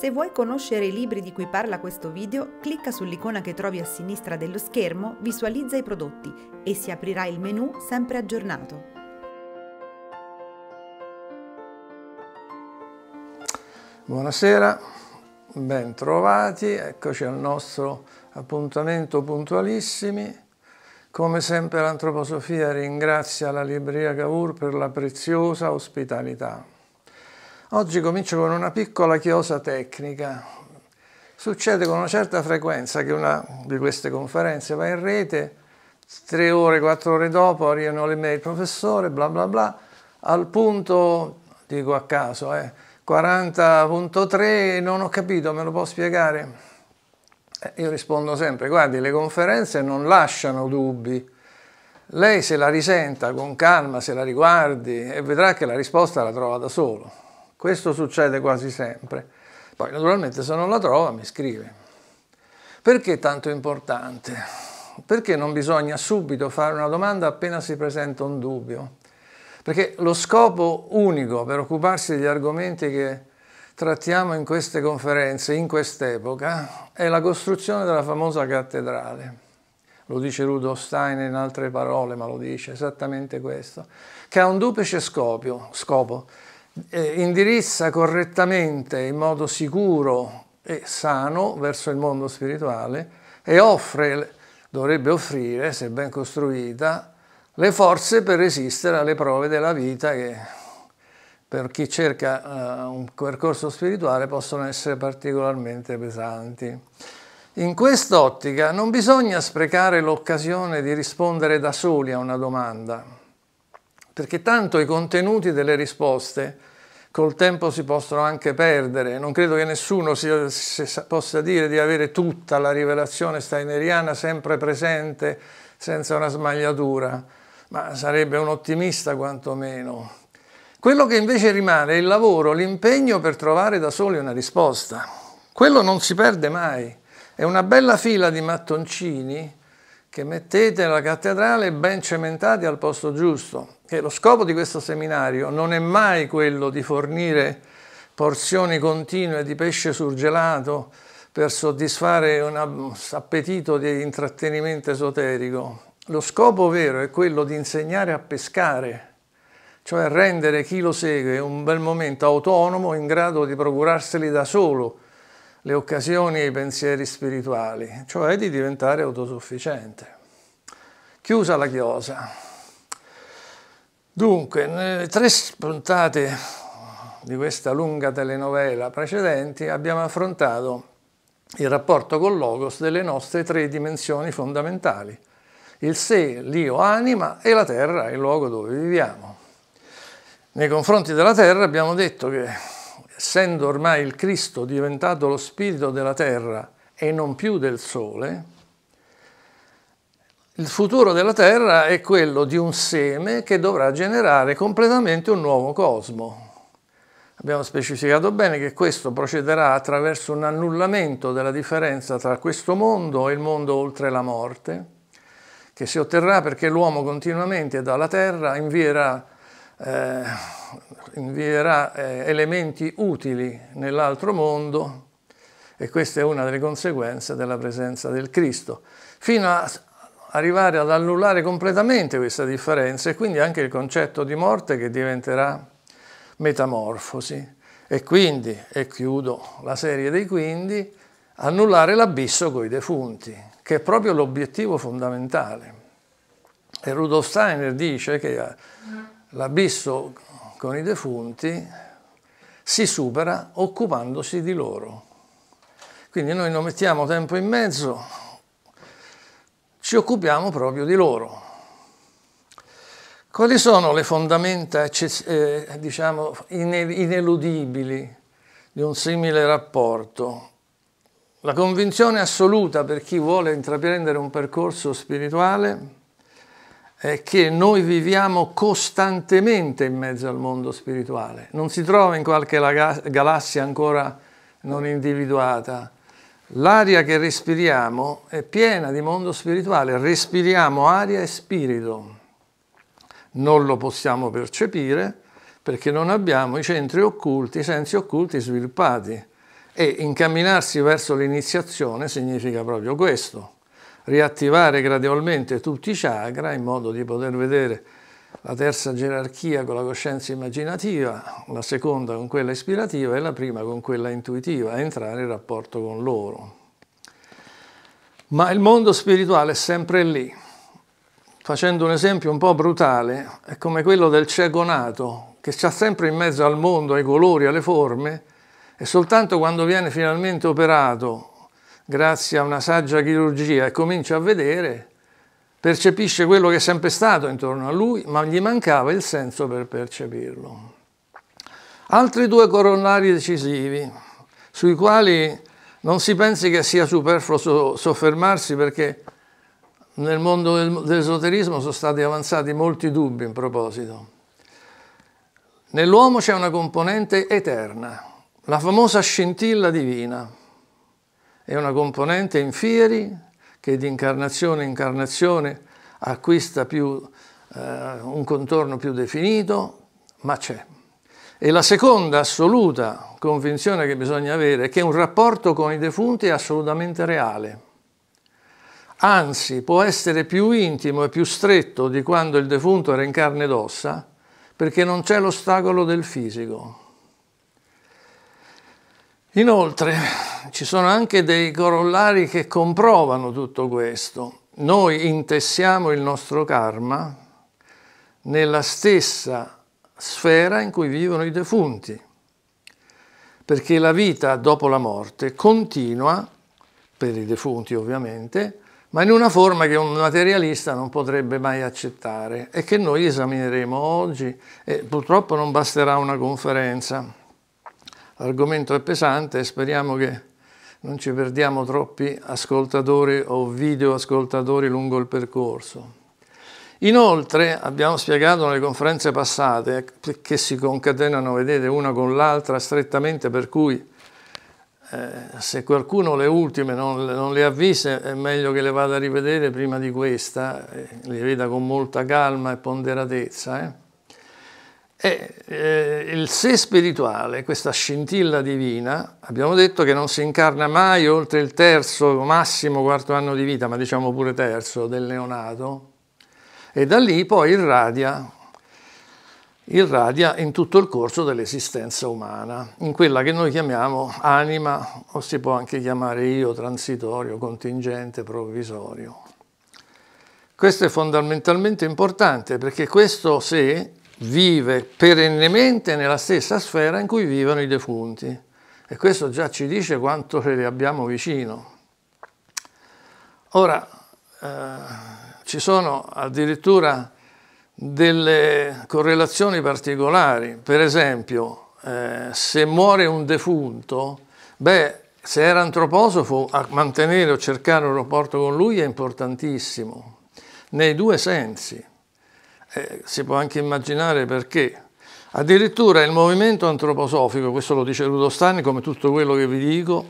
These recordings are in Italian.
Se vuoi conoscere i libri di cui parla questo video, clicca sull'icona che trovi a sinistra dello schermo, visualizza i prodotti e si aprirà il menu sempre aggiornato. Buonasera, bentrovati, eccoci al nostro appuntamento puntualissimi. Come sempre l'antroposofia ringrazia la libreria Cavour per la preziosa ospitalità. Oggi comincio con una piccola chiosa tecnica. Succede con una certa frequenza che una di queste conferenze va in rete, tre ore, quattro ore dopo arrivano le mail, professore, bla bla bla, al punto, dico a caso, eh, 40.3 non ho capito, me lo può spiegare? Eh, io rispondo sempre, guardi, le conferenze non lasciano dubbi. Lei se la risenta con calma, se la riguardi e vedrà che la risposta la trova da solo. Questo succede quasi sempre. Poi naturalmente se non la trova mi scrive. Perché è tanto importante? Perché non bisogna subito fare una domanda appena si presenta un dubbio? Perché lo scopo unico per occuparsi degli argomenti che trattiamo in queste conferenze, in quest'epoca, è la costruzione della famosa cattedrale. Lo dice Rudolf Steiner in altre parole, ma lo dice esattamente questo, che ha un duplice scopio, scopo eh, indirizza correttamente, in modo sicuro e sano verso il mondo spirituale e offre, dovrebbe offrire, se ben costruita, le forze per resistere alle prove della vita che per chi cerca eh, un percorso spirituale possono essere particolarmente pesanti. In quest'ottica non bisogna sprecare l'occasione di rispondere da soli a una domanda, perché tanto i contenuti delle risposte col tempo si possono anche perdere. Non credo che nessuno sia, possa dire di avere tutta la rivelazione steineriana sempre presente senza una smagliatura, ma sarebbe un ottimista quantomeno. Quello che invece rimane è il lavoro, l'impegno per trovare da soli una risposta. Quello non si perde mai. È una bella fila di mattoncini che mettete la cattedrale ben cementati al posto giusto. E lo scopo di questo seminario non è mai quello di fornire porzioni continue di pesce surgelato per soddisfare un appetito di intrattenimento esoterico. Lo scopo vero è quello di insegnare a pescare, cioè rendere chi lo segue un bel momento autonomo in grado di procurarseli da solo, le occasioni e i pensieri spirituali, cioè di diventare autosufficiente. Chiusa la chiosa. Dunque, nelle tre puntate di questa lunga telenovela precedenti abbiamo affrontato il rapporto con Logos delle nostre tre dimensioni fondamentali, il sé, l'io anima e la terra, il luogo dove viviamo. Nei confronti della terra abbiamo detto che essendo ormai il Cristo diventato lo spirito della terra e non più del sole, il futuro della Terra è quello di un seme che dovrà generare completamente un nuovo cosmo. Abbiamo specificato bene che questo procederà attraverso un annullamento della differenza tra questo mondo e il mondo oltre la morte, che si otterrà perché l'uomo continuamente dalla Terra invierà eh, invierà eh, elementi utili nell'altro mondo e questa è una delle conseguenze della presenza del Cristo, fino a arrivare ad annullare completamente questa differenza e quindi anche il concetto di morte che diventerà metamorfosi. E quindi, e chiudo la serie dei quindi, annullare l'abisso coi defunti, che è proprio l'obiettivo fondamentale. E Rudolf Steiner dice che eh, L'abisso con i defunti si supera occupandosi di loro. Quindi noi non mettiamo tempo in mezzo, ci occupiamo proprio di loro. Quali sono le fondamenta, eh, diciamo, ineludibili di un simile rapporto? La convinzione assoluta per chi vuole intraprendere un percorso spirituale è che noi viviamo costantemente in mezzo al mondo spirituale, non si trova in qualche galassia ancora non individuata. L'aria che respiriamo è piena di mondo spirituale, respiriamo aria e spirito. Non lo possiamo percepire perché non abbiamo i centri occulti, i sensi occulti sviluppati e incamminarsi verso l'iniziazione significa proprio questo riattivare gradualmente tutti i chakra in modo di poter vedere la terza gerarchia con la coscienza immaginativa, la seconda con quella ispirativa e la prima con quella intuitiva, entrare in rapporto con loro. Ma il mondo spirituale è sempre lì. Facendo un esempio un po' brutale, è come quello del cieco nato, che sta sempre in mezzo al mondo, ai colori, alle forme, e soltanto quando viene finalmente operato grazie a una saggia chirurgia e comincia a vedere, percepisce quello che è sempre stato intorno a lui, ma gli mancava il senso per percepirlo. Altri due coronari decisivi, sui quali non si pensi che sia superfluo soffermarsi perché nel mondo dell'esoterismo sono stati avanzati molti dubbi in proposito. Nell'uomo c'è una componente eterna, la famosa scintilla divina è una componente in fieri che di incarnazione in incarnazione acquista più, eh, un contorno più definito, ma c'è. E la seconda assoluta convinzione che bisogna avere è che un rapporto con i defunti è assolutamente reale. Anzi, può essere più intimo e più stretto di quando il defunto era in carne ed ossa, perché non c'è l'ostacolo del fisico. Inoltre ci sono anche dei corollari che comprovano tutto questo. Noi intessiamo il nostro karma nella stessa sfera in cui vivono i defunti, perché la vita dopo la morte continua, per i defunti ovviamente, ma in una forma che un materialista non potrebbe mai accettare e che noi esamineremo oggi e purtroppo non basterà una conferenza l'argomento è pesante e speriamo che non ci perdiamo troppi ascoltatori o video ascoltatori lungo il percorso. Inoltre abbiamo spiegato nelle conferenze passate che si concatenano, vedete, una con l'altra strettamente, per cui eh, se qualcuno le ultime non, non, le ha viste è meglio che le vada a rivedere prima di questa, eh, le veda con molta calma e ponderatezza. Eh. E eh, il sé spirituale, questa scintilla divina, abbiamo detto che non si incarna mai oltre il terzo, massimo quarto anno di vita, ma diciamo pure terzo, del neonato, e da lì poi irradia, irradia in tutto il corso dell'esistenza umana, in quella che noi chiamiamo anima, o si può anche chiamare io, transitorio, contingente, provvisorio. Questo è fondamentalmente importante perché questo sé vive perennemente nella stessa sfera in cui vivono i defunti. E questo già ci dice quanto ce li abbiamo vicino. Ora, eh, ci sono addirittura delle correlazioni particolari. Per esempio, eh, se muore un defunto, beh, se era antroposofo, mantenere o cercare un rapporto con lui è importantissimo, nei due sensi eh, si può anche immaginare perché. Addirittura il movimento antroposofico, questo lo dice Rudolf Stani come tutto quello che vi dico,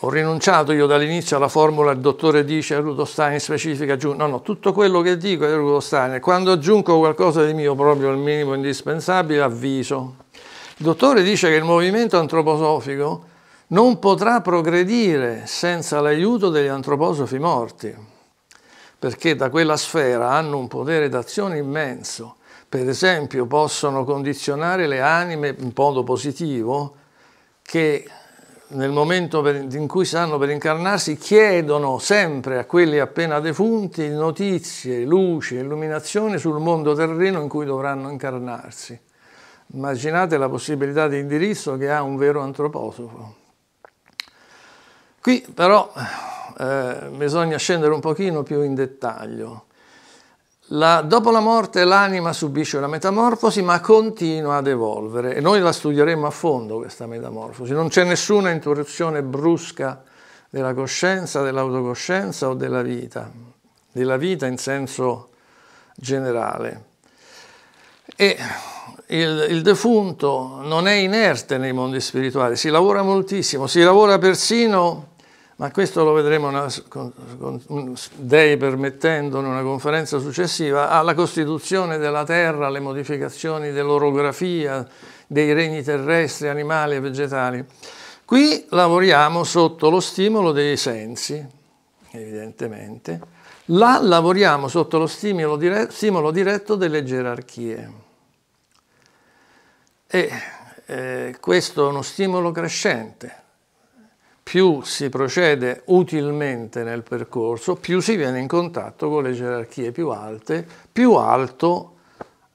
ho rinunciato io dall'inizio alla formula il dottore dice a Rudolf Stani specifica, aggiungo, no no, tutto quello che dico è eh, Rudolf Stani, quando aggiungo qualcosa di mio proprio al minimo indispensabile avviso. Il dottore dice che il movimento antroposofico non potrà progredire senza l'aiuto degli antroposofi morti perché da quella sfera hanno un potere d'azione immenso. Per esempio possono condizionare le anime in modo positivo che nel momento in cui stanno per incarnarsi chiedono sempre a quelli appena defunti notizie, luci, illuminazione sul mondo terreno in cui dovranno incarnarsi. Immaginate la possibilità di indirizzo che ha un vero antroposofo. Qui però eh, bisogna scendere un pochino più in dettaglio. La, dopo la morte l'anima subisce una metamorfosi ma continua ad evolvere e noi la studieremo a fondo questa metamorfosi, non c'è nessuna interruzione brusca della coscienza, dell'autocoscienza o della vita, della vita in senso generale. E il, il, defunto non è inerte nei mondi spirituali, si lavora moltissimo, si lavora persino ma questo lo vedremo una, con, con, dei permettendo in una conferenza successiva, alla Costituzione della Terra, alle modificazioni dell'orografia, dei regni terrestri, animali e vegetali. Qui lavoriamo sotto lo stimolo dei sensi, evidentemente, là lavoriamo sotto lo stimolo, dire, stimolo diretto delle gerarchie. E eh, questo è uno stimolo crescente, più si procede utilmente nel percorso, più si viene in contatto con le gerarchie più alte, più alto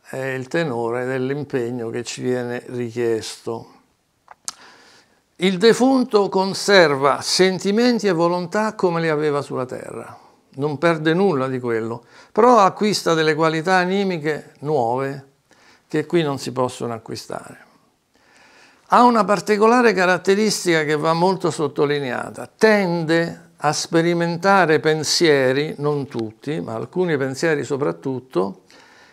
è il tenore dell'impegno che ci viene richiesto. Il defunto conserva sentimenti e volontà come li aveva sulla terra, non perde nulla di quello, però acquista delle qualità animiche nuove che qui non si possono acquistare ha una particolare caratteristica che va molto sottolineata, tende a sperimentare pensieri, non tutti, ma alcuni pensieri soprattutto,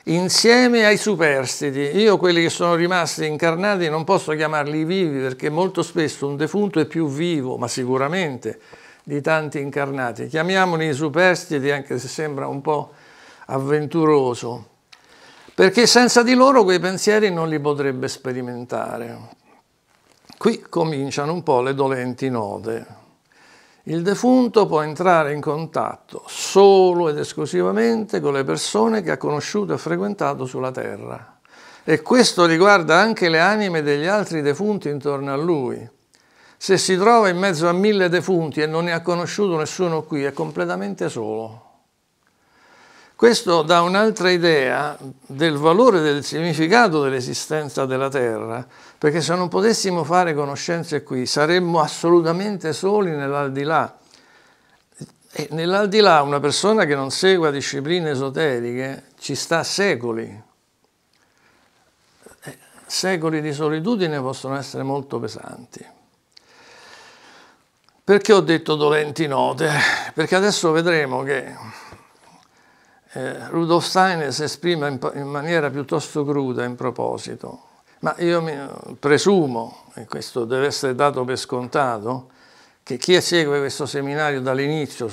insieme ai superstiti. Io quelli che sono rimasti incarnati non posso chiamarli vivi perché molto spesso un defunto è più vivo, ma sicuramente di tanti incarnati. Chiamiamoli i superstiti anche se sembra un po' avventuroso, perché senza di loro quei pensieri non li potrebbe sperimentare. Qui cominciano un po' le dolenti note. Il defunto può entrare in contatto solo ed esclusivamente con le persone che ha conosciuto e frequentato sulla terra. E questo riguarda anche le anime degli altri defunti intorno a lui. Se si trova in mezzo a mille defunti e non ne ha conosciuto nessuno qui, è completamente solo. Questo dà un'altra idea del valore, del significato dell'esistenza della Terra, perché se non potessimo fare conoscenze qui saremmo assolutamente soli nell'aldilà. E nell'aldilà una persona che non segua discipline esoteriche ci sta secoli. Eh, secoli di solitudine possono essere molto pesanti. Perché ho detto dolenti note? Perché adesso vedremo che eh, Rudolf Steiner si esprime in, in, maniera piuttosto cruda in proposito, ma io mi, presumo, e questo deve essere dato per scontato, che chi segue questo seminario dall'inizio,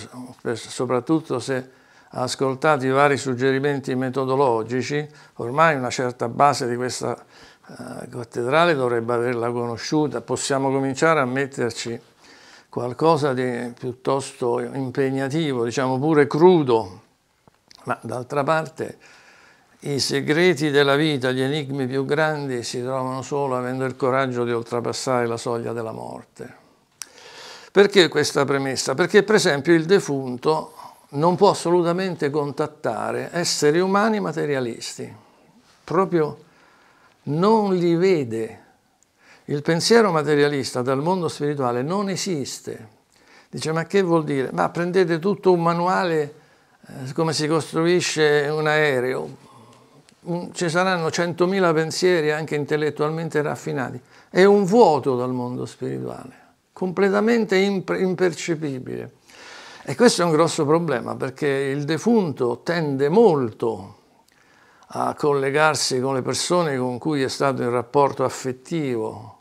soprattutto se ha ascoltato i vari suggerimenti metodologici, ormai una certa base di questa eh, cattedrale dovrebbe averla conosciuta, possiamo cominciare a metterci qualcosa di piuttosto impegnativo, diciamo pure crudo, ma d'altra parte i segreti della vita, gli enigmi più grandi si trovano solo avendo il coraggio di oltrepassare la soglia della morte. Perché questa premessa? Perché per esempio il defunto non può assolutamente contattare esseri umani materialisti, proprio non li vede. Il pensiero materialista dal mondo spirituale non esiste. Dice ma che vuol dire? Ma prendete tutto un manuale eh, come si costruisce un aereo, mm, ci saranno centomila pensieri anche intellettualmente raffinati, è un vuoto dal mondo spirituale, completamente imper impercepibile. E questo è un grosso problema perché il defunto tende molto a collegarsi con le persone con cui è stato in rapporto affettivo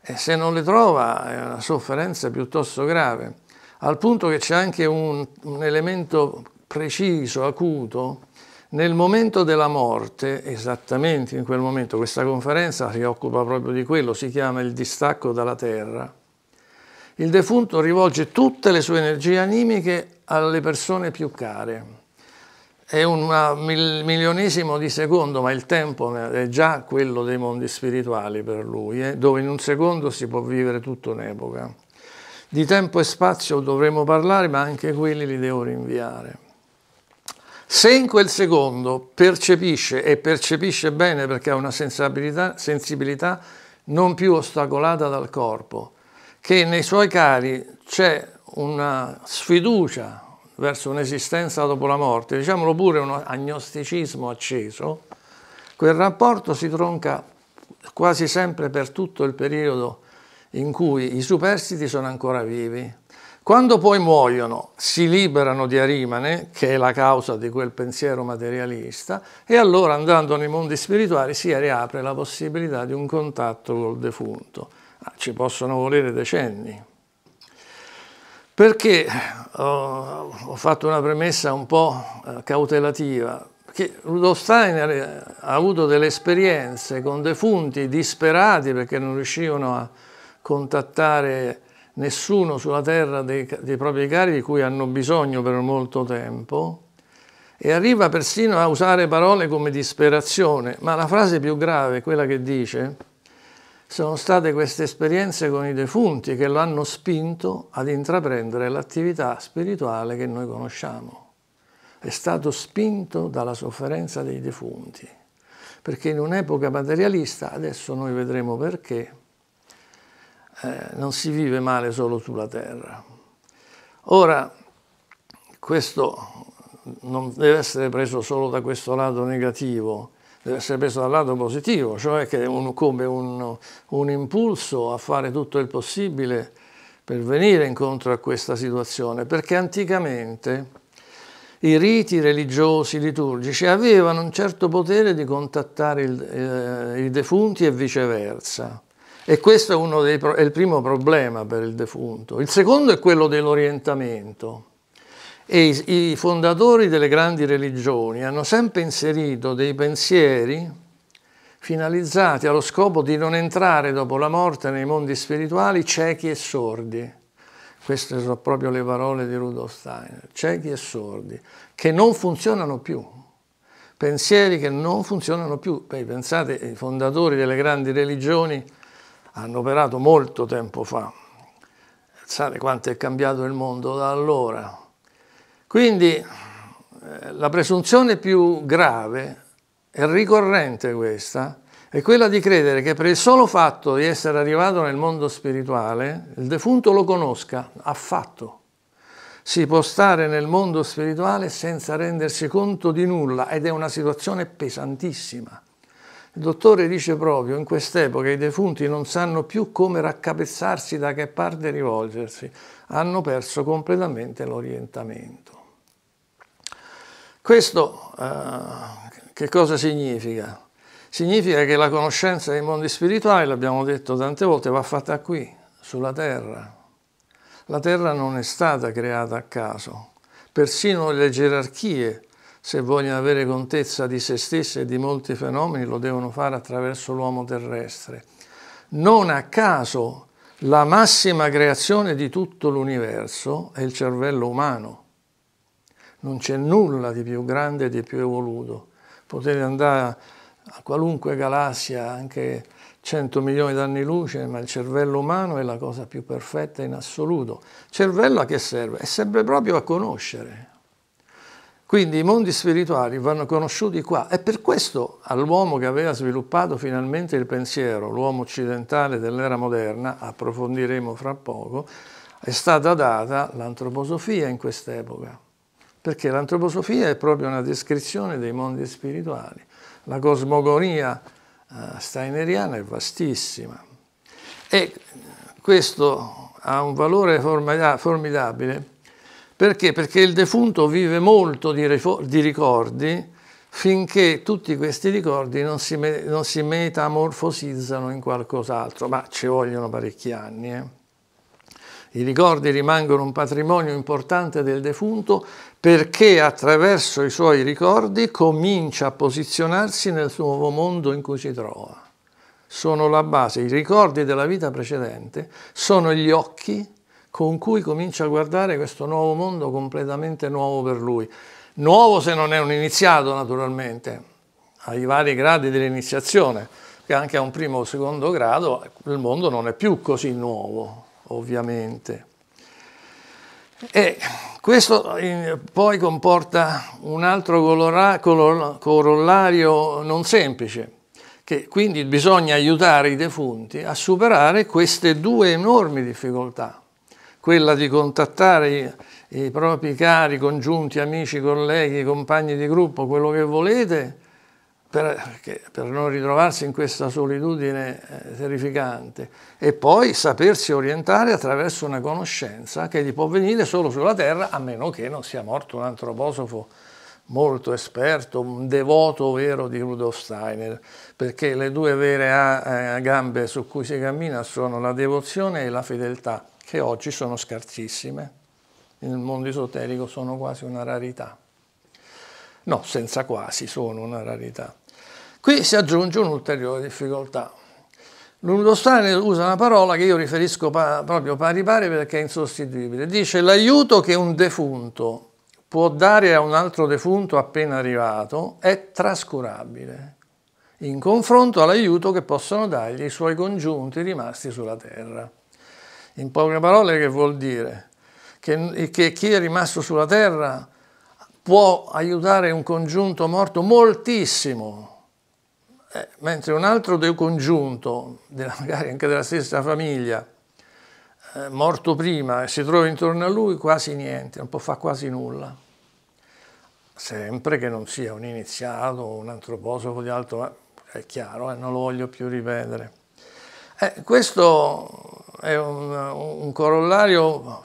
e se non le trova è una sofferenza piuttosto grave al punto che c'è anche un, un elemento preciso, acuto, nel momento della morte, esattamente in quel momento, questa conferenza si occupa proprio di quello, si chiama il distacco dalla terra, il defunto rivolge tutte le sue energie animiche alle persone più care. È un milionesimo di secondo, ma il tempo è già quello dei mondi spirituali per lui, eh, dove in un secondo si può vivere tutta un'epoca. Di tempo e spazio dovremo parlare, ma anche quelli li devo rinviare. Se in quel secondo percepisce, e percepisce bene perché ha una sensibilità, sensibilità non più ostacolata dal corpo, che nei suoi cari c'è una sfiducia verso un'esistenza dopo la morte, diciamolo pure un agnosticismo acceso, quel rapporto si tronca quasi sempre per tutto il periodo in cui i superstiti sono ancora vivi. Quando poi muoiono, si liberano di Arimane, che è la causa di quel pensiero materialista, e allora andando nei mondi spirituali si riapre la possibilità di un contatto col defunto. Ah, ci possono volere decenni. Perché eh, ho fatto una premessa un po' eh, cautelativa, perché Rudolf Steiner eh, ha avuto delle esperienze con defunti disperati perché non riuscivano a contattare nessuno sulla terra dei, dei propri cari di cui hanno bisogno per molto tempo e arriva persino a usare parole come disperazione, ma la frase più grave, quella che dice, sono state queste esperienze con i defunti che lo hanno spinto ad intraprendere l'attività spirituale che noi conosciamo. È stato spinto dalla sofferenza dei defunti, perché in un'epoca materialista, adesso noi vedremo perché, eh, non si vive male solo sulla terra. Ora, questo non deve essere preso solo da questo lato negativo, deve essere preso dal lato positivo, cioè che un, come un, un impulso a fare tutto il possibile per venire incontro a questa situazione, perché anticamente i riti religiosi, liturgici, avevano un certo potere di contattare il, eh, i defunti e viceversa. E questo è, dei, è, il primo problema per il defunto. Il secondo è quello dell'orientamento. E i, i fondatori delle grandi religioni hanno sempre inserito dei pensieri finalizzati allo scopo di non entrare dopo la morte nei mondi spirituali ciechi e sordi queste sono proprio le parole di Rudolf Steiner, ciechi e sordi, che non funzionano più, pensieri che non funzionano più. Beh, pensate, i fondatori delle grandi religioni hanno operato molto tempo fa. Pensate quanto è cambiato il mondo da allora. Quindi eh, la presunzione più grave, e ricorrente questa, è quella di credere che per il solo fatto di essere arrivato nel mondo spirituale, il defunto lo conosca affatto. Si può stare nel mondo spirituale senza rendersi conto di nulla ed è una situazione pesantissima. Il dottore dice proprio in quest'epoca i defunti non sanno più come raccapezzarsi da che parte rivolgersi, hanno perso completamente l'orientamento. Questo eh, che cosa significa? Significa che la conoscenza dei mondi spirituali, l'abbiamo detto tante volte, va fatta qui, sulla terra. La terra non è stata creata a caso, persino le gerarchie se vogliono avere contezza di se stesse e di molti fenomeni, lo devono fare attraverso l'uomo terrestre. Non a caso la massima creazione di tutto l'universo è il cervello umano. Non c'è nulla di più grande, e di più evoluto. Potete andare a qualunque galassia, anche 100 milioni d'anni luce, ma il cervello umano è la cosa più perfetta in assoluto. Cervello a che serve? E serve proprio a conoscere, quindi i mondi spirituali vanno conosciuti qua e per questo all'uomo che aveva sviluppato finalmente il pensiero, l'uomo occidentale dell'era moderna, approfondiremo fra poco, è stata data l'antroposofia in quest'epoca, perché l'antroposofia è proprio una descrizione dei mondi spirituali. La cosmogonia eh, steineriana è vastissima e questo ha un valore formidabile perché? Perché il defunto vive molto di, di ricordi finché tutti questi ricordi non si, non si metamorfosizzano in qualcos'altro, ma ci vogliono parecchi anni. Eh. I ricordi rimangono un patrimonio importante del defunto perché attraverso i suoi ricordi comincia a posizionarsi nel nuovo mondo in cui si trova. Sono la base, i ricordi della vita precedente sono gli occhi con cui comincia a guardare questo nuovo mondo completamente nuovo per lui. Nuovo se non è un iniziato naturalmente, ai vari gradi dell'iniziazione, che anche a un primo o secondo grado il mondo non è più così nuovo, ovviamente. E questo poi comporta un altro corollario non semplice, che quindi bisogna aiutare i defunti a superare queste due enormi difficoltà quella di contattare i, i propri cari, congiunti, amici, colleghi, compagni di gruppo, quello che volete, per, per, non ritrovarsi in questa solitudine eh, terrificante e poi sapersi orientare attraverso una conoscenza che gli può venire solo sulla terra a meno che non sia morto un antroposofo molto esperto, un devoto vero di Rudolf Steiner, perché le due vere eh, gambe su cui si cammina sono la devozione e la fedeltà che oggi sono scarsissime, nel mondo esoterico sono quasi una rarità. No, senza quasi, sono una rarità. Qui si aggiunge un'ulteriore difficoltà. L'Undostane usa una parola che io riferisco pa proprio pari pari perché è insostituibile. Dice l'aiuto che un defunto può dare a un altro defunto appena arrivato è trascurabile, in confronto all'aiuto che possono dargli i suoi congiunti rimasti sulla terra. In poche parole che vuol dire? Che, che chi è rimasto sulla terra può aiutare un congiunto morto moltissimo, eh, mentre un altro del congiunto, magari anche della stessa famiglia, eh, morto prima e si trova intorno a lui, quasi niente, non può fare quasi nulla. Sempre che non sia un iniziato, un antroposofo di alto, è chiaro, eh, non lo voglio più ripetere. Eh, questo è un, un corollario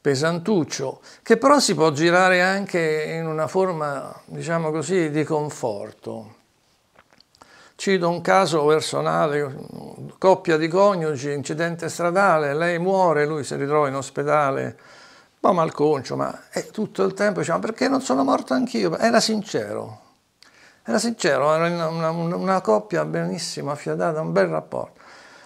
pesantuccio, che però si può girare anche in una forma, diciamo così, di conforto. Cito un caso personale, coppia di coniugi, incidente stradale, lei muore, lui si ritrova in ospedale, un po' malconcio, ma tutto il tempo diciamo perché non sono morto anch'io? Era sincero, era sincero, era una, una, una coppia benissimo affiatata, un bel rapporto.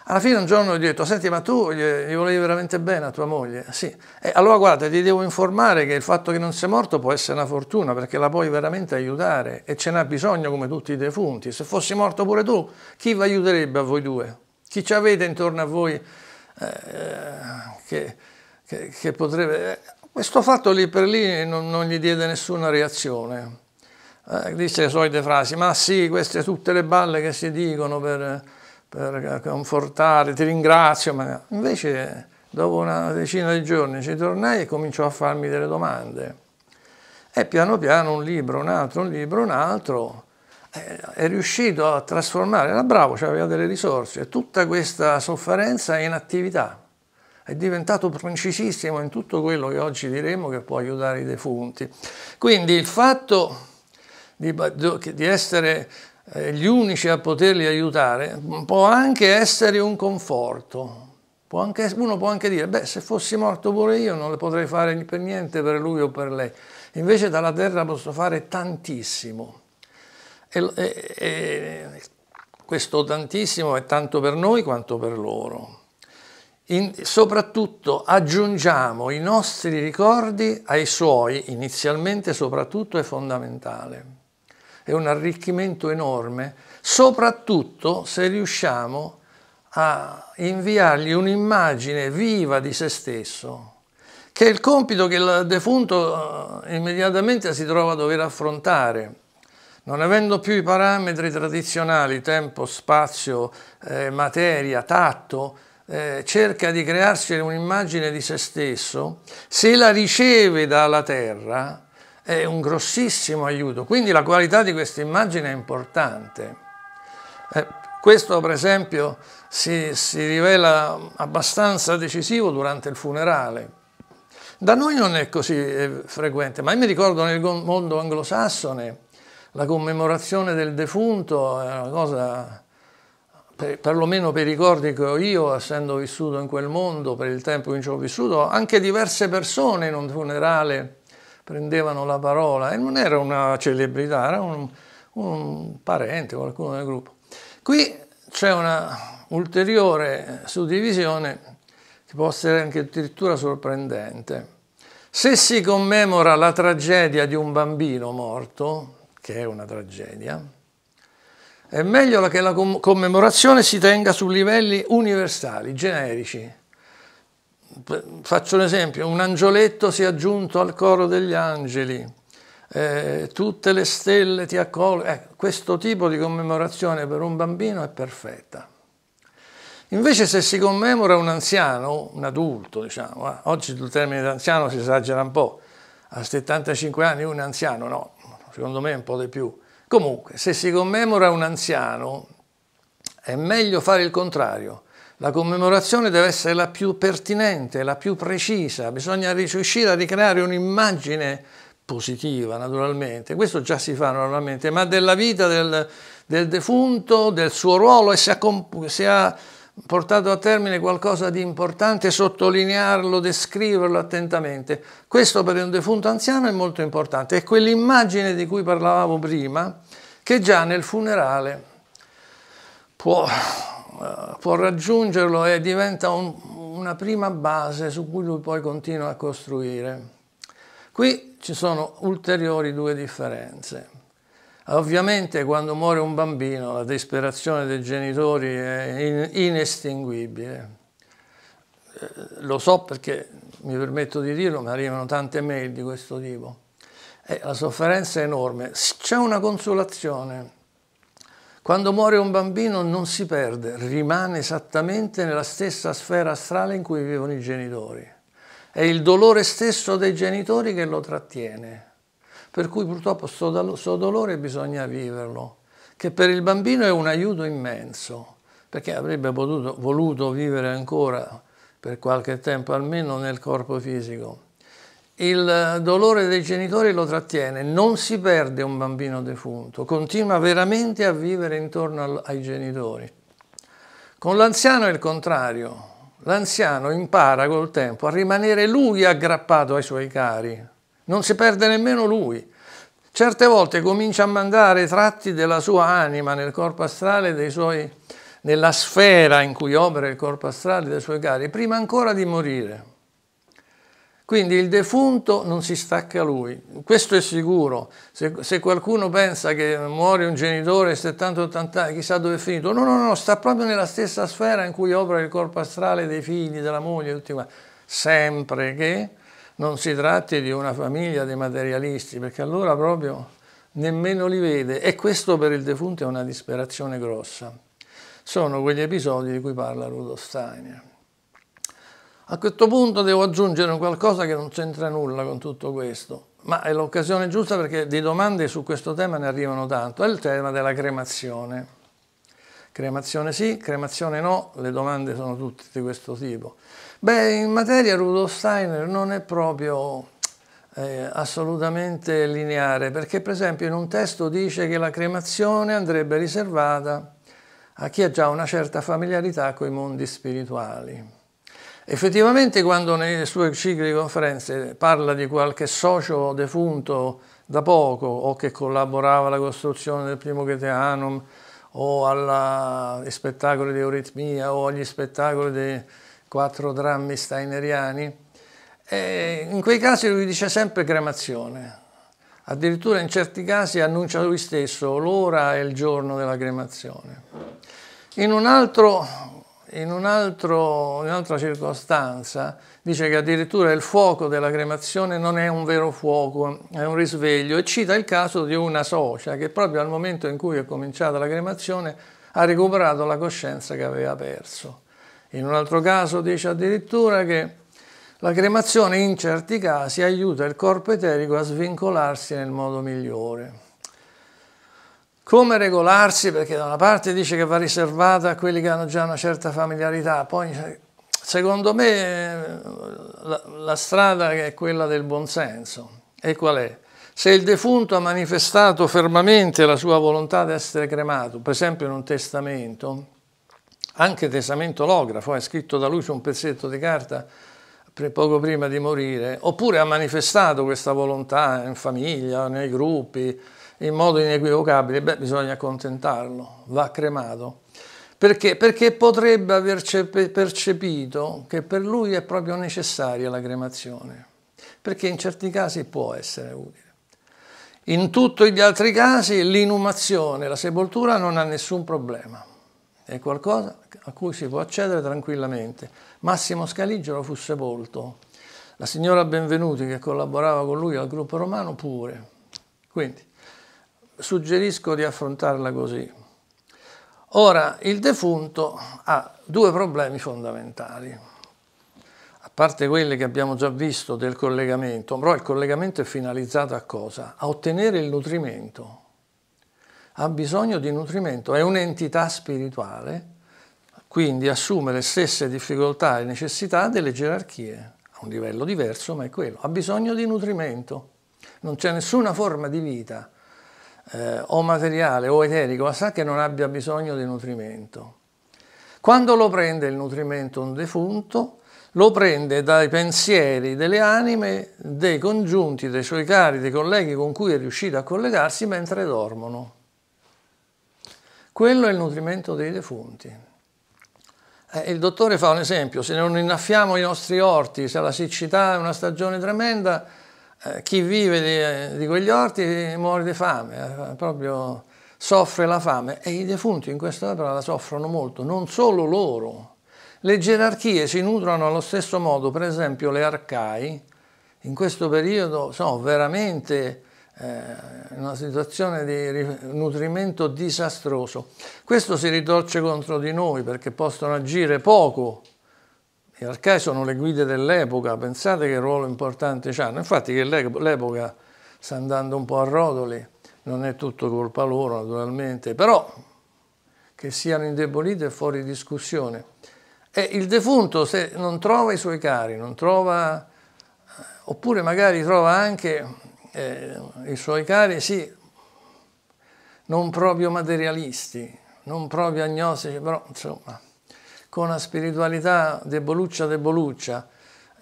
Alla fine un giorno gli ho detto, senti ma tu gli, gli volevi veramente bene a tua moglie? Sì. E allora guarda, ti devo informare che il fatto che non sei morto può essere una fortuna perché la puoi veramente aiutare e ce n'ha bisogno come tutti i defunti. Se fossi morto pure tu, chi vi aiuterebbe a voi due? Chi ci avete intorno a voi eh, che, che, che, potrebbe... Eh, questo fatto lì per lì non, non gli diede nessuna reazione. Eh, disse le solite frasi, ma sì, queste tutte le balle che si dicono per per confortare, ti ringrazio. Ma... Invece dopo una decina di giorni ci tornai e cominciò a farmi delle domande. E piano piano un libro, un altro, un libro, un altro, eh, è riuscito a trasformare, era bravo, cioè aveva delle risorse, tutta questa sofferenza in attività. È diventato precisissimo in tutto quello che oggi diremo che può aiutare i defunti. Quindi il fatto di, di essere eh, gli unici a poterli aiutare, può anche essere un conforto. Può anche, uno può anche dire, beh, se fossi morto pure io non le potrei fare per niente per lui o per lei. Invece dalla terra posso fare tantissimo. E, e, e questo tantissimo è tanto per noi quanto per loro. In, soprattutto aggiungiamo i nostri ricordi ai suoi, inizialmente soprattutto è fondamentale è un arricchimento enorme, soprattutto se riusciamo a inviargli un'immagine viva di se stesso, che è il compito che il defunto eh, immediatamente si trova a dover affrontare. Non avendo più i parametri tradizionali, tempo, spazio, eh, materia, tatto, eh, cerca di crearsi un'immagine di se stesso, se la riceve dalla terra, è un grossissimo aiuto, quindi la qualità di questa immagine è importante. Eh, questo per esempio si, si rivela abbastanza decisivo durante il funerale. Da noi non è così eh, frequente, ma io mi ricordo nel mondo anglosassone la commemorazione del defunto è una cosa per, perlomeno per i ricordi che ho io, essendo vissuto in quel mondo, per il tempo in cui ci ho vissuto, anche diverse persone in un funerale prendevano la parola e non era una celebrità, era un, un parente, qualcuno del gruppo. Qui c'è una ulteriore suddivisione che può essere anche addirittura sorprendente. Se si commemora la tragedia di un bambino morto, che è una tragedia, è meglio che la commemorazione si tenga su livelli universali, generici, faccio un esempio, un angioletto si è aggiunto al coro degli angeli, eh, tutte le stelle ti accolgono, eh, questo tipo di commemorazione per un bambino è perfetta. Invece se si commemora un anziano, un adulto diciamo, eh, oggi il termine anziano si esagera un po', a 75 anni un anziano no, secondo me un po' di più. Comunque, se si commemora un anziano è meglio fare il contrario, la commemorazione deve essere la più pertinente, la più precisa, bisogna riuscire a ricreare un'immagine positiva naturalmente, questo già si fa normalmente, ma della vita del, del defunto, del suo ruolo e se ha, se ha portato a termine qualcosa di importante, sottolinearlo, descriverlo attentamente. Questo per un defunto anziano è molto importante. È quell'immagine di cui parlavamo prima, che già nel funerale può eh, può raggiungerlo e diventa un, una prima base su cui lui poi continua a costruire. Qui ci sono ulteriori due differenze. Ovviamente quando muore un bambino la disperazione dei genitori è inestinguibile. Eh, lo so perché mi permetto di dirlo, mi arrivano tante mail di questo tipo. E eh, la sofferenza è enorme. C'è una consolazione quando muore un bambino non si perde, rimane esattamente nella stessa sfera astrale in cui vivono i genitori. È il dolore stesso dei genitori che lo trattiene. Per cui purtroppo questo dolore bisogna viverlo, che per il bambino è un aiuto immenso, perché avrebbe potuto, voluto vivere ancora per qualche tempo almeno nel corpo fisico il dolore dei genitori lo trattiene, non si perde un bambino defunto, continua veramente a vivere intorno ai genitori. Con l'anziano è il contrario, l'anziano impara col tempo a rimanere lui aggrappato ai suoi cari, non si perde nemmeno lui. Certe volte comincia a mandare tratti della sua anima nel corpo astrale suoi, nella sfera in cui opera il corpo astrale dei suoi cari, prima ancora di morire. Quindi il defunto non si stacca a lui, questo è sicuro. Se, se qualcuno pensa che muore un genitore 70-80 anni, chissà dove è finito, no, no, no, sta proprio nella stessa sfera in cui opera il corpo astrale dei figli, della moglie, tutti quanti. Sempre che non si tratti di una famiglia di materialisti, perché allora proprio nemmeno li vede. E questo per il defunto è una disperazione grossa. Sono quegli episodi di cui parla Rudolf Steiner. A questo punto devo aggiungere qualcosa che non c'entra nulla con tutto questo, ma è l'occasione giusta perché di domande su questo tema ne arrivano tanto, è il tema della cremazione. Cremazione sì, cremazione no, le domande sono tutte di questo tipo. Beh, in materia Rudolf Steiner non è proprio eh, assolutamente lineare, perché per esempio in un testo dice che la cremazione andrebbe riservata a chi ha già una certa familiarità con i mondi spirituali. Effettivamente quando nelle sue cicli di conferenze parla di qualche socio defunto da poco o che collaborava alla costruzione del primo Geteanum o agli spettacoli di Euritmia o agli spettacoli dei quattro drammi steineriani, eh, in quei casi lui dice sempre cremazione, addirittura in certi casi annuncia lui stesso l'ora e il giorno della cremazione. In un altro in, un altro, in un'altra circostanza dice che addirittura il fuoco della cremazione non è un vero fuoco, è un risveglio e cita il caso di una socia che proprio al momento in cui è cominciata la cremazione ha recuperato la coscienza che aveva perso. In un altro caso dice addirittura che la cremazione in certi casi aiuta il corpo eterico a svincolarsi nel modo migliore. Come regolarsi? Perché da una parte dice che va riservata a quelli che hanno già una certa familiarità, poi eh, secondo me eh, la, la strada è quella del buonsenso. E qual è? Se il defunto ha manifestato fermamente la sua volontà di essere cremato, per esempio in un testamento, anche testamento lografo, è scritto da lui su un pezzetto di carta poco prima di morire, oppure ha manifestato questa volontà in famiglia, nei gruppi, in modo inequivocabile, beh, bisogna accontentarlo, va cremato. Perché? Perché potrebbe aver percepito che per lui è proprio necessaria la cremazione, perché in certi casi può essere utile. In tutti gli altri casi l'inumazione, la sepoltura non ha nessun problema, è qualcosa a cui si può accedere tranquillamente. Massimo Scaligero fu sepolto, la signora Benvenuti che collaborava con lui al gruppo romano pure. Quindi suggerisco di affrontarla così. Ora, il defunto ha due problemi fondamentali, a parte quelli che abbiamo già visto del collegamento, però il collegamento è finalizzato a cosa? A ottenere il nutrimento. Ha bisogno di nutrimento, è un'entità spirituale, quindi assume le stesse difficoltà e necessità delle gerarchie, a un livello diverso, ma è quello. Ha bisogno di nutrimento, non c'è nessuna forma di vita eh, o materiale o eterico, sa che non abbia bisogno di nutrimento. Quando lo prende il nutrimento un defunto, lo prende dai pensieri delle anime dei congiunti, dei suoi cari, dei colleghi con cui è riuscito a collegarsi mentre dormono. Quello è il nutrimento dei defunti. Eh, il dottore fa un esempio, se non innaffiamo i nostri orti, se la siccità è una stagione tremenda, eh, chi vive di, di, quegli orti muore di fame, eh, proprio soffre la fame e i defunti in questa opera la soffrono molto, non solo loro. Le gerarchie si nutrono allo stesso modo, per esempio le arcai, in questo periodo sono veramente eh, in una situazione di nutrimento disastroso. Questo si ritorce contro di noi perché possono agire poco i arcai sono le guide dell'epoca, pensate che ruolo importante hanno. Infatti che l'epoca sta andando un po' a rotoli, non è tutto colpa loro naturalmente, però che siano indebolite è fuori discussione. E il defunto se non trova i suoi cari, non trova, eh, oppure magari trova anche eh, i suoi cari, sì, non proprio materialisti, non proprio agnostici, però insomma con una spiritualità deboluccia deboluccia.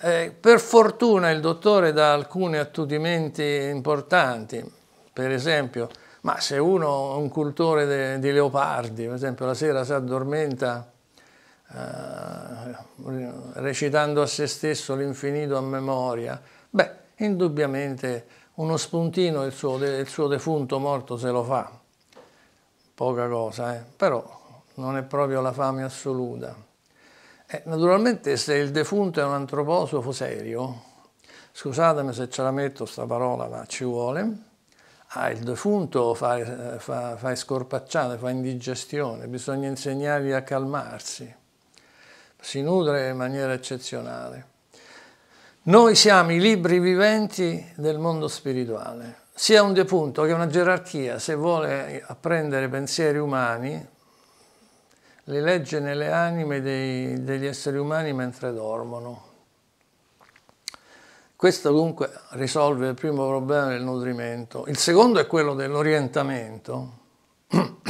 Eh, per fortuna il dottore dà alcuni attutimenti importanti, per esempio, ma se uno è un cultore de, di leopardi, per esempio la sera si addormenta eh, recitando a se stesso l'infinito a memoria, beh, indubbiamente uno spuntino il suo, il suo defunto morto se lo fa, poca cosa, eh? però non è proprio la fame assoluta. Eh, naturalmente se il defunto è un antroposofo serio, scusatemi se ce la metto sta parola, ma ci vuole, ah, il defunto fa, eh, fa, fa scorpacciate, fa indigestione, bisogna insegnargli a calmarsi, si nutre in maniera eccezionale. Noi siamo i libri viventi del mondo spirituale, sia un defunto che una gerarchia, se vuole apprendere pensieri umani, le legge nelle anime dei, degli esseri umani mentre dormono. Questo dunque risolve il primo problema del nutrimento. Il secondo è quello dell'orientamento.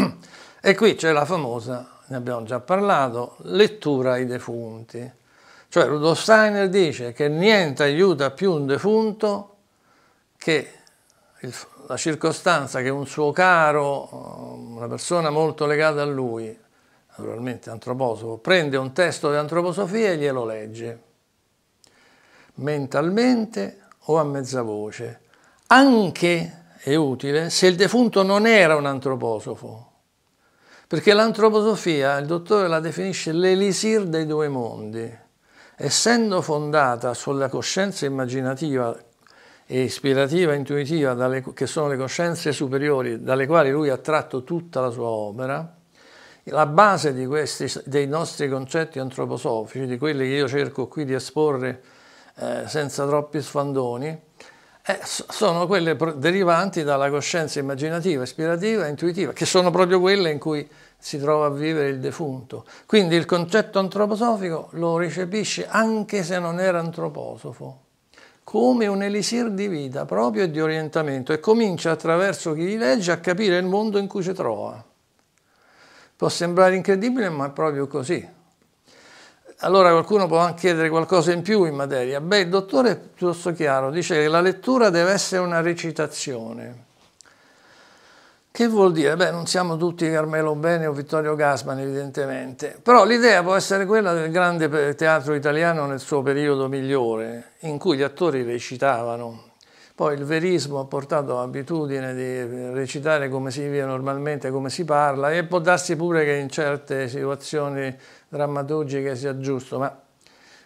e qui c'è la famosa, ne abbiamo già parlato, lettura ai defunti. Cioè Rudolf Steiner dice che niente aiuta più un defunto che il, la circostanza che un suo caro, una persona molto legata a lui, naturalmente antroposofo, prende un testo di antroposofia e glielo legge, mentalmente o a mezza voce. Anche è utile se il defunto non era un antroposofo, perché l'antroposofia, il dottore la definisce l'elisir dei due mondi, essendo fondata sulla coscienza immaginativa e ispirativa, intuitiva, dalle, che sono le coscienze superiori dalle quali lui ha tratto tutta la sua opera, la base questi, dei nostri concetti antroposofici, di quelli che io cerco qui di esporre eh, senza troppi sfandoni, eh, sono quelle derivanti dalla coscienza immaginativa, ispirativa, intuitiva, che sono proprio quelle in cui si trova a vivere il defunto. Quindi il concetto antroposofico lo recepisce anche se non era antroposofo, come un elisir di vita proprio e di orientamento e comincia attraverso chi li legge a capire il mondo in cui si trova. Può sembrare incredibile, ma è proprio così. Allora qualcuno può anche chiedere qualcosa in più in materia. Beh, il dottore è piuttosto chiaro, dice che la lettura deve essere una recitazione. Che vuol dire? Beh, non siamo tutti Carmelo Bene o Vittorio Gasman, evidentemente. Però l'idea può essere quella del grande teatro italiano nel suo periodo migliore, in cui gli attori recitavano, poi il verismo ha portato all'abitudine di recitare come si vive normalmente, come si parla e può darsi pure che in certe situazioni drammaturgiche sia giusto, ma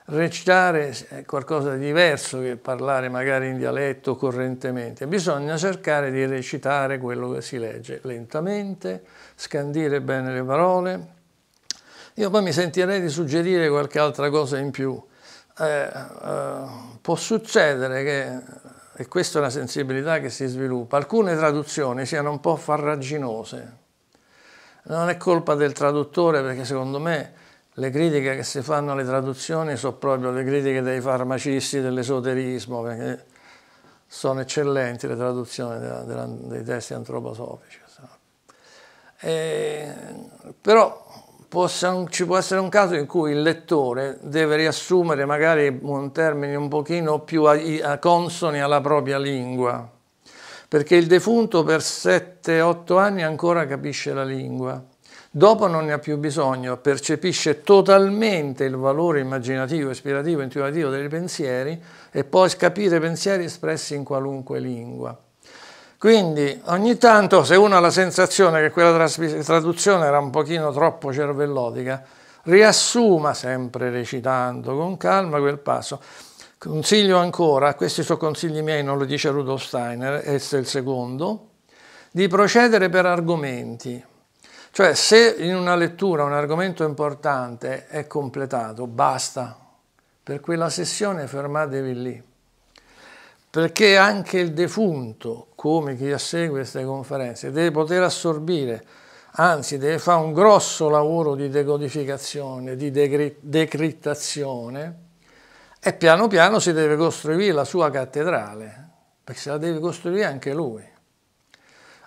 recitare è qualcosa di diverso che parlare magari in dialetto correntemente. Bisogna cercare di recitare quello che si legge lentamente, scandire bene le parole. Io poi mi sentirei di suggerire qualche altra cosa in più. Eh, eh, può succedere che e questa è una sensibilità che si sviluppa, alcune traduzioni siano un po' farraginose. Non è colpa del traduttore perché secondo me le critiche che si fanno alle traduzioni sono proprio le critiche dei farmacisti dell'esoterismo, perché sono eccellenti le traduzioni della, della, dei testi antroposofici. E, però possa, ci può essere un caso in cui il lettore deve riassumere magari un termine un pochino più a, a consoni alla propria lingua, perché il defunto per 7-8 anni ancora capisce la lingua. Dopo non ne ha più bisogno, percepisce totalmente il valore immaginativo, ispirativo, intuitivo dei pensieri e può capire pensieri espressi in qualunque lingua. Quindi ogni tanto se uno ha la sensazione che quella traduzione era un pochino troppo cervellotica, riassuma sempre recitando con calma quel passo. Consiglio ancora, questi sono consigli miei, non lo dice Rudolf Steiner, questo è il secondo, di procedere per argomenti. Cioè se in una lettura un argomento importante è completato, basta. Per quella sessione fermatevi lì perché anche il defunto, come chi assegue queste conferenze, deve poter assorbire, anzi deve fare un grosso lavoro di decodificazione, di decrittazione e piano piano si deve costruire la sua cattedrale, perché se la deve costruire anche lui.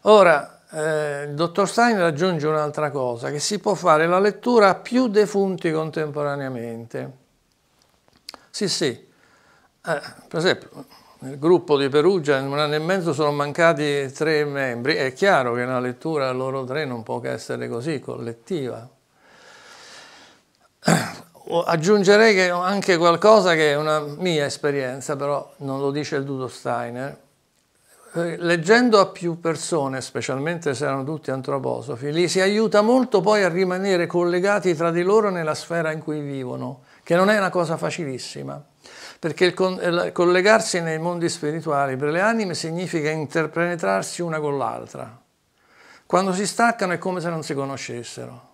Ora, eh, il dottor Stein raggiunge un'altra cosa, che si può fare la lettura a più defunti contemporaneamente. Sì, sì. Eh, per esempio, nel gruppo di Perugia in un anno e mezzo sono mancati tre membri, è chiaro che una lettura a loro tre non può che essere così, collettiva. Aggiungerei che anche qualcosa che è una mia esperienza, però non lo dice il Dudo Steiner, eh, leggendo a più persone, specialmente se erano tutti antroposofi, li si aiuta molto poi a rimanere collegati tra di loro nella sfera in cui vivono, che non è una cosa facilissima perché il, con, il collegarsi nei mondi spirituali per le anime significa interpenetrarsi una con l'altra. Quando si staccano è come se non si conoscessero.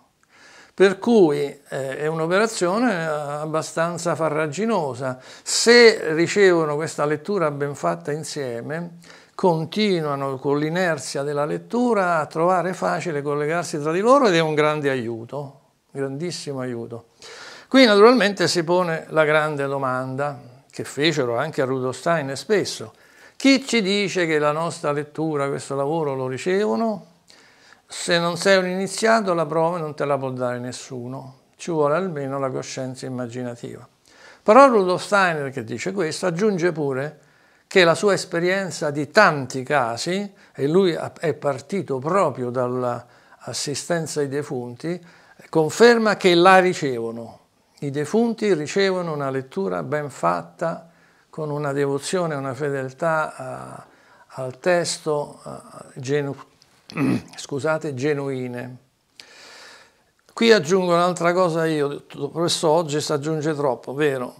Per cui eh, è un'operazione eh, abbastanza farraginosa. Se ricevono questa lettura ben fatta insieme, continuano con l'inerzia della lettura a trovare facile collegarsi tra di loro ed è un grande aiuto, grandissimo aiuto. Qui naturalmente si pone la grande domanda, che fecero anche a Rudolf Steiner spesso. Chi ci dice che la nostra lettura, questo lavoro lo ricevono? Se non sei un iniziato la prova non te la può dare nessuno, ci vuole almeno la coscienza immaginativa. Però Rudolf Steiner che dice questo aggiunge pure che la sua esperienza di tanti casi, e lui è partito proprio dall'assistenza ai defunti, conferma che la ricevono i defunti ricevono una lettura ben fatta, con una devozione, una fedeltà uh, al testo uh, genu scusate, genuine. Qui aggiungo un'altra cosa io, professor oggi si aggiunge troppo, vero?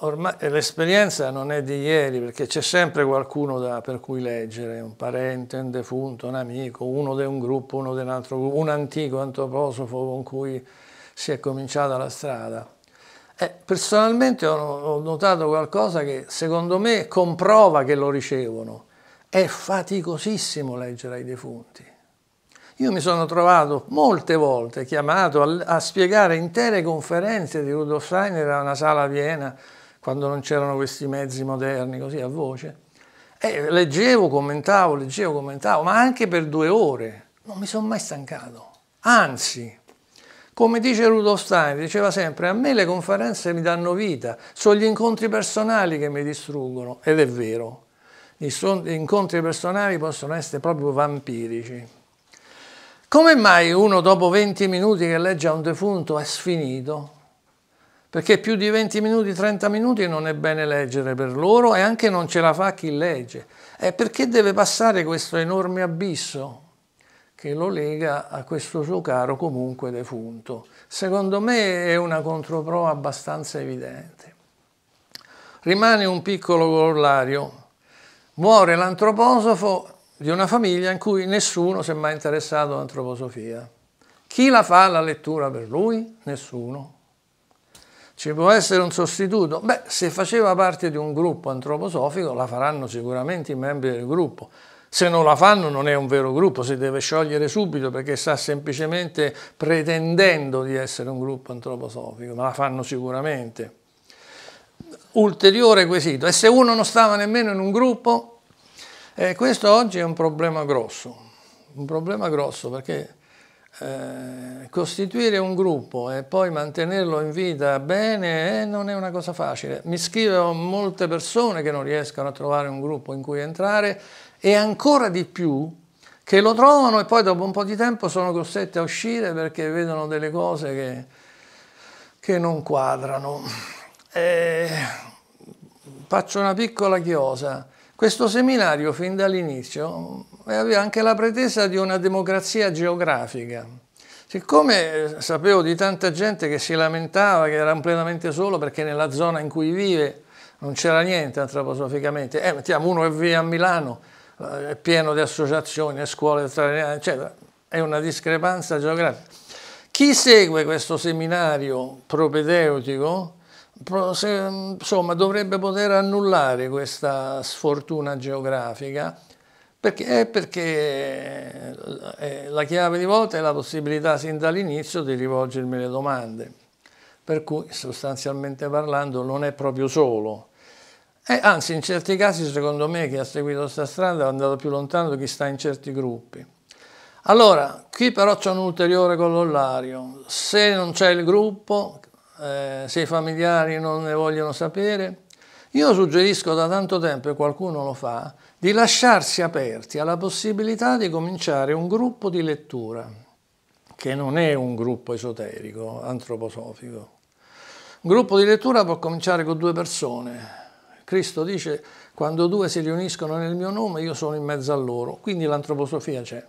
Ormai l'esperienza non è di ieri perché c'è sempre qualcuno da, per cui leggere, un parente, un defunto, un amico, uno di un gruppo, uno di un altro gruppo, un antico antroposofo con cui si è cominciata la strada. Eh, personalmente ho notato qualcosa che secondo me comprova che lo ricevono. È faticosissimo leggere ai defunti. Io mi sono trovato molte volte chiamato a, a spiegare intere conferenze di Rudolf Steiner a una sala a Vienna, quando non c'erano questi mezzi moderni, così a voce. E leggevo, commentavo, leggevo, commentavo, ma anche per due ore. Non mi sono mai stancato. Anzi, come dice Rudolf Stein, diceva sempre, a me le conferenze mi danno vita, sono gli incontri personali che mi distruggono, ed è vero. Gli incontri personali possono essere proprio vampirici. Come mai uno dopo 20 minuti che legge a un defunto è sfinito? Perché più di 20 minuti, 30 minuti non è bene leggere per loro e anche non ce la fa chi legge. È perché deve passare questo enorme abisso? che lo lega a questo suo caro comunque defunto. Secondo me è una controprova abbastanza evidente. Rimane un piccolo corollario. Muore l'antroposofo di una famiglia in cui nessuno si è mai interessato all'antroposofia. Chi la fa la lettura per lui? Nessuno. Ci può essere un sostituto? Beh, se faceva parte di un gruppo antroposofico la faranno sicuramente i membri del gruppo se non la fanno non è un vero gruppo, si deve sciogliere subito perché sta semplicemente pretendendo di essere un gruppo antroposofico, ma la fanno sicuramente. Ulteriore quesito, e se uno non stava nemmeno in un gruppo? Eh, questo oggi è un problema grosso, un problema grosso perché eh, costituire un gruppo e poi mantenerlo in vita bene eh, non è una cosa facile. Mi scrivono molte persone che non riescono a trovare un gruppo in cui entrare e ancora di più che lo trovano e poi dopo un po' di tempo sono costrette a uscire perché vedono delle cose che, che non quadrano. E faccio una piccola chiosa. Questo seminario fin dall'inizio aveva anche la pretesa di una democrazia geografica. Siccome eh, sapevo di tanta gente che si lamentava che era completamente solo perché nella zona in cui vive non c'era niente antroposoficamente, eh, mettiamo uno che vive a Milano, eh, è pieno di associazioni, scuole straniere, eccetera. È una discrepanza geografica. Chi segue questo seminario propedeutico insomma, dovrebbe poter annullare questa sfortuna geografica perché, è perché eh, eh, la chiave di volta è la possibilità sin dall'inizio di rivolgermi le domande. Per cui sostanzialmente parlando non è proprio solo eh, anzi, in certi casi, secondo me, chi ha seguito questa strada è andato più lontano di chi sta in certi gruppi. Allora, qui però c'è un ulteriore corollario. Se non c'è il gruppo, eh, se i familiari non ne vogliono sapere, io suggerisco da tanto tempo, e qualcuno lo fa, di lasciarsi aperti alla possibilità di cominciare un gruppo di lettura, che non è un gruppo esoterico, antroposofico. Un gruppo di lettura può cominciare con due persone, Cristo dice quando due si riuniscono nel mio nome io sono in mezzo a loro, quindi l'antroposofia c'è.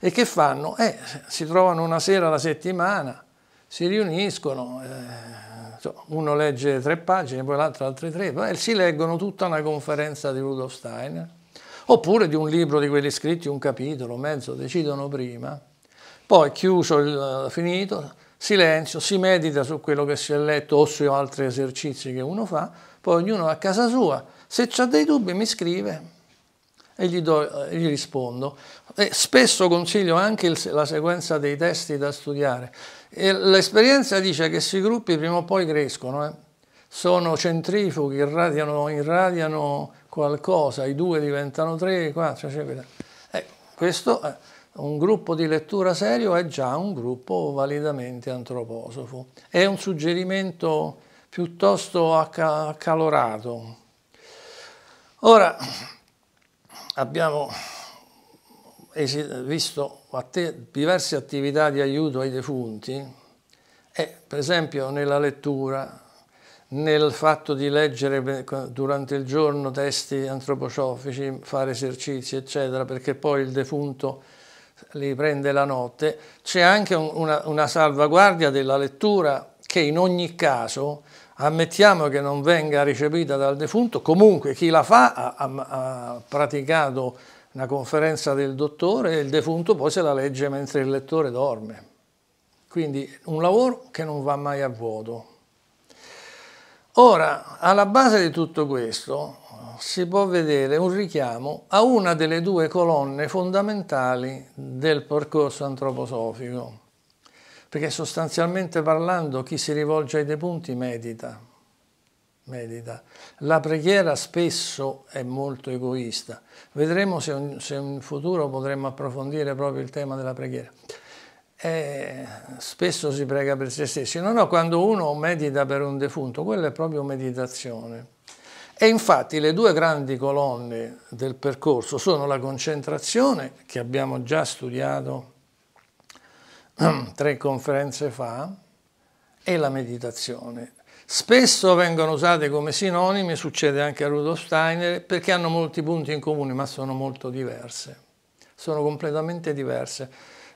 E che fanno? Eh, si trovano una sera alla settimana, si riuniscono, eh, uno legge tre pagine, poi l'altro altre tre, eh, e si leggono tutta una conferenza di Rudolf Steiner, oppure di un libro di quelli scritti, un capitolo, mezzo, decidono prima, poi chiuso, il, eh, finito, silenzio, si medita su quello che si è letto o su altri esercizi che uno fa, poi ognuno a casa sua, se ha dei dubbi mi scrive e gli, do, eh, gli rispondo. E spesso consiglio anche il, la sequenza dei testi da studiare. l'esperienza dice che questi gruppi prima o poi crescono, eh? sono centrifughi, irradiano, irradiano, qualcosa, i due diventano tre, quattro, eccetera. Eh, questo è eh, un gruppo di lettura serio è già un gruppo validamente antroposofo. È un suggerimento piuttosto accalorato. Ora abbiamo visto diverse attività di aiuto ai defunti, e, per esempio nella lettura, nel fatto di leggere durante il giorno testi antroposofici, fare esercizi, eccetera, perché poi il defunto li prende la notte, c'è anche una, una salvaguardia della lettura che in ogni caso ammettiamo che non venga ricepita dal defunto, comunque chi la fa ha, ha, praticato una conferenza del dottore e il defunto poi se la legge mentre il lettore dorme. Quindi un lavoro che non va mai a vuoto. Ora, alla base di tutto questo si può vedere un richiamo a una delle due colonne fondamentali del percorso antroposofico, perché sostanzialmente parlando chi si rivolge ai defunti medita, medita. La preghiera spesso è molto egoista. Vedremo se, un, se in futuro potremo approfondire proprio il tema della preghiera. E eh, spesso si prega per se stessi. No, no, quando uno medita per un defunto, quella è proprio meditazione. E infatti le due grandi colonne del percorso sono la concentrazione, che abbiamo già studiato tre conferenze fa, e la meditazione. Spesso vengono usate come sinonimi, succede anche a Rudolf Steiner, perché hanno molti punti in comune, ma sono molto diverse. Sono completamente diverse.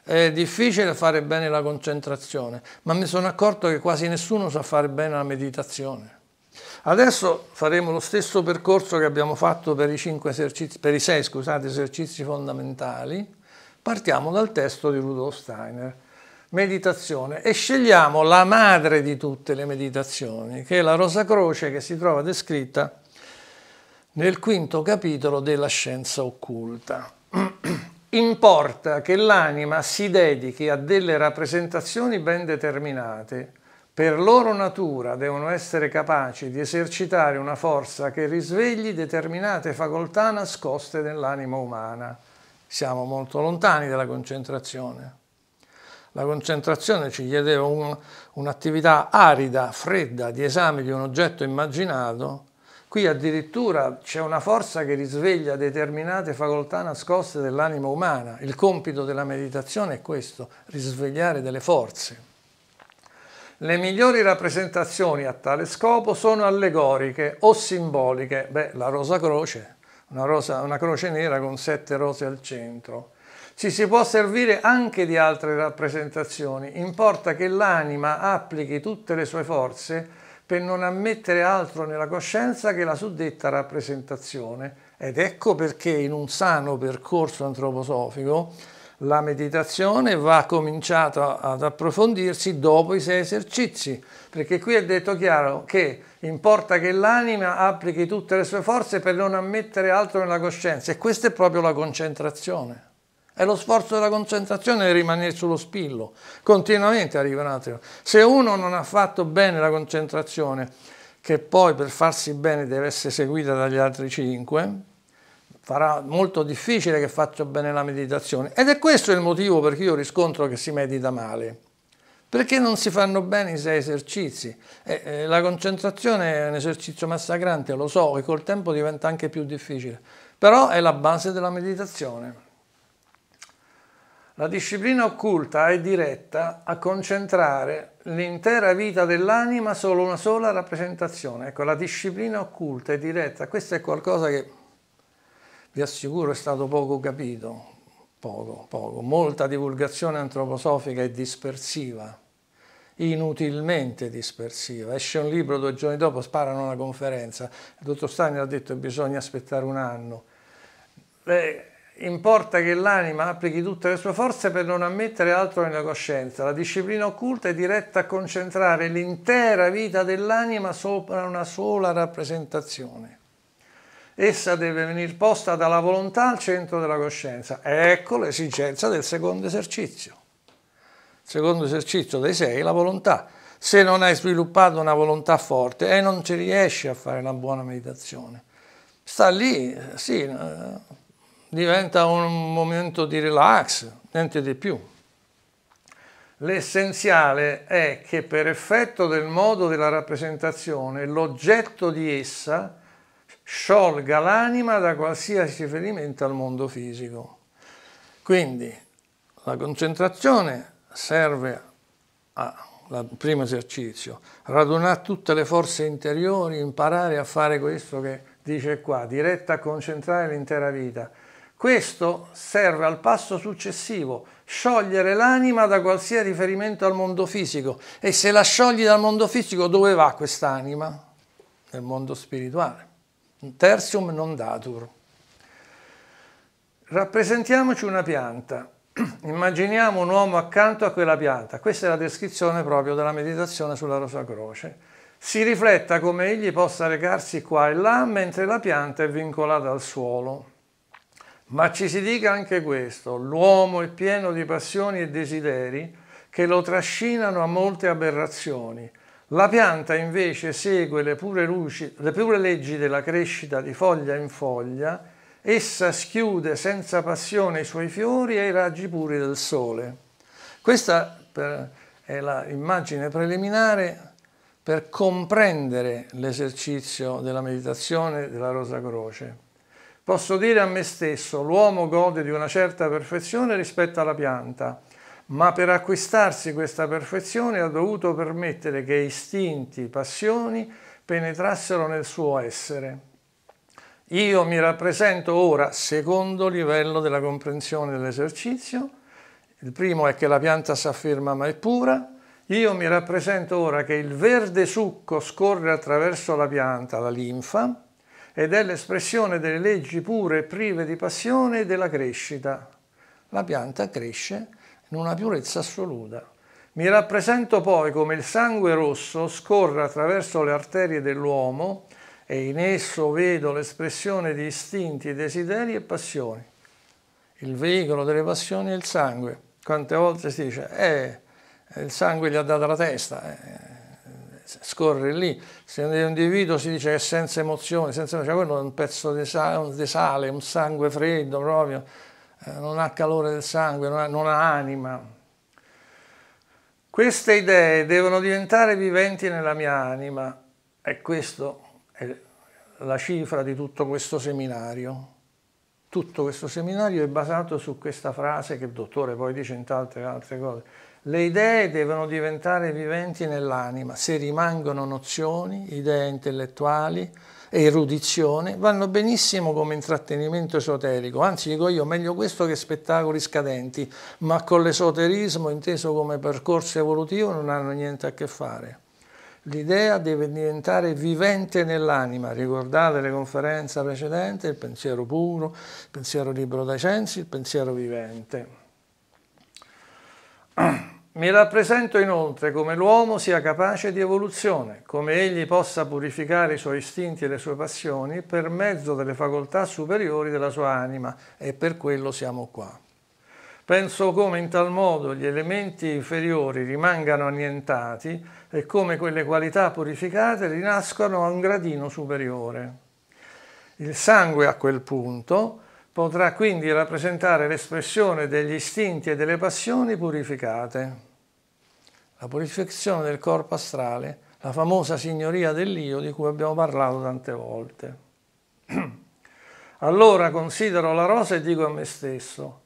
È difficile fare bene la concentrazione, ma mi sono accorto che quasi nessuno sa fare bene la meditazione. Adesso faremo lo stesso percorso che abbiamo fatto per i, per i sei scusate, esercizi fondamentali. Partiamo dal testo di Rudolf Steiner meditazione e scegliamo la madre di tutte le meditazioni, che è la Rosa Croce che si trova descritta nel quinto capitolo della scienza occulta. Importa che l'anima si dedichi a delle rappresentazioni ben determinate. Per loro natura devono essere capaci di esercitare una forza che risvegli determinate facoltà nascoste nell'anima umana. Siamo molto lontani dalla concentrazione. La concentrazione ci chiedeva un'attività arida, fredda, di esame di un oggetto immaginato. Qui addirittura c'è una forza che risveglia determinate facoltà nascoste dell'anima umana. Il compito della meditazione è questo, risvegliare delle forze. Le migliori rappresentazioni a tale scopo sono allegoriche o simboliche. Beh, la rosa croce, una, rosa, una croce nera con sette rose al centro ci si può servire anche di altre rappresentazioni, importa che l'anima applichi tutte le sue forze per non ammettere altro nella coscienza che la suddetta rappresentazione. Ed ecco perché in un sano percorso antroposofico la meditazione va cominciata ad approfondirsi dopo i sei esercizi, perché qui è detto chiaro che importa che l'anima applichi tutte le sue forze per non ammettere altro nella coscienza e questa è proprio la concentrazione. È lo sforzo della concentrazione di rimanere sullo spillo. Continuamente arrivano altri. Se uno non ha fatto bene la concentrazione, che poi per farsi bene deve essere seguita dagli altri cinque, farà molto difficile che faccia bene la meditazione. Ed è questo il motivo perché io riscontro che si medita male. Perché non si fanno bene i sei esercizi? Eh, eh, la concentrazione è un esercizio massacrante, lo so, e col tempo diventa anche più difficile. Però è la base della meditazione. La disciplina occulta è diretta a concentrare l'intera vita dell'anima solo una sola rappresentazione. Ecco, la disciplina occulta è diretta, questo è qualcosa che vi assicuro è stato poco capito, poco, poco, molta divulgazione antroposofica è dispersiva, inutilmente dispersiva. Esce un libro, due giorni dopo sparano una conferenza, il dottor Stagni ha detto che bisogna aspettare un anno. Eh, Importa che l'anima applichi tutte le sue forze per non ammettere altro nella coscienza. La disciplina occulta è diretta a concentrare l'intera vita dell'anima sopra una sola rappresentazione. Essa deve venire posta dalla volontà al centro della coscienza. Ecco l'esigenza del secondo esercizio. Il secondo esercizio dei sei è la volontà. Se non hai sviluppato una volontà forte e eh, non ci riesci a fare una buona meditazione, sta lì, sì, eh, diventa un momento di relax, niente di più. L'essenziale è che per effetto del modo della rappresentazione l'oggetto di essa sciolga l'anima da qualsiasi riferimento al mondo fisico. Quindi la concentrazione serve al primo esercizio, radunare tutte le forze interiori, imparare a fare questo che dice qua, diretta a concentrare l'intera vita questo serve al passo successivo, sciogliere l'anima da qualsiasi riferimento al mondo fisico. E se la sciogli dal mondo fisico, dove va quest'anima? Nel mondo spirituale. Tertium non datur. Rappresentiamoci una pianta. Immaginiamo un uomo accanto a quella pianta. Questa è la descrizione proprio della meditazione sulla Rosa Croce. Si rifletta come egli possa recarsi qua e là mentre la pianta è vincolata al suolo. Ma ci si dica anche questo, l'uomo è pieno di passioni e desideri che lo trascinano a molte aberrazioni. La pianta invece segue le pure, luci, le pure leggi della crescita di foglia in foglia, essa schiude senza passione i suoi fiori e i raggi puri del sole. Questa è l'immagine preliminare per comprendere l'esercizio della meditazione della Rosa Croce. Posso dire a me stesso, l'uomo gode di una certa perfezione rispetto alla pianta, ma per acquistarsi questa perfezione ha dovuto permettere che istinti, passioni penetrassero nel suo essere. Io mi rappresento ora, secondo livello della comprensione dell'esercizio, il primo è che la pianta si afferma ma è pura, io mi rappresento ora che il verde succo scorre attraverso la pianta, la linfa, ed è l'espressione delle leggi pure e prive di passione e della crescita. La pianta cresce in una purezza assoluta. Mi rappresento poi come il sangue rosso scorre attraverso le arterie dell'uomo e in esso vedo l'espressione di istinti, desideri e passioni. Il veicolo delle passioni è il sangue. Quante volte si dice, eh, il sangue gli ha dato la testa. Eh scorre lì, se un individuo si dice che è senza emozioni, senza, cioè quello è un pezzo di sale, di sale un sangue freddo proprio, eh, non ha calore del sangue, non ha, non ha anima. Queste idee devono diventare viventi nella mia anima e questa è la cifra di tutto questo seminario. Tutto questo seminario è basato su questa frase che il dottore poi dice in tante altre cose. Le idee devono diventare viventi nell'anima, se rimangono nozioni, idee intellettuali e erudizione, vanno benissimo come intrattenimento esoterico, anzi dico io meglio questo che spettacoli scadenti, ma con l'esoterismo inteso come percorso evolutivo non hanno niente a che fare. L'idea deve diventare vivente nell'anima, ricordate le conferenze precedenti, il pensiero puro, il pensiero libero dai sensi, il pensiero vivente. Mi rappresento inoltre come l'uomo sia capace di evoluzione, come egli possa purificare i suoi istinti e le sue passioni per mezzo delle facoltà superiori della sua anima e per quello siamo qua. Penso come in tal modo gli elementi inferiori rimangano annientati e come quelle qualità purificate rinascono a un gradino superiore. Il sangue a quel punto potrà quindi rappresentare l'espressione degli istinti e delle passioni purificate la purificazione del corpo astrale, la famosa signoria dell'io di cui abbiamo parlato tante volte. Allora considero la rosa e dico a me stesso,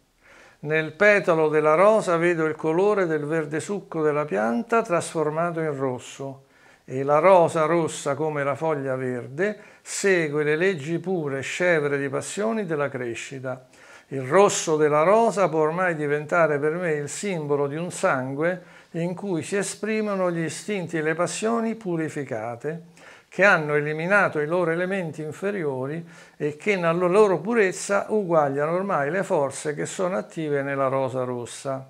nel petalo della rosa vedo il colore del verde succo della pianta trasformato in rosso e la rosa rossa come la foglia verde segue le leggi pure e scevre di passioni della crescita. Il rosso della rosa può ormai diventare per me il simbolo di un sangue in cui si esprimono gli istinti e le passioni purificate, che hanno eliminato i loro elementi inferiori e che nella loro purezza uguagliano ormai le forze che sono attive nella rosa rossa.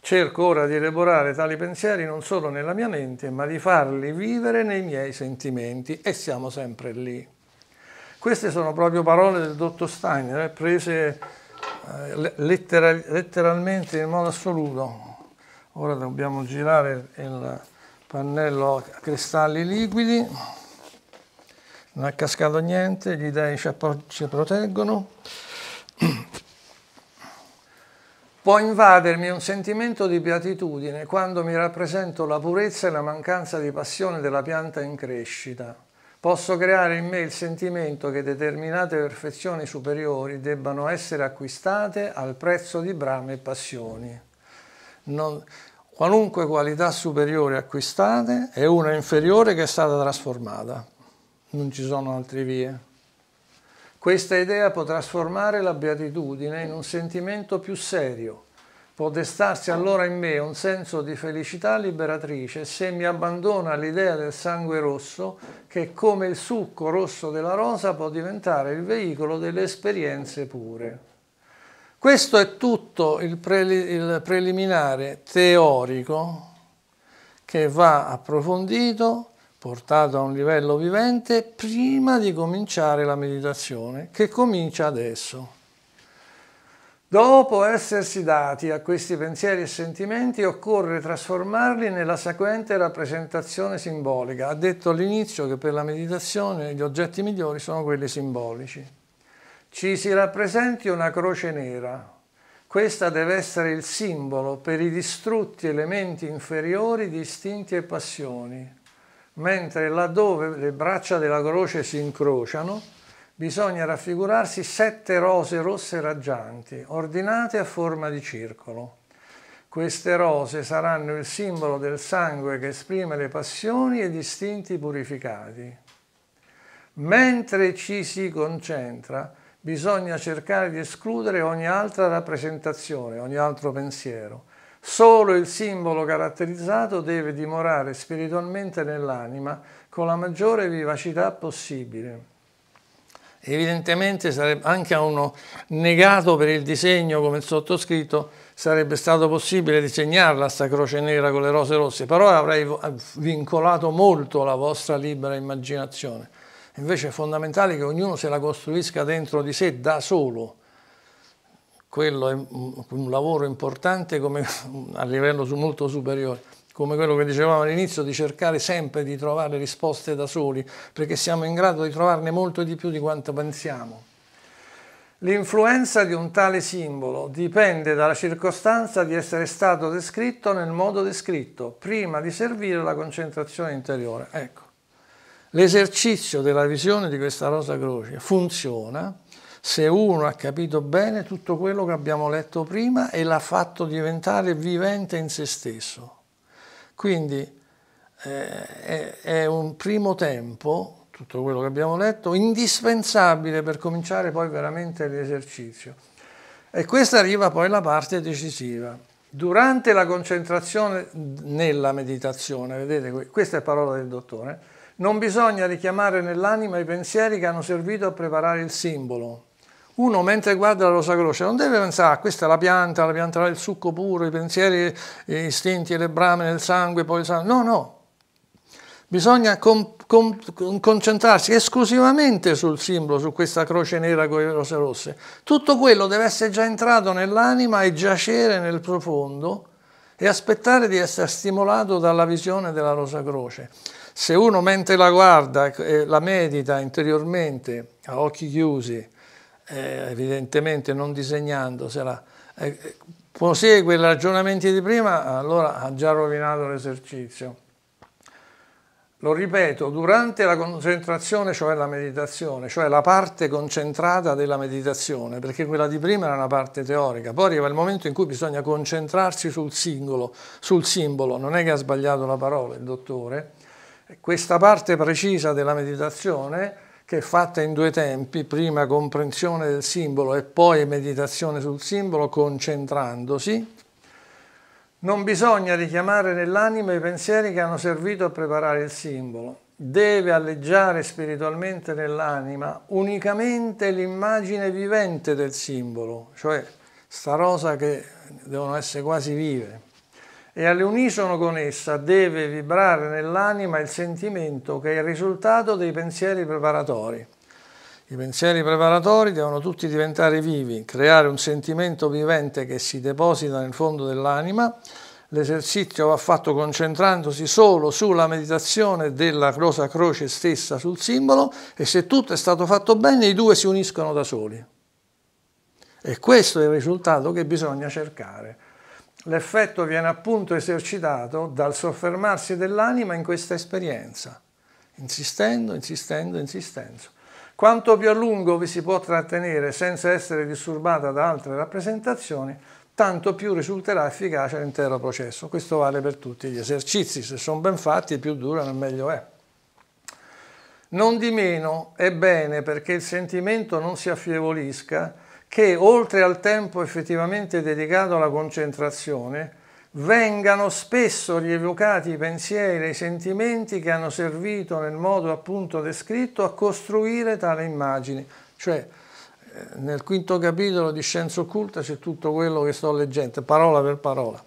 Cerco ora di elaborare tali pensieri non solo nella mia mente, ma di farli vivere nei miei sentimenti e siamo sempre lì. Queste sono proprio parole del dottor Steiner, eh, prese eh, letteral letteralmente in modo assoluto. Ora dobbiamo girare il pannello a cristalli liquidi, non è cascato niente, gli dei ci, ci proteggono. Può invadermi un sentimento di beatitudine quando mi rappresento la purezza e la mancanza di passione della pianta in crescita. Posso creare in me il sentimento che determinate perfezioni superiori debbano essere acquistate al prezzo di brame e passioni. Non, Qualunque qualità superiore acquistate è una inferiore che è stata trasformata. Non ci sono altre vie. Questa idea può trasformare la beatitudine in un sentimento più serio. Può destarsi allora in me un senso di felicità liberatrice se mi abbandona l'idea del sangue rosso che come il succo rosso della rosa può diventare il veicolo delle esperienze pure. Questo è tutto il, pre il preliminare teorico che va approfondito, portato a un livello vivente, prima di cominciare la meditazione, che comincia adesso. Dopo essersi dati a questi pensieri e sentimenti, occorre trasformarli nella seguente rappresentazione simbolica. Ha detto all'inizio che per la meditazione gli oggetti migliori sono quelli simbolici ci si rappresenti una croce nera. Questa deve essere il simbolo per i distrutti elementi inferiori di istinti e passioni, mentre laddove le braccia della croce si incrociano, bisogna raffigurarsi sette rose rosse raggianti, ordinate a forma di circolo. Queste rose saranno il simbolo del sangue che esprime le passioni e gli istinti purificati. Mentre ci si concentra, bisogna cercare di escludere ogni altra rappresentazione, ogni altro pensiero. Solo il simbolo caratterizzato deve dimorare spiritualmente nell'anima con la maggiore vivacità possibile. Evidentemente anche a uno negato per il disegno come il sottoscritto sarebbe stato possibile disegnarla sta croce nera con le rose rosse, però avrei vincolato molto la vostra libera immaginazione. Invece è fondamentale che ognuno se la costruisca dentro di sé da solo. Quello è un lavoro importante come, a livello molto superiore, come quello che dicevamo all'inizio, di cercare sempre di trovare risposte da soli, perché siamo in grado di trovarne molto di più di quanto pensiamo. L'influenza di un tale simbolo dipende dalla circostanza di essere stato descritto nel modo descritto, prima di servire la concentrazione interiore. Ecco. L'esercizio della visione di questa Rosa Croce funziona se uno ha capito bene tutto quello che abbiamo letto prima e l'ha fatto diventare vivente in se stesso. Quindi eh, è un primo tempo, tutto quello che abbiamo letto, indispensabile per cominciare poi veramente l'esercizio. E questa arriva poi la parte decisiva. Durante la concentrazione nella meditazione, vedete, questa è la parola del dottore, non bisogna richiamare nell'anima i pensieri che hanno servito a preparare il simbolo. Uno mentre guarda la Rosa Croce non deve pensare a ah, questa è la pianta, la pianta là il succo puro, i pensieri, gli eh, istinti, le brame nel sangue, poi il sangue. No, no. Bisogna con, con, concentrarsi esclusivamente sul simbolo, su questa croce nera con le rose rosse. Tutto quello deve essere già entrato nell'anima e giacere nel profondo e aspettare di essere stimolato dalla visione della Rosa Croce. Se uno mentre la guarda, e la medita interiormente, a occhi chiusi, eh, evidentemente non disegnandosela, eh, prosegue i ragionamenti di prima, allora ha già rovinato l'esercizio. Lo ripeto, durante la concentrazione, cioè la meditazione, cioè la parte concentrata della meditazione, perché quella di prima era una parte teorica, poi arriva il momento in cui bisogna concentrarsi sul singolo, sul simbolo, non è che ha sbagliato la parola il dottore, questa parte precisa della meditazione, che è fatta in due tempi, prima comprensione del simbolo e poi meditazione sul simbolo, concentrandosi, non bisogna richiamare nell'anima i pensieri che hanno servito a preparare il simbolo. Deve alleggiare spiritualmente nell'anima unicamente l'immagine vivente del simbolo, cioè sta rosa che devono essere quasi vive e all'unisono con essa deve vibrare nell'anima il sentimento che è il risultato dei pensieri preparatori. I pensieri preparatori devono tutti diventare vivi, creare un sentimento vivente che si deposita nel fondo dell'anima. L'esercizio va fatto concentrandosi solo sulla meditazione della rosa croce stessa sul simbolo e se tutto è stato fatto bene i due si uniscono da soli. E questo è il risultato che bisogna cercare. L'effetto viene appunto esercitato dal soffermarsi dell'anima in questa esperienza, insistendo, insistendo, insistendo. Quanto più a lungo vi si può trattenere senza essere disturbata da altre rappresentazioni, tanto più risulterà efficace l'intero processo. Questo vale per tutti gli esercizi, se sono ben fatti più durano meglio è. Non di meno è bene perché il sentimento non si affievolisca che oltre al tempo effettivamente dedicato alla concentrazione, vengano spesso rievocati i pensieri e i sentimenti che hanno servito nel modo appunto descritto a costruire tale immagine. Cioè, eh, nel quinto capitolo di Scienza Occulta c'è tutto quello che sto leggendo, parola per parola.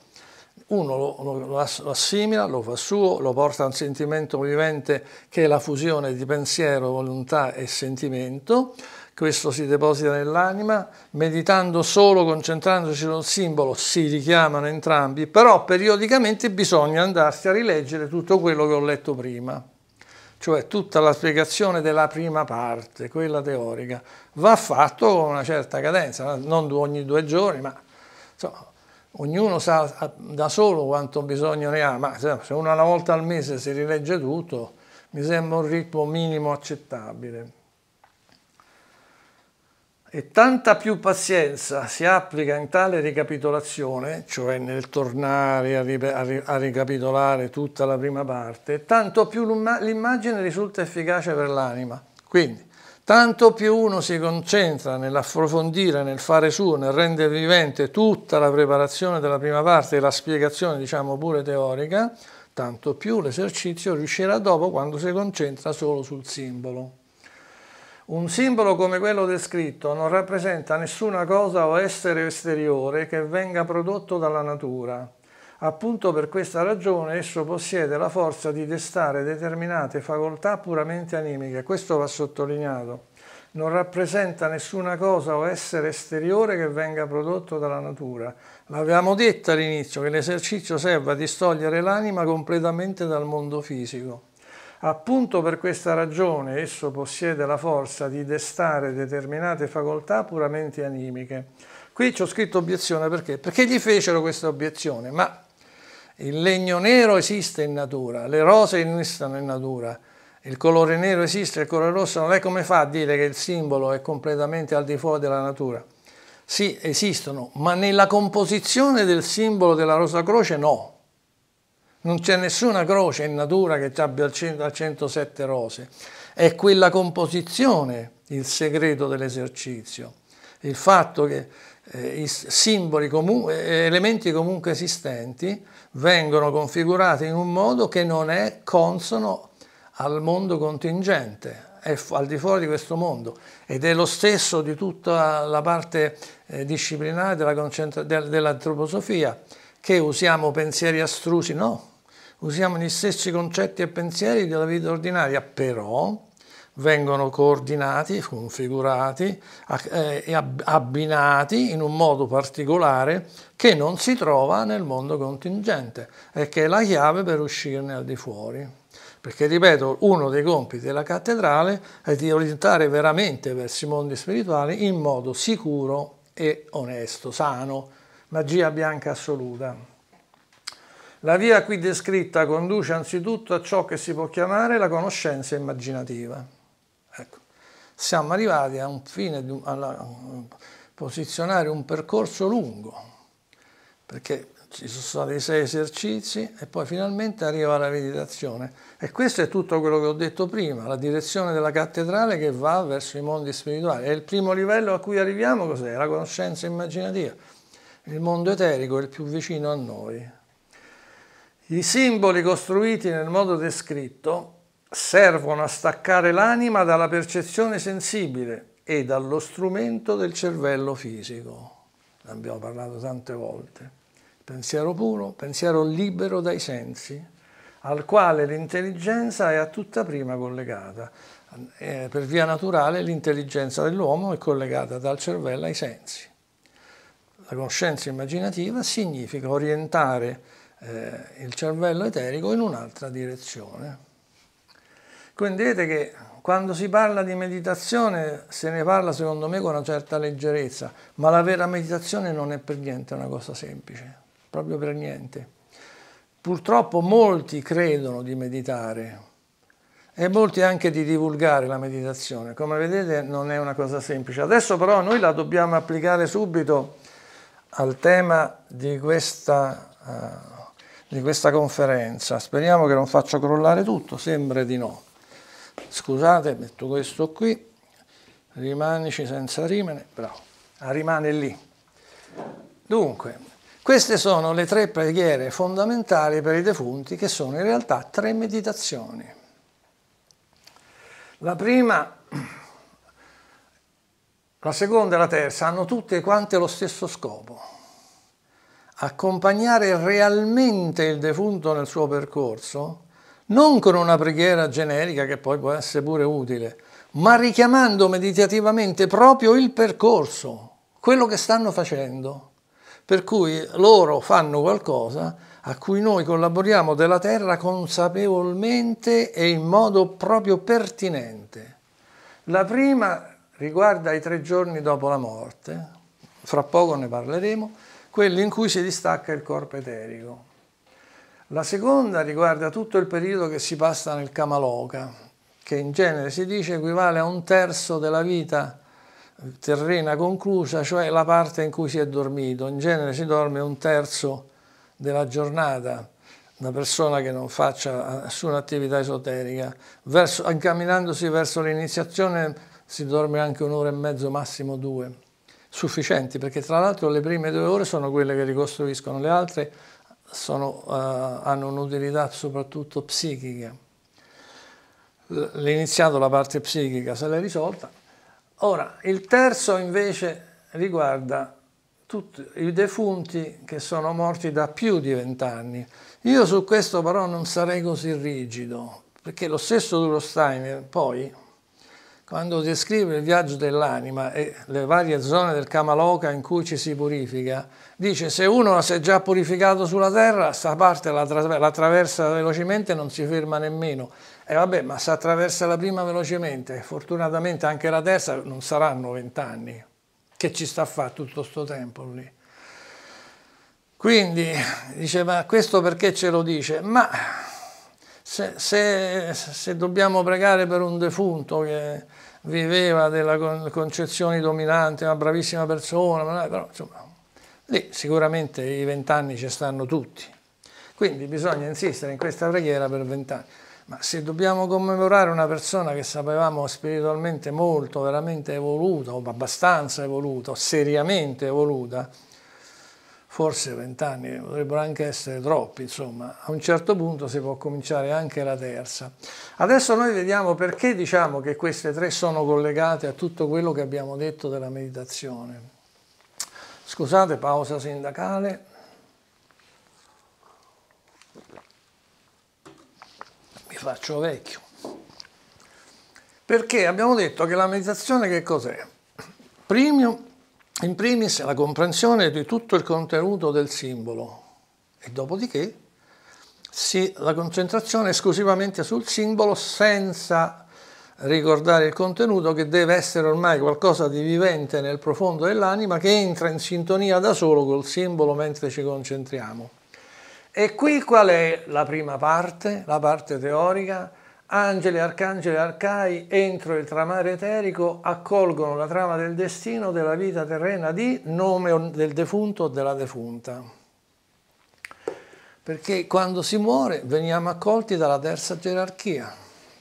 Uno lo, lo, assimila, lo fa suo, lo porta a un sentimento vivente che è la fusione di pensiero, volontà e sentimento, questo si deposita nell'anima, meditando solo, concentrandosi sul simbolo, si richiamano entrambi, però periodicamente bisogna andarsi a rileggere tutto quello che ho letto prima, cioè tutta la spiegazione della prima parte, quella teorica, va fatto con una certa cadenza, non ogni due giorni, ma insomma, ognuno sa da solo quanto bisogno ne ha, ma se uno una volta al mese si rilegge tutto, mi sembra un ritmo minimo accettabile. E tanta più pazienza si applica in tale ricapitolazione, cioè nel tornare a, ri a ricapitolare tutta la prima parte, tanto più l'immagine risulta efficace per l'anima. Quindi, tanto più uno si concentra nell'approfondire, nel fare suo, nel rendere vivente tutta la preparazione della prima parte e la spiegazione, diciamo pure teorica, tanto più l'esercizio riuscirà dopo quando si concentra solo sul simbolo. Un simbolo come quello descritto non rappresenta nessuna cosa o essere esteriore che venga prodotto dalla natura. Appunto per questa ragione esso possiede la forza di destare determinate facoltà puramente animiche, questo va sottolineato. Non rappresenta nessuna cosa o essere esteriore che venga prodotto dalla natura. L'avevamo detto all'inizio che l'esercizio serve a distogliere l'anima completamente dal mondo fisico. Appunto per questa ragione esso possiede la forza di destare determinate facoltà puramente animiche. Qui ci ho scritto obiezione perché? Perché gli fecero questa obiezione, ma il legno nero esiste in natura, le rose esistono in natura, il colore nero esiste, il colore rosso non è come fa a dire che il simbolo è completamente al di fuori della natura. Sì, esistono, ma nella composizione del simbolo della Rosa Croce no, non c'è nessuna croce in natura che abbia al 107 rose. È quella composizione il segreto dell'esercizio. Il fatto che eh, i simboli, comu eh, elementi comunque esistenti, vengono configurati in un modo che non è consono al mondo contingente, è al di fuori di questo mondo ed è lo stesso di tutta la parte eh, disciplinare dell'antroposofia che usiamo pensieri astrusi, no, usiamo gli stessi concetti e pensieri della vita ordinaria, però vengono coordinati, configurati eh, e abbinati in un modo particolare che non si trova nel mondo contingente e che è la chiave per uscirne al di fuori. Perché, ripeto, uno dei compiti della cattedrale è di orientare veramente verso i mondi spirituali in modo sicuro e onesto, sano, magia bianca assoluta. La via qui descritta conduce anzitutto a ciò che si può chiamare la conoscenza immaginativa. Ecco, siamo arrivati a un fine, di, alla, posizionare un percorso lungo, perché ci sono stati sei esercizi e poi finalmente arriva la meditazione. E questo è tutto quello che ho detto prima, la direzione della cattedrale che va verso i mondi spirituali. E il primo livello a cui arriviamo cos'è? La conoscenza immaginativa. Il mondo eterico è il più vicino a noi, i simboli costruiti nel modo descritto servono a staccare l'anima dalla percezione sensibile e dallo strumento del cervello fisico. Ne abbiamo parlato tante volte. Pensiero puro, pensiero libero dai sensi, al quale l'intelligenza è a tutta prima collegata. Eh, per via naturale l'intelligenza dell'uomo è collegata dal cervello ai sensi. La conoscenza immaginativa significa orientare eh, il cervello eterico in un'altra direzione. Quindi vedete che quando si parla di meditazione se ne parla secondo me con una certa leggerezza, ma la vera meditazione non è per niente una cosa semplice, proprio per niente. Purtroppo molti credono di meditare e molti anche di divulgare la meditazione. Come vedete non è una cosa semplice. Adesso però noi la dobbiamo applicare subito al tema di questa... Uh, di questa conferenza. Speriamo che non faccia crollare tutto, sembra di no. Scusate, metto questo qui, rimanici senza rimane, bravo, ah, rimane lì. Dunque, queste sono le tre preghiere fondamentali per i defunti che sono in realtà tre meditazioni. La prima, la seconda e la terza hanno tutte quante lo stesso scopo accompagnare realmente il defunto nel suo percorso, non con una preghiera generica che poi può essere pure utile, ma richiamando meditativamente proprio il percorso, quello che stanno facendo. Per cui loro fanno qualcosa a cui noi collaboriamo della terra consapevolmente e in modo proprio pertinente. La prima riguarda i tre giorni dopo la morte, fra poco ne parleremo, quelli in cui si distacca il corpo eterico. La seconda riguarda tutto il periodo che si passa nel Kamaloka, che in genere si dice equivale a un terzo della vita terrena conclusa, cioè la parte in cui si è dormito. In genere si dorme un terzo della giornata, una persona che non faccia nessuna attività esoterica. Verso, incamminandosi verso l'iniziazione si dorme anche un'ora e mezzo, massimo due sufficienti, perché tra l'altro le prime due ore sono quelle che ricostruiscono, le altre sono, uh, hanno un'utilità soprattutto psichica. L'iniziato la parte psichica se l'è risolta. Ora, il terzo invece riguarda tutti i defunti che sono morti da più di vent'anni. Io su questo però non sarei così rigido, perché lo stesso Duro Steiner poi quando descrive il viaggio dell'anima e le varie zone del Kamaloka in cui ci si purifica, dice se uno si è già purificato sulla terra, sta parte la, tra la attraversa velocemente e non si ferma nemmeno. E vabbè, ma se attraversa la prima velocemente, fortunatamente anche la terza non saranno vent'anni. Che ci sta a fare tutto questo tempo lì? Quindi diceva, questo perché ce lo dice? Ma se, se, se dobbiamo pregare per un defunto che viveva della concezione dominante, una bravissima persona, però insomma, lì sicuramente i vent'anni ci stanno tutti. Quindi bisogna insistere in questa preghiera per vent'anni. Ma se dobbiamo commemorare una persona che sapevamo spiritualmente molto, veramente evoluta, o abbastanza evoluta, o seriamente evoluta, forse vent'anni, potrebbero anche essere troppi, insomma, a un certo punto si può cominciare anche la terza. Adesso noi vediamo perché diciamo che queste tre sono collegate a tutto quello che abbiamo detto della meditazione. Scusate, pausa sindacale. Mi faccio vecchio. Perché abbiamo detto che la meditazione che cos'è? Premium in primis la comprensione di tutto il contenuto del simbolo e dopodiché sì, la concentrazione esclusivamente sul simbolo senza ricordare il contenuto che deve essere ormai qualcosa di vivente nel profondo dell'anima che entra in sintonia da solo col simbolo mentre ci concentriamo. E qui qual è la prima parte, la parte teorica? Angeli, arcangeli, arcai, entro il tramare eterico, accolgono la trama del destino della vita terrena di nome del defunto o della defunta. Perché quando si muore veniamo accolti dalla terza gerarchia.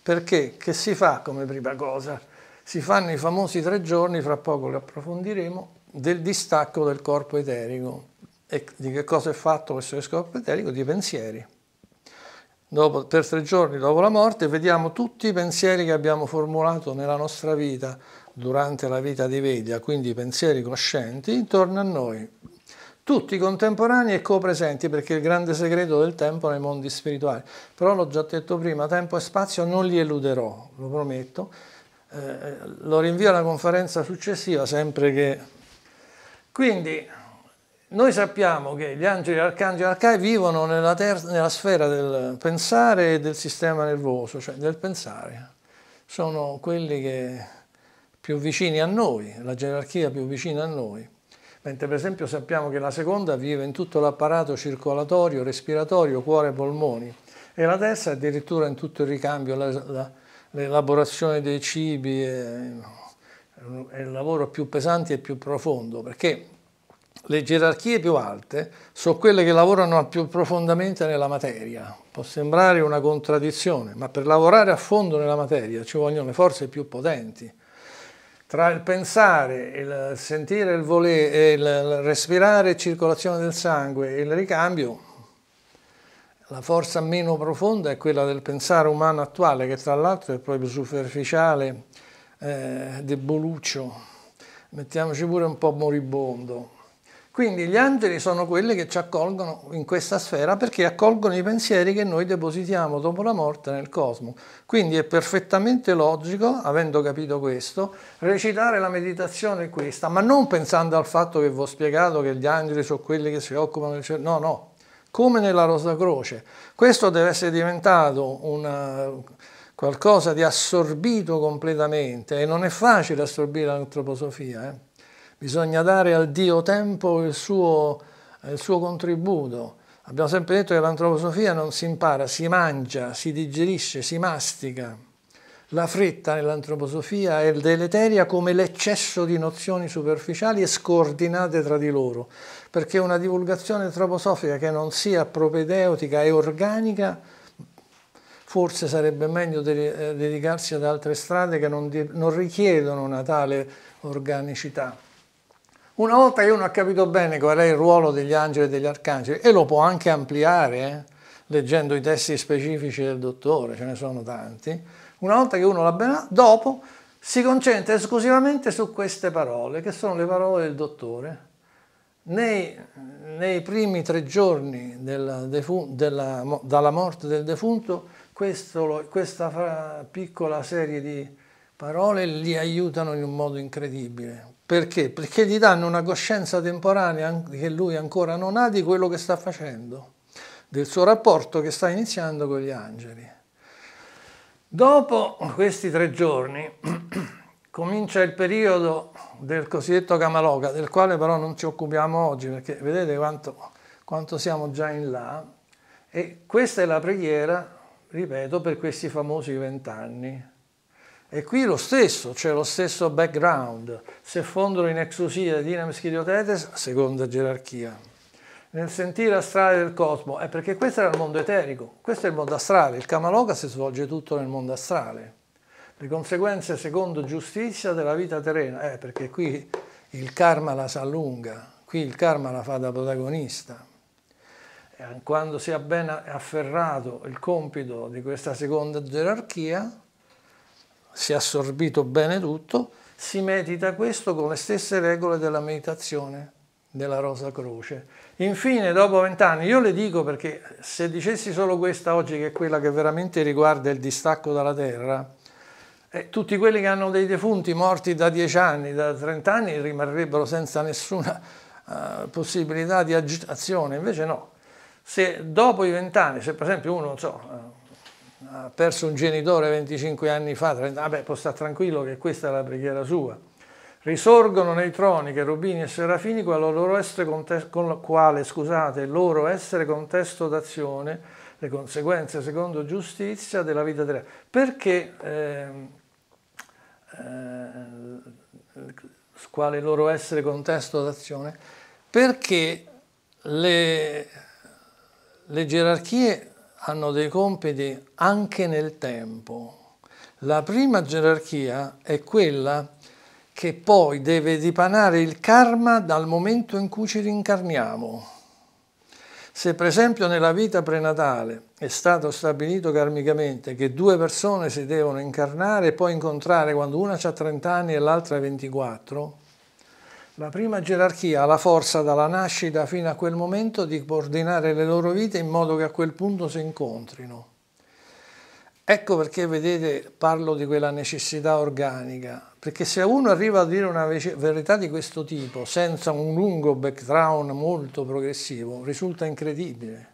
Perché? Che si fa come prima cosa? Si fanno i famosi tre giorni, fra poco li approfondiremo, del distacco del corpo eterico. E di che cosa è fatto questo corpo eterico? Di pensieri dopo, per tre giorni dopo la morte, vediamo tutti i pensieri che abbiamo formulato nella nostra vita durante la vita di Vedia, quindi i pensieri coscienti, intorno a noi, tutti contemporanei e copresenti, perché il grande segreto del tempo nei mondi spirituali. Però l'ho già detto prima, tempo e spazio non li eluderò, lo prometto. Eh, lo rinvio alla conferenza successiva, sempre che... Quindi... Noi sappiamo che gli angeli, arcangeli e arcai vivono nella, nella, sfera del pensare e del sistema nervoso, cioè del pensare. Sono quelli che più vicini a noi, la gerarchia più vicina a noi. Mentre per esempio sappiamo che la seconda vive in tutto l'apparato circolatorio, respiratorio, cuore e polmoni e la terza addirittura in tutto il ricambio, l'elaborazione dei cibi, è, è il lavoro più pesante e più profondo, perché le gerarchie più alte sono quelle che lavorano più profondamente nella materia. Può sembrare una contraddizione, ma per lavorare a fondo nella materia ci vogliono le forze più potenti. Tra il pensare, il sentire, il volere, il respirare, circolazione del sangue e il ricambio, la forza meno profonda è quella del pensare umano attuale, che tra l'altro è proprio superficiale, eh, deboluccio, mettiamoci pure un po' moribondo quindi gli angeli sono quelli che ci accolgono in questa sfera perché accolgono i pensieri che noi depositiamo dopo la morte nel cosmo. Quindi è perfettamente logico, avendo capito questo, recitare la meditazione questa, ma non pensando al fatto che vi ho spiegato che gli angeli sono quelli che si occupano del cielo. No, no, come nella Rosa Croce. Questo deve essere diventato una, eh, qualcosa di assorbito completamente e non è facile assorbire l'antroposofia. Eh? bisogna dare al Dio tempo il suo, eh, il suo contributo. Abbiamo sempre detto che l'antroposofia non si impara, si mangia, si digerisce, si mastica. La fretta nell'antroposofia è deleteria come l'eccesso di nozioni superficiali e scordinate tra di loro, perché una divulgazione antroposofica che non sia propedeutica e organica forse sarebbe meglio eh, dedicarsi ad altre strade che non richiedono una tale organicità. Una volta che uno ha capito bene qual è il ruolo degli angeli e degli arcangeli, e lo può anche ampliare, eh, leggendo i testi specifici del dottore, ce ne sono tanti, una volta che uno l'ha ben dopo si concentra esclusivamente su queste parole, che sono le parole del dottore. Nei, nei primi tre giorni della della, dalla morte del defunto, questo, questa piccola serie di parole li aiutano in un modo incredibile. Perché? Perché gli danno una coscienza temporanea che lui ancora non ha di quello che sta facendo, del suo rapporto che sta iniziando con gli angeli. Dopo questi tre giorni comincia il periodo del cosiddetto Kamaloka, del quale però non ci occupiamo oggi perché vedete quanto, quanto siamo già in là. E questa è la preghiera, ripeto, per questi famosi vent'anni e qui lo stesso, c'è cioè lo stesso background. Se fondono in esclusiva Dynamis Chiriotetes, seconda gerarchia. Nel sentire astrale del cosmo, è perché questo era il mondo eterico, questo è il mondo astrale, il Kamaloka si svolge tutto nel mondo astrale. Le conseguenze secondo giustizia della vita terrena, è eh, perché qui il karma la si allunga, qui il karma la fa da protagonista. E quando si è ben afferrato il compito di questa seconda gerarchia, si è assorbito bene tutto, si medita questo con le stesse regole della meditazione della Rosa Croce. Infine, dopo vent'anni, io le dico perché se dicessi solo questa oggi, che è quella che veramente riguarda il distacco dalla terra, eh, tutti quelli che hanno dei defunti morti da dieci anni, da trent'anni, rimarrebbero senza nessuna uh, possibilità di agitazione. Invece no, se dopo i vent'anni, se per esempio uno, non so, eh, ha perso un genitore 25 anni fa, 30, vabbè può stare tranquillo che questa è la preghiera sua. Risorgono nei troni cherubini e serafini con il quale scusate, loro essere contesto d'azione, le conseguenze secondo giustizia della vita terrena. Perché eh, eh, quale loro essere contesto d'azione? Perché le, le gerarchie hanno dei compiti anche nel tempo. La prima gerarchia è quella che poi deve dipanare il karma dal momento in cui ci rincarniamo. Se per esempio nella vita prenatale è stato stabilito karmicamente che due persone si devono incarnare e poi incontrare quando una ha 30 anni e l'altra 24, la prima gerarchia ha la forza dalla nascita fino a quel momento di coordinare le loro vite in modo che a quel punto si incontrino. Ecco perché, vedete, parlo di quella necessità organica, perché se uno arriva a dire una verità di questo tipo senza un lungo background molto progressivo, risulta incredibile.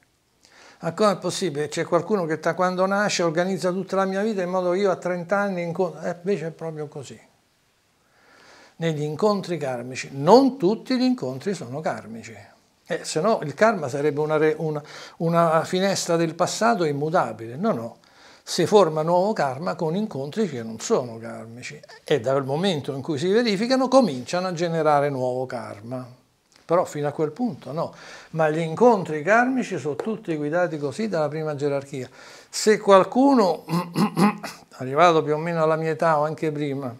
Ma è possibile? C'è qualcuno che da quando nasce organizza tutta la mia vita in modo che io a 30 anni incontro... Eh, invece è proprio così negli incontri karmici. Non tutti gli incontri sono karmici, eh, se no il karma sarebbe una, re, una, una finestra del passato immutabile. No, no, si forma nuovo karma con incontri che non sono karmici e dal momento in cui si verificano cominciano a generare nuovo karma. Però fino a quel punto no. Ma gli incontri karmici sono tutti guidati così dalla prima gerarchia. Se qualcuno, arrivato più o meno alla mia età o anche prima,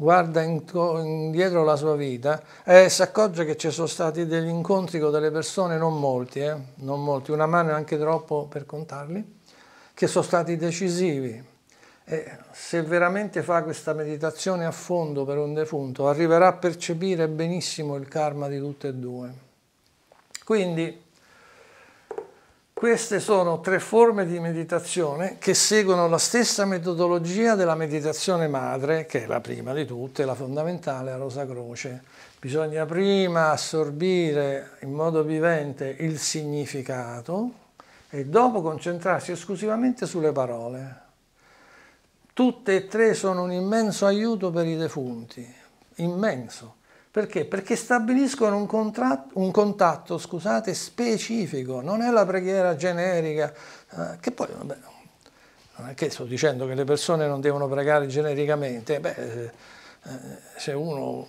guarda indietro la sua vita e eh, si accorge che ci sono stati degli incontri con delle persone, non molti, eh, non molti, una mano è anche troppo per contarli, che sono stati decisivi. E se veramente fa questa meditazione a fondo per un defunto, arriverà a percepire benissimo il karma di tutte e due. Quindi queste sono tre forme di meditazione che seguono la stessa metodologia della meditazione madre, che è la prima di tutte, la fondamentale, a Rosa Croce. Bisogna prima assorbire in modo vivente il significato e dopo concentrarsi esclusivamente sulle parole. Tutte e tre sono un immenso aiuto per i defunti, immenso perché? Perché stabiliscono un, contratto, un contatto scusate, specifico, non è la preghiera generica, eh, che poi vabbè, non è che sto dicendo che le persone non devono pregare genericamente, beh, eh, se uno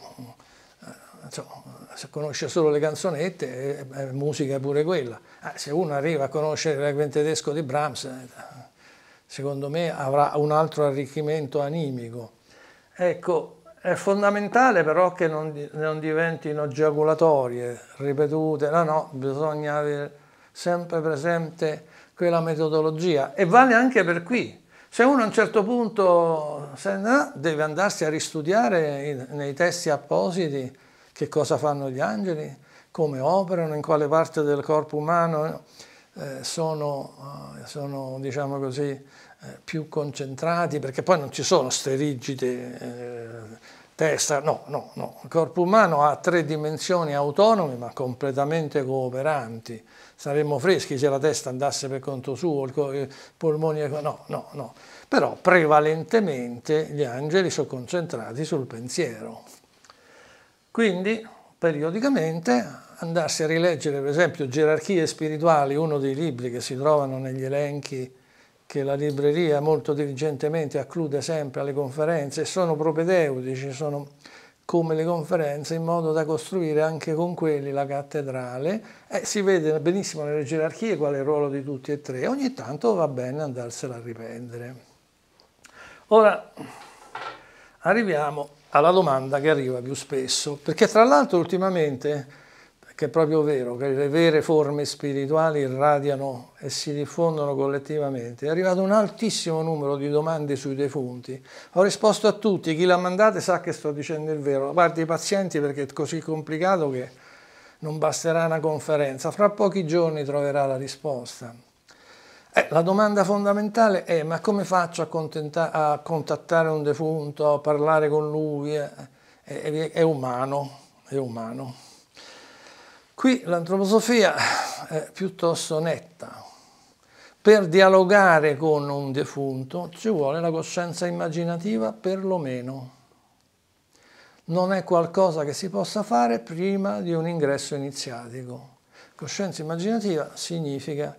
eh, insomma, se conosce solo le canzonette, è, eh, eh, musica è pure quella, eh, se uno arriva a conoscere il requiem tedesco di Brahms, secondo me avrà un altro arricchimento animico. Ecco, è fondamentale però che non, non diventino giaculatorie, ripetute, no, no, bisogna avere sempre presente quella metodologia e vale anche per qui. Se uno a un certo punto se ne deve andarsi a ristudiare nei testi appositi che cosa fanno gli angeli, come operano, in quale parte del corpo umano eh, sono, eh, sono diciamo così, eh, più concentrati, perché poi non ci sono ste rigide eh, testa, no, no, no. Il corpo umano ha tre dimensioni autonome ma completamente cooperanti. Saremmo freschi se la testa andasse per conto suo, il polmoni, no, no, no. Però prevalentemente gli angeli sono concentrati sul pensiero. Quindi, periodicamente, andarsi a rileggere, per esempio, Gerarchie spirituali, uno dei libri che si trovano negli elenchi che la libreria molto diligentemente acclude sempre alle conferenze, sono propedeutici, sono come le conferenze, in modo da costruire anche con quelli la cattedrale. Eh, si vede benissimo nelle gerarchie qual è il ruolo di tutti e tre, ogni tanto va bene andarsela a riprendere. Ora arriviamo alla domanda che arriva più spesso, perché tra l'altro ultimamente che è proprio vero, che le vere forme spirituali irradiano e si diffondono collettivamente. È arrivato un altissimo numero di domande sui defunti. Ho risposto a tutti, chi l'ha mandata sa che sto dicendo il vero. A parte i pazienti perché è così complicato che non basterà una conferenza. Fra pochi giorni troverà la risposta. Eh, la domanda fondamentale è ma come faccio a, a, contattare un defunto, a parlare con lui? è, eh, è, è umano, è umano. Qui l'antroposofia è piuttosto netta. Per dialogare con un defunto ci vuole la coscienza immaginativa perlomeno. Non è qualcosa che si possa fare prima di un ingresso iniziatico. Coscienza immaginativa significa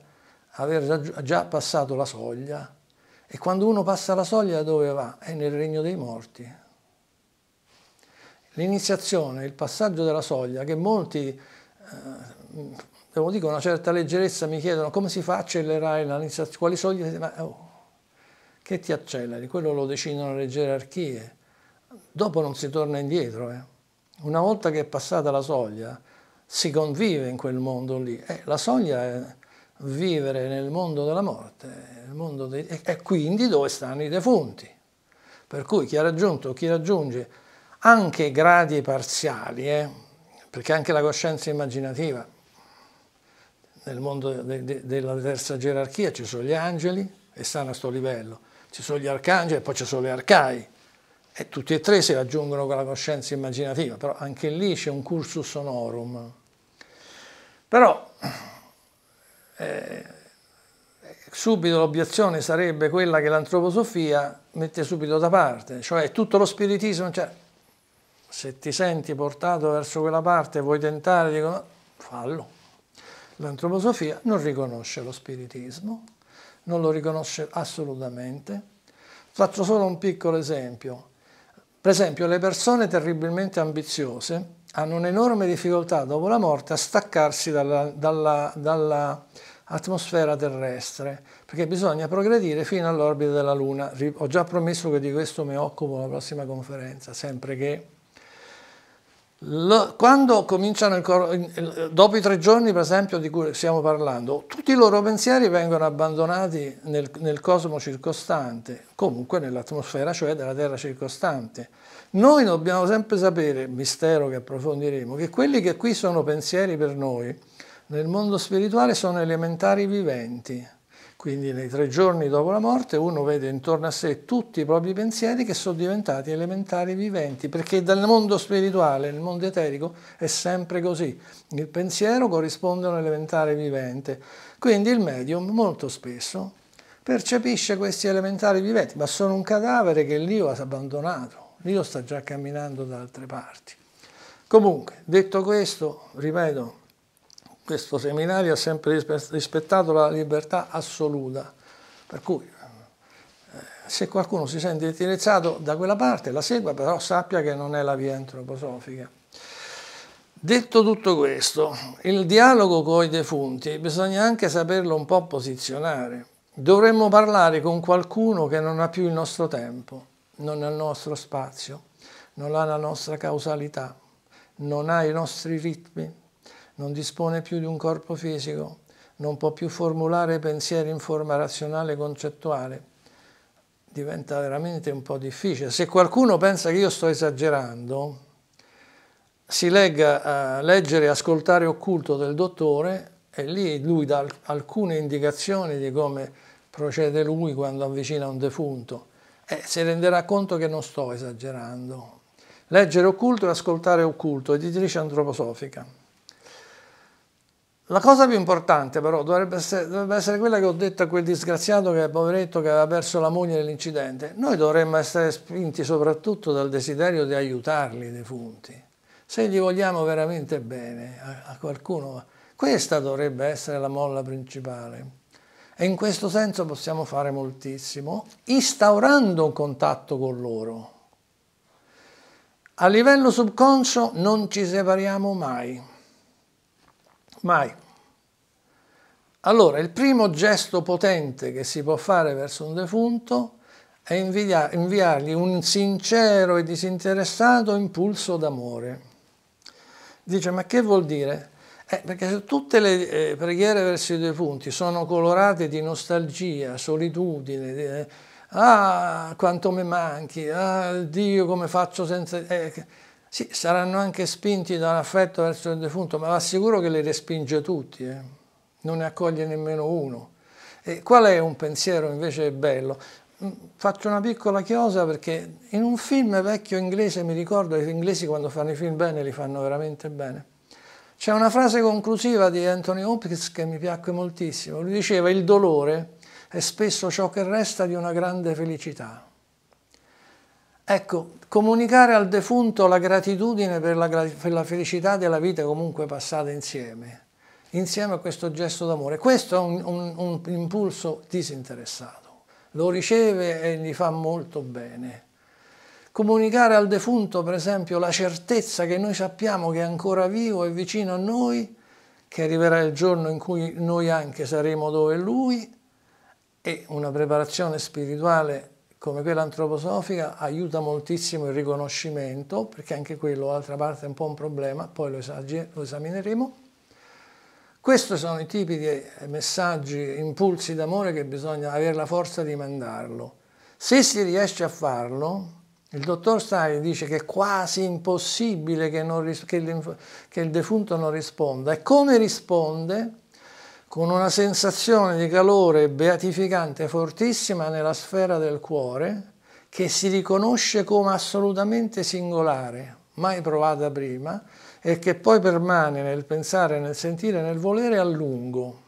aver già passato la soglia e quando uno passa la soglia dove va? È nel regno dei morti. L'iniziazione, il passaggio della soglia che molti devo eh, eh, dire, una certa leggerezza mi chiedono come si fa a accelerare l'analizzazione, quali soglie, Ma, oh, che ti acceleri? Quello lo decidono le gerarchie. Dopo non si torna indietro. Eh. Una volta che è passata la soglia, si convive in quel mondo lì. Eh, la soglia è vivere nel mondo della morte, mondo dei... e quindi dove stanno i defunti. Per cui chi ha raggiunto, chi raggiunge anche gradi parziali, eh, perché anche la coscienza immaginativa, nel mondo de, de, della terza gerarchia ci sono gli angeli e stanno a questo livello, ci sono gli arcangeli e poi ci sono gli arcai, e tutti e tre si raggiungono con la coscienza immaginativa, però anche lì c'è un cursus sonorum. Però eh, subito l'obiezione sarebbe quella che l'antroposofia mette subito da parte, cioè tutto lo spiritismo, cioè se ti senti portato verso quella parte e vuoi tentare, dico, fallo. L'antroposofia non riconosce lo spiritismo, non lo riconosce assolutamente. Faccio solo un piccolo esempio. Per esempio, le persone terribilmente ambiziose hanno un'enorme difficoltà dopo la morte a staccarsi dall'atmosfera dalla, dalla terrestre, perché bisogna progredire fino all'orbita della Luna. Ho già promesso che di questo mi occupo alla prossima conferenza, sempre che quando cominciano, il, dopo i tre giorni per esempio di cui stiamo parlando, tutti i loro pensieri vengono abbandonati nel, nel cosmo circostante, comunque nell'atmosfera, cioè della Terra circostante. Noi dobbiamo sempre sapere, mistero che approfondiremo, che quelli che qui sono pensieri per noi, nel mondo spirituale sono elementari viventi. Quindi nei tre giorni dopo la morte uno vede intorno a sé tutti i propri pensieri che sono diventati elementari viventi, perché dal mondo spirituale, nel mondo eterico, è sempre così. Il pensiero corrisponde a un elementare vivente. Quindi il medium molto spesso percepisce questi elementari viventi, ma sono un cadavere che l'io ha abbandonato, l'io sta già camminando da altre parti. Comunque, detto questo, ripeto, questo seminario ha sempre rispettato la libertà assoluta, per cui eh, se qualcuno si sente interessato da quella parte la segua, però sappia che non è la via antroposofica. Detto tutto questo, il dialogo con i defunti bisogna anche saperlo un po' posizionare. Dovremmo parlare con qualcuno che non ha più il nostro tempo, non ha il nostro spazio, non ha la nostra causalità, non ha i nostri ritmi, non dispone più di un corpo fisico, non può più formulare pensieri in forma razionale e concettuale. Diventa veramente un po' difficile. Se qualcuno pensa che io sto esagerando, si legga a eh, leggere e ascoltare occulto del dottore e lì lui dà alcune indicazioni di come procede lui quando avvicina un defunto e si renderà conto che non sto esagerando. Leggere occulto e ascoltare occulto, editrice antroposofica. La cosa più importante però dovrebbe essere, dovrebbe essere, quella che ho detto a quel disgraziato che è poveretto che aveva perso la moglie nell'incidente. Noi dovremmo essere spinti soprattutto dal desiderio di aiutarli i defunti. Se gli vogliamo veramente bene a, a qualcuno, questa dovrebbe essere la molla principale. E in questo senso possiamo fare moltissimo, instaurando un contatto con loro. A livello subconscio non ci separiamo mai. Mai. Allora, il primo gesto potente che si può fare verso un defunto è inviargli un sincero e disinteressato impulso d'amore. Dice, ma che vuol dire? Eh, perché se tutte le eh, preghiere verso i defunti sono colorate di nostalgia, solitudine, di, eh, ah, quanto mi manchi, ah, Dio come faccio senza... Eh, sì, saranno anche spinti da un affetto verso il defunto, ma assicuro che le respinge tutti. Eh non ne accoglie nemmeno uno. E qual è un pensiero invece bello? Mm, faccio una piccola chiosa perché in un film vecchio inglese, mi ricordo, gli inglesi quando fanno i film bene li fanno veramente bene. C'è una frase conclusiva di Anthony Hopkins che mi piacque moltissimo. Lui diceva il dolore è spesso ciò che resta di una grande felicità. Ecco, comunicare al defunto la gratitudine per la, per la felicità della vita comunque passata insieme insieme a questo gesto d'amore. Questo è un, un, un impulso disinteressato, lo riceve e gli fa molto bene. Comunicare al defunto, per esempio, la certezza che noi sappiamo che è ancora vivo e vicino a noi, che arriverà il giorno in cui noi anche saremo dove lui, e una preparazione spirituale come quella antroposofica aiuta moltissimo il riconoscimento, perché anche quello, d'altra parte, è un po' un problema, poi lo, esamineremo. Questi sono i tipi di eh, messaggi, impulsi d'amore che bisogna avere la forza di mandarlo. Se si riesce a farlo, il dottor Stai dice che è quasi impossibile che, non, che, il, che il defunto non risponda. E come risponde? Con una sensazione di calore beatificante fortissima nella sfera del cuore che si riconosce come assolutamente singolare, mai provata prima, e che poi permane nel pensare, nel sentire, nel volere a lungo.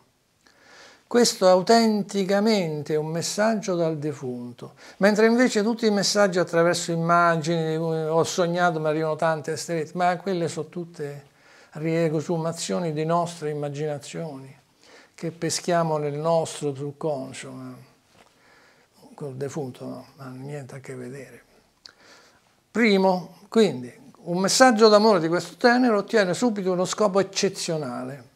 Questo è autenticamente un messaggio dal defunto, mentre invece tutti i messaggi attraverso immagini, oh, ho sognato, ma arrivano tante esterette, ma quelle sono tutte riecosumazioni di nostre immaginazioni che peschiamo nel nostro subconscio, ma col defunto no, non ha niente a che vedere. Primo, quindi, un messaggio d'amore di questo tenero ottiene subito uno scopo eccezionale.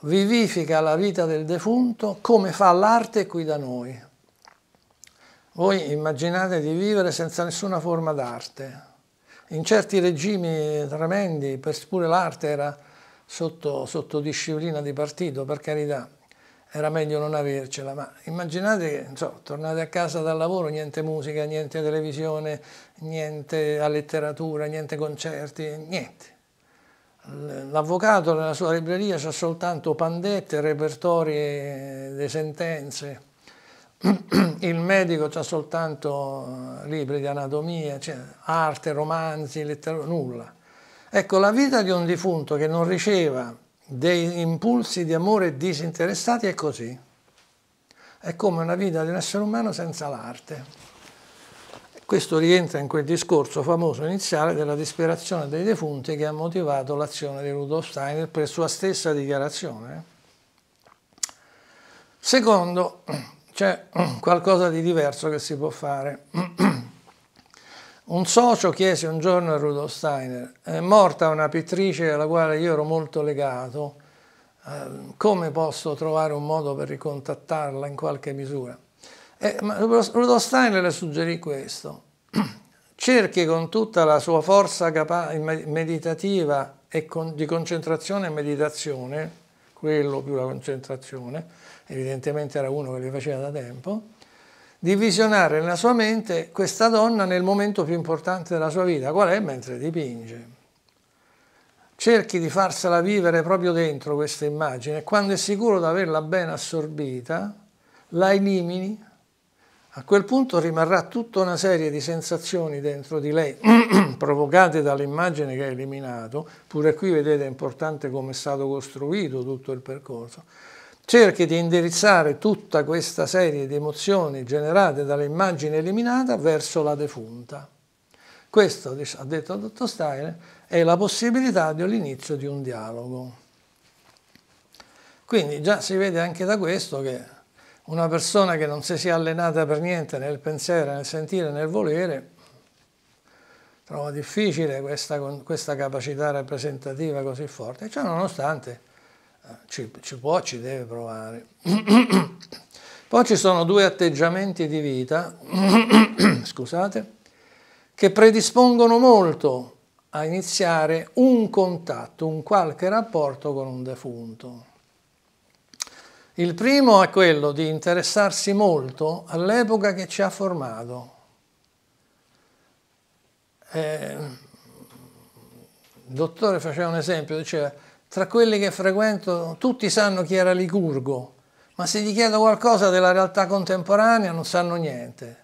Vivifica la vita del defunto come fa l'arte qui da noi. Voi immaginate di vivere senza nessuna forma d'arte. In certi regimi tremendi, pure l'arte era sotto, sotto disciplina di partito, per carità, era meglio non avercela, ma immaginate che tornate a casa dal lavoro, niente musica, niente televisione, niente a letteratura, niente concerti, niente. L'avvocato nella sua libreria c'ha soltanto pandette, repertori di sentenze, il medico c'ha soltanto eh, libri di anatomia, cioè arte, romanzi, letteratura, nulla. Ecco, la vita di un defunto che non riceva dei impulsi di amore disinteressati è così. È come una vita di un essere umano senza l'arte. Questo rientra in quel discorso famoso iniziale della disperazione dei defunti che ha motivato l'azione di Rudolf Steiner per sua stessa dichiarazione. Eh. Secondo, c'è qualcosa di diverso che si può fare. Un socio chiese un giorno a Rudolf Steiner, è morta una pittrice alla quale io ero molto legato, eh, come posso trovare un modo per ricontattarla in qualche misura? Eh, Rudolf Steiner le suggerì questo. Cerchi con tutta la sua forza meditativa e con di concentrazione e meditazione, quello più la concentrazione, evidentemente era uno che le faceva da tempo, di visionare nella sua mente questa donna nel momento più importante della sua vita, qual è? Mentre dipinge cerchi di farsela vivere proprio dentro questa immagine, quando è sicuro di averla ben assorbita, la elimini a quel punto rimarrà tutta una serie di sensazioni dentro di lei provocate dall'immagine che ha eliminato, pure qui vedete è importante come è stato costruito tutto il percorso, cerchi di indirizzare tutta questa serie di emozioni generate dall'immagine eliminata verso la defunta. Questo, ha detto il dottor Steiner, è la possibilità dell'inizio di un dialogo. Quindi già si vede anche da questo che una persona che non si sia allenata per niente nel pensare, nel sentire, nel volere, trova difficile questa, questa capacità rappresentativa così forte. E ciò nonostante eh, ci, ci può, ci deve provare. Poi ci sono due atteggiamenti di vita, scusate, che predispongono molto a iniziare un contatto, un qualche rapporto con un defunto. Il primo è quello di interessarsi molto all'epoca che ci ha formato. Eh, il dottore faceva un esempio, diceva, tra quelli che frequento tutti sanno chi era Licurgo, ma se gli chiedo qualcosa della realtà contemporanea non sanno niente.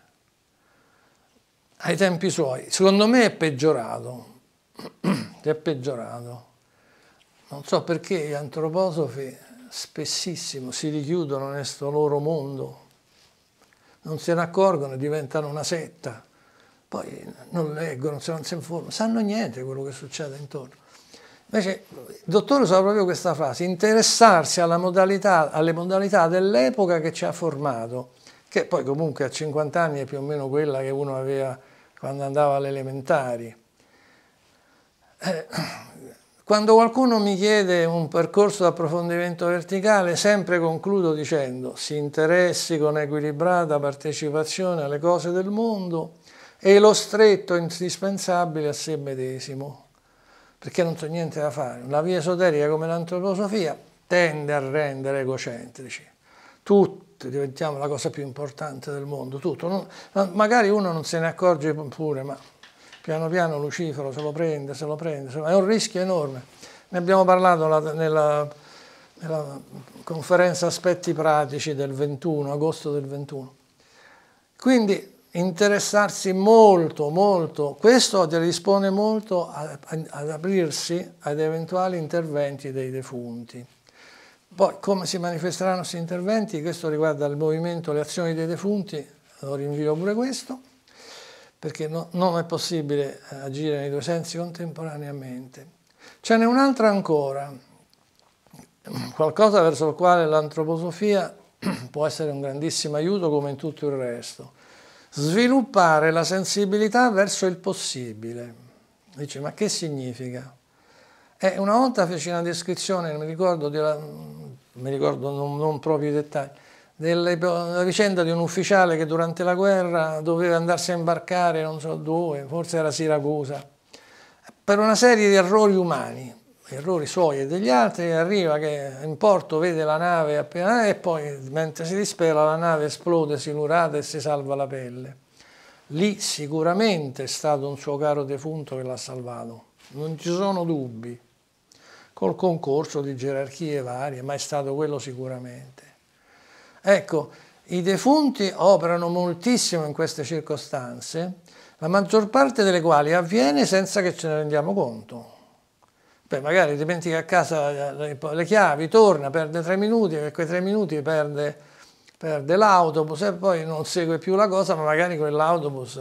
Ai tempi suoi, secondo me è peggiorato, è peggiorato. Non so perché gli antroposofi spessissimo si richiudono nel loro mondo, non se ne accorgono, diventano una setta, poi non leggono, non si informano, sanno niente quello che succede intorno. Invece il dottore usa proprio questa frase, interessarsi modalità, alle modalità dell'epoca che ci ha formato, che poi comunque a 50 anni è più o meno quella che uno aveva quando andava alle elementari. Eh, quando qualcuno mi chiede un percorso di approfondimento verticale, sempre concludo dicendo si interessi con equilibrata partecipazione alle cose del mondo e lo stretto indispensabile a sé medesimo, perché non c'è niente da fare. La via esoterica come l'antroposofia tende a rendere egocentrici. Tutti diventiamo la cosa più importante del mondo, tutto. Non, magari uno non se ne accorge pure, ma piano piano Lucifero se lo prende, se lo prende, se lo... è un rischio enorme. Ne abbiamo parlato nella, nella, nella conferenza aspetti pratici del 21, agosto del 21. Quindi interessarsi molto, molto, questo risponde molto a, a, ad aprirsi ad eventuali interventi dei defunti. Poi come si manifesteranno questi interventi, questo riguarda il movimento, le azioni dei defunti, lo rinvio pure questo perché no, non è possibile agire nei due sensi contemporaneamente. Ce n'è un'altra ancora, qualcosa verso il quale l'antroposofia può essere un grandissimo aiuto come in tutto il resto. Sviluppare la sensibilità verso il possibile. Dice, ma che significa? Eh, una volta feci una descrizione, mi ricordo, della, mi ricordo non, non proprio i dettagli, della vicenda di un ufficiale che durante la guerra doveva andarsi a imbarcare non so dove, forse era Siracusa, per una serie di errori umani, errori suoi e degli altri, arriva che in porto vede la nave appena e poi mentre si dispera la nave esplode, si lurata e si salva la pelle. Lì sicuramente è stato un suo caro defunto che l'ha salvato, non ci sono dubbi, col concorso di gerarchie varie, ma è stato quello sicuramente. Ecco, i defunti operano moltissimo in queste circostanze, la maggior parte delle quali avviene senza che ce ne rendiamo conto. Beh, magari dimentica a casa le chiavi, torna, perde tre minuti, e quei tre minuti perde, perde l'autobus e poi non segue più la cosa, ma magari quell'autobus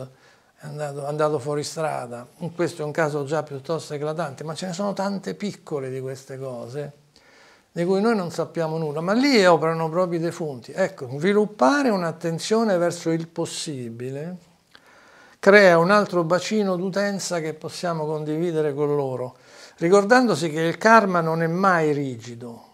è andato, andato, fuori strada. Questo è un caso già piuttosto eclatante, ma ce ne sono tante piccole di queste cose di cui noi non sappiamo nulla, ma lì operano proprio i defunti. Ecco, sviluppare un'attenzione verso il possibile crea un altro bacino d'utenza che possiamo condividere con loro, ricordandosi che il karma non è mai rigido.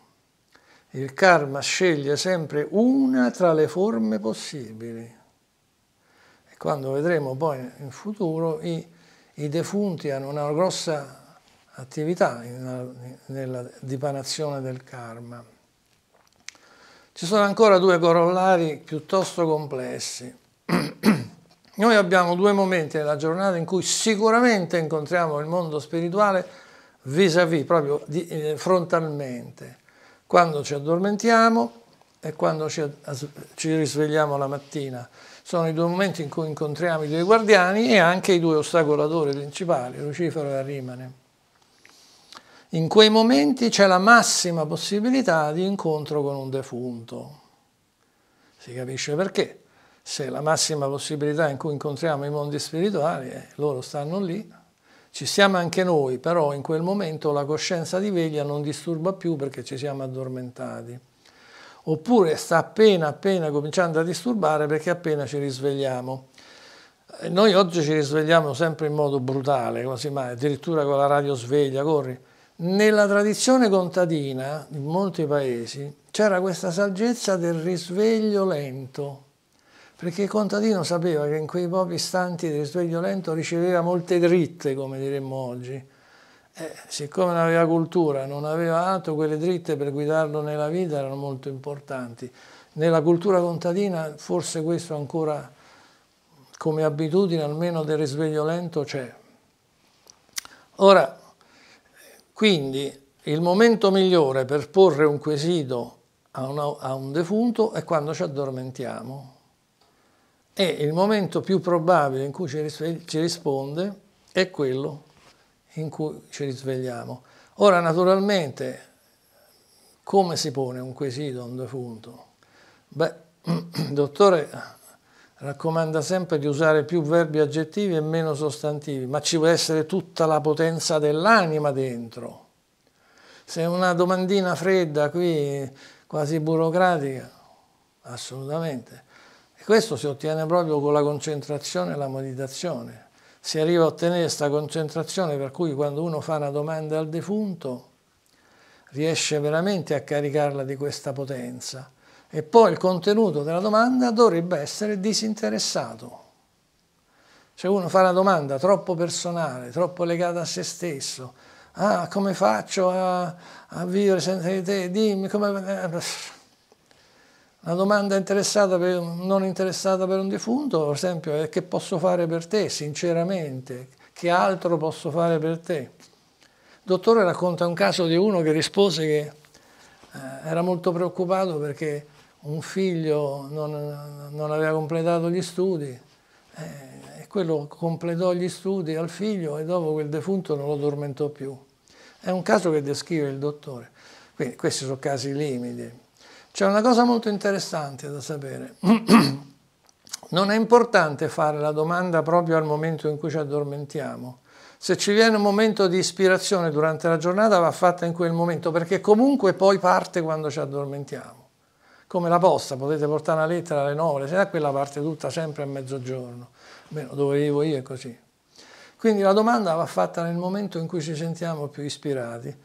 Il karma sceglie sempre una tra le forme possibili. E quando vedremo poi in futuro i, i defunti hanno una grossa attività nella dipanazione del karma. Ci sono ancora due corollari piuttosto complessi. Noi abbiamo due momenti nella giornata in cui sicuramente incontriamo il mondo spirituale vis-à-vis, proprio eh, frontalmente, quando ci addormentiamo e quando ci risvegliamo la mattina. Sono i due momenti in cui incontriamo i due guardiani e anche i due ostacolatori principali, Lucifero e Arimane. In quei momenti c'è la massima possibilità di incontro con un defunto. Si capisce perché? Se la massima possibilità in cui incontriamo i mondi spirituali, è loro stanno lì, ci siamo anche noi, però in quel momento la coscienza di veglia non disturba più perché ci siamo addormentati. Oppure sta appena appena cominciando a disturbare perché appena ci risvegliamo. Eh, noi oggi ci risvegliamo sempre in modo brutale, quasi mai, addirittura con la radio sveglia, corri nella tradizione contadina in molti paesi c'era questa saggezza del risveglio lento, perché il contadino sapeva che in quei pochi istanti di risveglio lento riceveva molte dritte, come diremmo oggi. Eh, siccome non aveva cultura, non aveva altro, quelle dritte per guidarlo nella vita erano molto importanti. Nella cultura contadina forse questo ancora come abitudine, almeno del risveglio lento, c'è. Ora, quindi il momento migliore per porre un quesito a, una, a un defunto è quando ci addormentiamo. E il momento più probabile in cui ci, ci risponde è quello in cui ci risvegliamo. Ora, naturalmente, come si pone un quesito a un defunto? Beh, dottore, raccomanda sempre di usare più verbi aggettivi e meno sostantivi, ma ci può essere tutta la potenza dell'anima dentro. Se è una domandina fredda qui, quasi burocratica, assolutamente. E questo si ottiene proprio con la concentrazione e la meditazione. Si arriva a ottenere questa concentrazione per cui quando uno fa una domanda al defunto riesce veramente a caricarla di questa potenza e poi il contenuto della domanda dovrebbe essere disinteressato. Se uno fa una domanda troppo personale, troppo legata a se stesso, ah, come faccio a, a vivere senza di te? Dimmi come... Eh, una domanda interessata per, non interessata per un defunto, per esempio, è che posso fare per te, sinceramente? Che altro posso fare per te? Il dottore racconta un caso di uno che rispose che eh, era molto preoccupato perché un figlio non, non aveva completato gli studi eh, e quello completò gli studi al figlio e dopo quel defunto non lo tormentò più. È un caso che descrive il dottore. Quindi questi sono casi limiti. C'è una cosa molto interessante da sapere. Non è importante fare la domanda proprio al momento in cui ci addormentiamo. Se ci viene un momento di ispirazione durante la giornata va fatta in quel momento, perché comunque poi parte quando ci addormentiamo come la posta, potete portare una lettera alle 9, se no quella parte tutta sempre a mezzogiorno, almeno dove vivo io è così. Quindi la domanda va fatta nel momento in cui ci sentiamo più ispirati.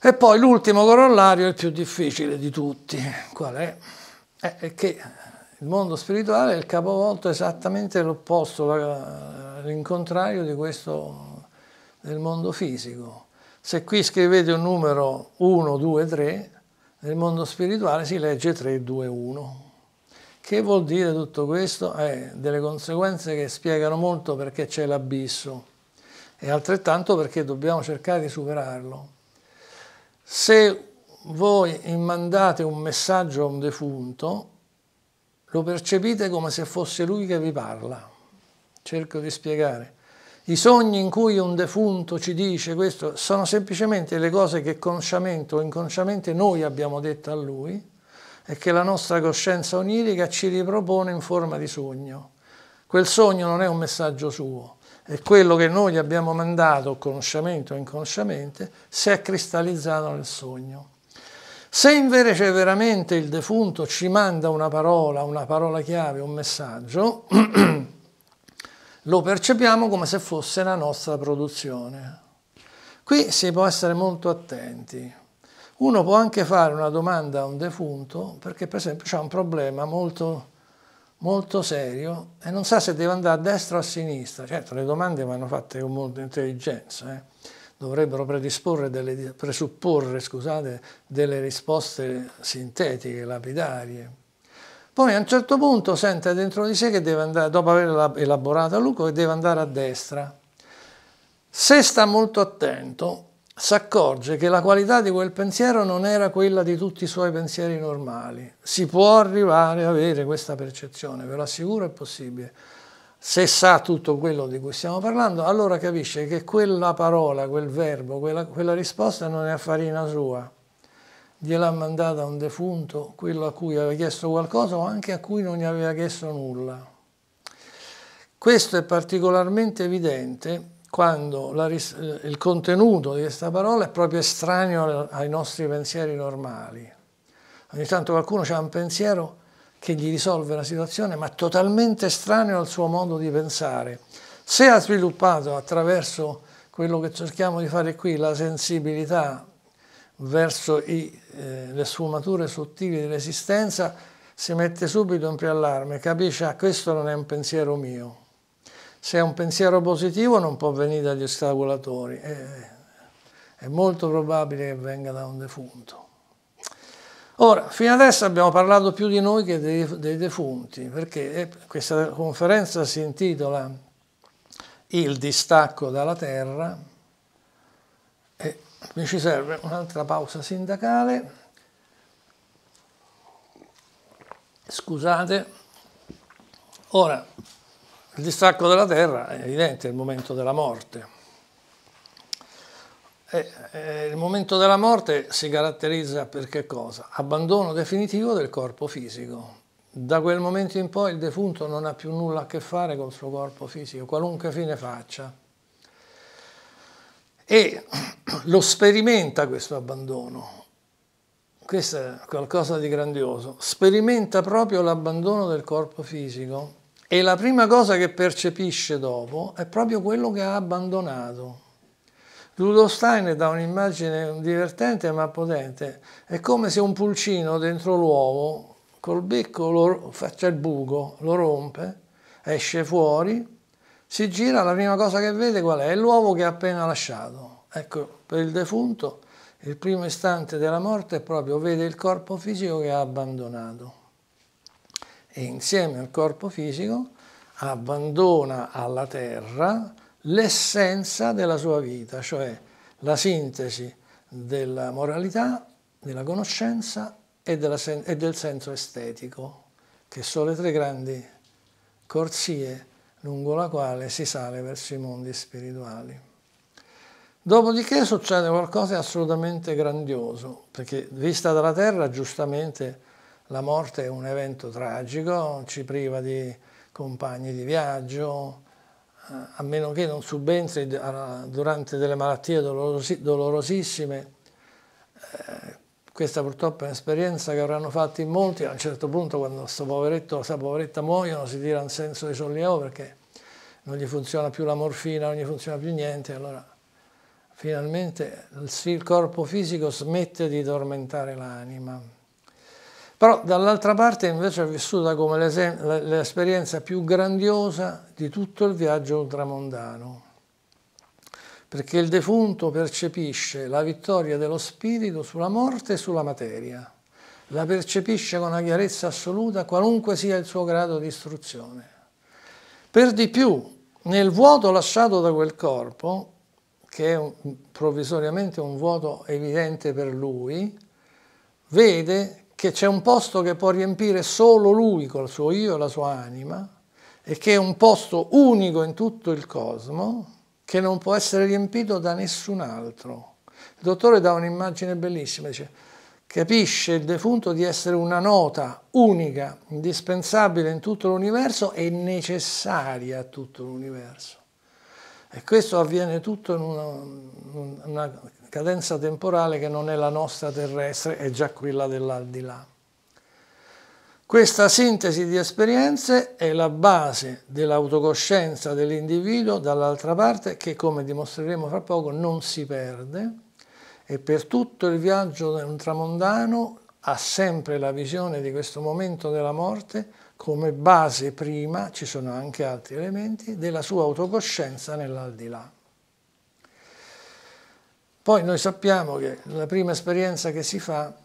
E poi l'ultimo corollario, il più difficile di tutti, qual è? Eh, è che il mondo spirituale è il capovolto esattamente l'opposto, l'incontrario di questo del mondo fisico. Se qui scrivete un numero 1, 2, 3, nel mondo spirituale si legge 3, 2, 1. Che vuol dire tutto questo? Eh, delle conseguenze che spiegano molto perché c'è l'abisso e altrettanto perché dobbiamo cercare di superarlo. Se voi mandate un messaggio a un defunto, lo percepite come se fosse lui che vi parla. Cerco di spiegare. I sogni in cui un defunto ci dice questo sono semplicemente le cose che consciamente o inconsciamente noi abbiamo detto a lui e che la nostra coscienza onirica ci ripropone in forma di sogno. Quel sogno non è un messaggio suo, è quello che noi gli abbiamo mandato consciamente o inconsciamente, si è cristallizzato nel sogno. Se invece veramente il defunto ci manda una parola, una parola chiave, un messaggio, lo percepiamo come se fosse la nostra produzione. Qui si può essere molto attenti. Uno può anche fare una domanda a un defunto perché per esempio ha un problema molto, molto serio e non sa se deve andare a destra o a sinistra. Certo, le domande vanno fatte con molta intelligenza, eh. dovrebbero predisporre delle, presupporre scusate, delle risposte sintetiche, lapidarie. Poi a un certo punto sente dentro di sé che deve andare, dopo aver elaborato a Luco, che deve andare a destra. Se sta molto attento, si accorge che la qualità di quel pensiero non era quella di tutti i suoi pensieri normali. Si può arrivare a avere questa percezione, ve lo assicuro è possibile. Se sa tutto quello di cui stiamo parlando, allora capisce che quella parola, quel verbo, quella, quella risposta non è a farina sua, gliel'ha mandata un defunto, quello a cui aveva chiesto qualcosa o anche a cui non gli aveva chiesto nulla. Questo è particolarmente evidente quando la, eh, il contenuto di questa parola è proprio estraneo ai nostri pensieri normali. Ogni tanto qualcuno ha un pensiero che gli risolve la situazione, ma totalmente estraneo al suo modo di pensare. Se ha sviluppato attraverso quello che cerchiamo di fare qui, la sensibilità verso i, eh, le sfumature sottili dell'esistenza, si mette subito in preallarme, capisce che ah, questo non è un pensiero mio. Se è un pensiero positivo non può venire dagli ostacolatori, è, è molto probabile che venga da un defunto. Ora, fino adesso abbiamo parlato più di noi che dei, dei defunti, perché eh, questa conferenza si intitola Il distacco dalla terra, mi ci serve un'altra pausa sindacale. Scusate, ora il distacco della terra è evidente, è il momento della morte. E, eh, il momento della morte si caratterizza per che cosa? Abbandono definitivo del corpo fisico. Da quel momento in poi il defunto non ha più nulla a che fare col suo corpo fisico, qualunque fine faccia e lo sperimenta questo abbandono. Questo è qualcosa di grandioso. Sperimenta proprio l'abbandono del corpo fisico e la prima cosa che percepisce dopo è proprio quello che ha abbandonato. Ludo Stein dà un'immagine divertente ma potente. È come se un pulcino dentro l'uovo col becco lo, faccia il buco, lo rompe, esce fuori si gira, la prima cosa che vede qual è? È l'uovo che ha appena lasciato. Ecco, per il defunto il primo istante della morte è proprio vede il corpo fisico che ha abbandonato. E insieme al corpo fisico abbandona alla terra l'essenza della sua vita, cioè la sintesi della moralità, della conoscenza e, della sen e del senso estetico, che sono le tre grandi corsie lungo la quale si sale verso i mondi spirituali. Dopodiché succede qualcosa di assolutamente grandioso, perché vista dalla Terra giustamente la morte è un evento tragico, ci priva di compagni di viaggio, eh, a meno che non subentri durante delle malattie dolorosissime, eh, questa purtroppo è un'esperienza che avranno fatto in molti, a un certo punto quando questo poveretto o questa poveretta muoiono si tira un senso di sollievo perché non gli funziona più la morfina, non gli funziona più niente, allora finalmente il corpo fisico smette di tormentare l'anima. Però dall'altra parte invece è vissuta come l'esperienza più grandiosa di tutto il viaggio ultramondano perché il defunto percepisce la vittoria dello spirito sulla morte e sulla materia, la percepisce con una chiarezza assoluta qualunque sia il suo grado di istruzione. Per di più, nel vuoto lasciato da quel corpo, che è un, provvisoriamente un vuoto evidente per lui, vede che c'è un posto che può riempire solo lui col suo io e la sua anima, e che è un posto unico in tutto il cosmo, che non può essere riempito da nessun altro. Il dottore dà un'immagine bellissima, dice, capisce il defunto di essere una nota unica, indispensabile in tutto l'universo e necessaria a tutto l'universo. E questo avviene tutto in una, una cadenza temporale che non è la nostra terrestre, è già quella dell'aldilà. Questa sintesi di esperienze è la base dell'autocoscienza dell'individuo, dall'altra parte, che come dimostreremo fra poco non si perde e per tutto il viaggio tramondano ha sempre la visione di questo momento della morte come base prima, ci sono anche altri elementi, della sua autocoscienza nell'aldilà. Poi noi sappiamo che la prima esperienza che si fa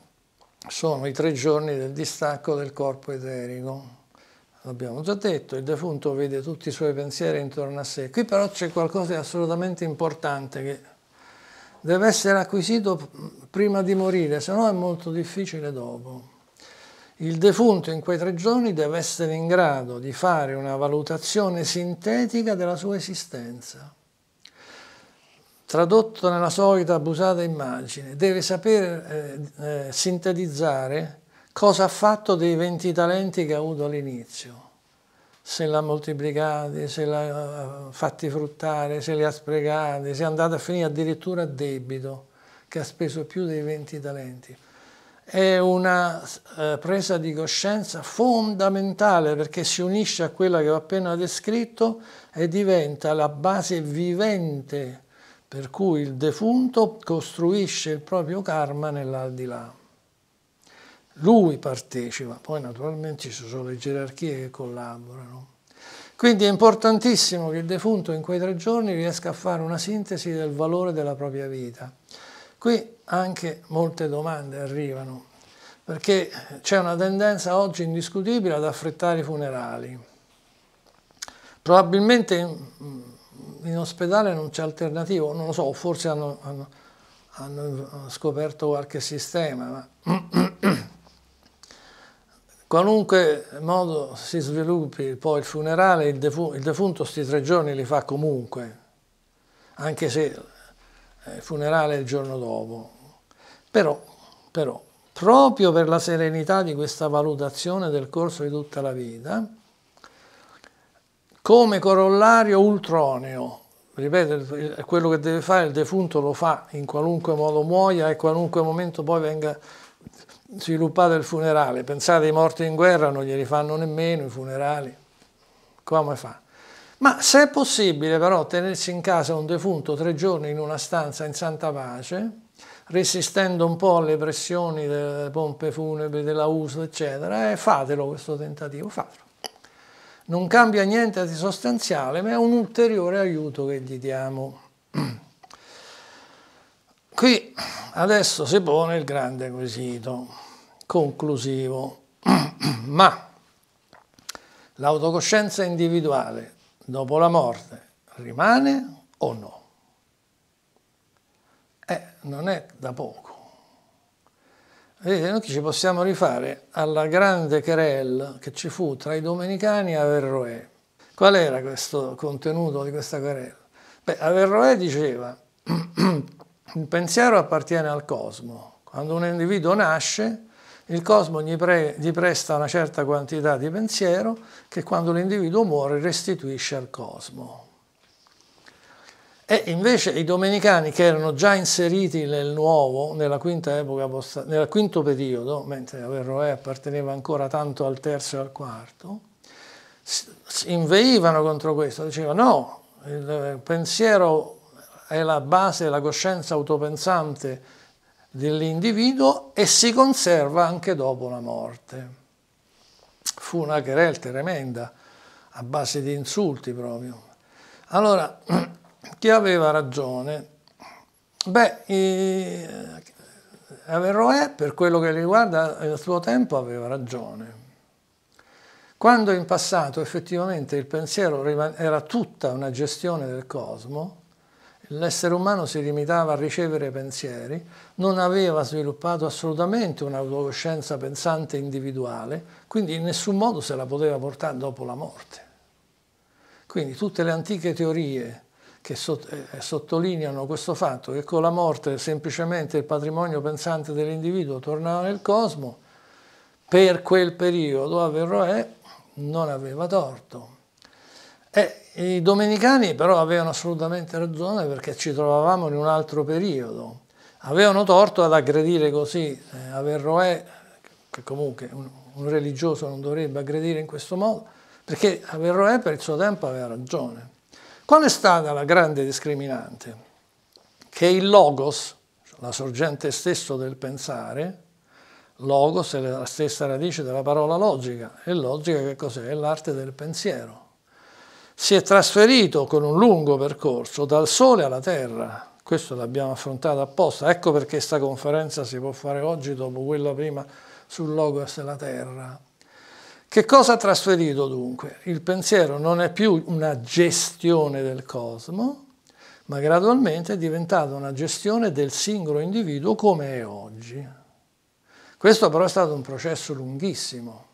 sono i tre giorni del distacco del corpo eterico. L'abbiamo già detto, il defunto vede tutti i suoi pensieri intorno a sé. Qui però c'è qualcosa di assolutamente importante che deve essere acquisito prima di morire, se no è molto difficile dopo. Il defunto in quei tre giorni deve essere in grado di fare una valutazione sintetica della sua esistenza tradotto nella solita abusata immagine, deve sapere eh, eh, sintetizzare cosa ha fatto dei 20 talenti che ha avuto all'inizio, se l'ha moltiplicati, se l'ha eh, fatti fruttare, se li ha sprecati, se è andato a finire addirittura a debito, che ha speso più dei 20 talenti. È una eh, presa di coscienza fondamentale perché si unisce a quella che ho appena descritto e diventa la base vivente per cui il defunto costruisce il proprio karma nell'aldilà. Lui partecipa, poi naturalmente ci sono le gerarchie che collaborano. Quindi è importantissimo che il defunto in quei tre giorni riesca a fare una sintesi del valore della propria vita. Qui anche molte domande arrivano, perché c'è una tendenza oggi indiscutibile ad affrettare i funerali. Probabilmente mm, in ospedale non c'è alternativo, non lo so, forse hanno, hanno, hanno scoperto qualche sistema, ma qualunque modo si sviluppi poi il funerale, il, defu il defunto questi tre giorni li fa comunque, anche se eh, il funerale è il giorno dopo. Però, però proprio per la serenità di questa valutazione del corso di tutta la vita, come corollario ultroneo, ripeto, quello che deve fare il defunto lo fa in qualunque modo muoia e qualunque momento poi venga sviluppato il funerale. Pensate ai morti in guerra, non glieli fanno nemmeno i funerali, come fa? Ma se è possibile però tenersi in casa un defunto tre giorni in una stanza in santa pace, resistendo un po' alle pressioni delle pompe funebri, della USO, eccetera, eh, fatelo questo tentativo, fatelo non cambia niente di sostanziale, ma è un ulteriore aiuto che gli diamo. Qui adesso si pone il grande quesito conclusivo, ma l'autocoscienza individuale dopo la morte rimane o no? Eh, non è da poco. Vedete, noi ci possiamo rifare alla grande querella che ci fu tra i domenicani e Averroè. Qual era questo contenuto di questa querella? Beh, Averroè diceva il pensiero appartiene al cosmo. Quando un individuo nasce, il cosmo gli, pre gli presta una certa quantità di pensiero che quando l'individuo muore restituisce al cosmo. E invece i domenicani che erano già inseriti nel nuovo, nella quinta epoca, nel quinto periodo, mentre Averroè apparteneva ancora tanto al terzo e al quarto, inveivano contro questo, dicevano no, il pensiero è la base, la coscienza autopensante dell'individuo e si conserva anche dopo la morte. Fu una querela tremenda, a base di insulti proprio. Allora, chi aveva ragione? Beh, eh, Averroè, per quello che riguarda il suo tempo, aveva ragione. Quando in passato effettivamente il pensiero era tutta una gestione del cosmo, l'essere umano si limitava a ricevere pensieri, non aveva sviluppato assolutamente un'autocoscienza pensante individuale, quindi in nessun modo se la poteva portare dopo la morte. Quindi tutte le antiche teorie che eh, eh, sottolineano questo fatto che con la morte semplicemente il patrimonio pensante dell'individuo tornava nel cosmo, per quel periodo Averroè non aveva torto. E I domenicani però avevano assolutamente ragione perché ci trovavamo in un altro periodo. Avevano torto ad aggredire così eh, Averroè, che comunque un, un religioso non dovrebbe aggredire in questo modo, perché Averroè per il suo tempo aveva ragione. Qual è stata la grande discriminante? Che il logos, la sorgente stesso del pensare, logos è la stessa radice della parola logica, e logica che cos'è? È l'arte del pensiero. Si è trasferito con un lungo percorso dal Sole alla Terra, questo l'abbiamo affrontato apposta, ecco perché questa conferenza si può fare oggi dopo quella prima sul logos e la Terra, che cosa ha trasferito dunque? Il pensiero non è più una gestione del cosmo, ma gradualmente è diventata una gestione del singolo individuo come è oggi. Questo però è stato un processo lunghissimo,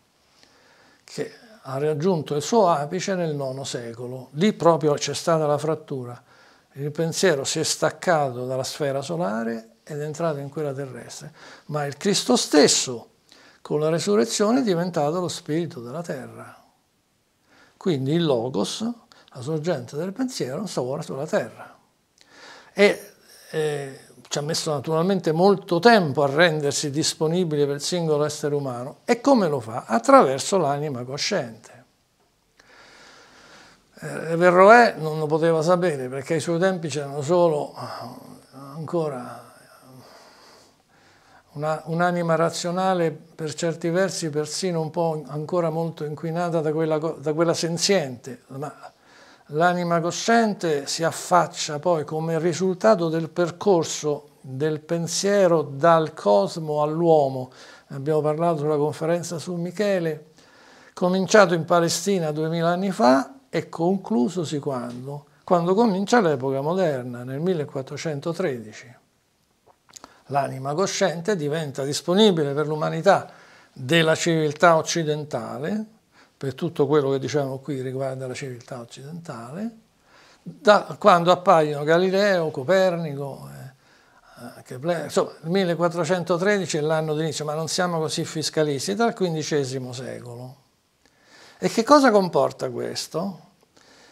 che ha raggiunto il suo apice nel IX secolo. Lì proprio c'è stata la frattura. Il pensiero si è staccato dalla sfera solare ed è entrato in quella terrestre, ma il Cristo stesso con la resurrezione è diventato lo spirito della terra. Quindi il logos, la sorgente del pensiero, sta ora sulla terra. E eh, ci ha messo naturalmente molto tempo a rendersi disponibile per il singolo essere umano. E come lo fa? Attraverso l'anima cosciente. Eh, Verroè non lo poteva sapere perché ai suoi tempi c'erano solo eh, ancora un'anima razionale per certi versi persino un po' ancora molto inquinata da quella, da quella senziente, ma l'anima cosciente si affaccia poi come risultato del percorso del pensiero dal cosmo all'uomo. Abbiamo parlato della conferenza su Michele, cominciato in Palestina 2000 anni fa e conclusosi quando? Quando comincia l'epoca moderna, nel 1413 l'anima cosciente diventa disponibile per l'umanità della civiltà occidentale, per tutto quello che diciamo qui riguarda la civiltà occidentale, da quando appaiono Galileo, Copernico, eh, Kepler, insomma il 1413 è l'anno d'inizio, ma non siamo così fiscalisti, dal XV secolo. E che cosa comporta questo?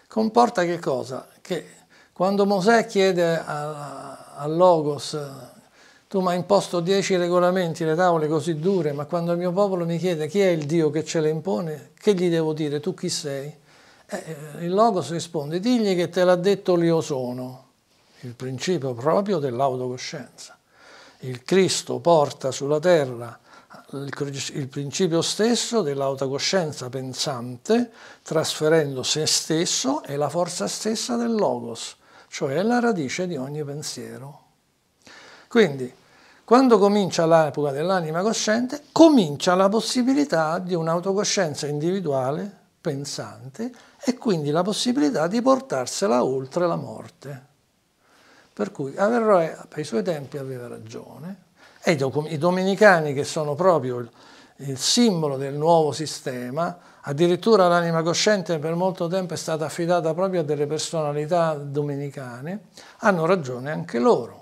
Comporta che cosa? Che quando Mosè chiede al Logos tu mi hai imposto dieci regolamenti, le tavole così dure, ma quando il mio popolo mi chiede chi è il Dio che ce le impone, che gli devo dire, tu chi sei? Eh, eh il Logos risponde, digli che te l'ha detto l'io sono, il principio proprio dell'autocoscienza. Il Cristo porta sulla terra il principio stesso dell'autocoscienza pensante, trasferendo se stesso e la forza stessa del Logos, cioè la radice di ogni pensiero. Quindi quando comincia l'epoca dell'anima cosciente, comincia la possibilità di un'autocoscienza individuale, pensante, e quindi la possibilità di portarsela oltre la morte. Per cui Averroè, ai suoi tempi, aveva ragione, e i, domenicani, che sono proprio il, il simbolo del nuovo sistema, addirittura l'anima cosciente per molto tempo è stata affidata proprio a delle personalità domenicane, hanno ragione anche loro.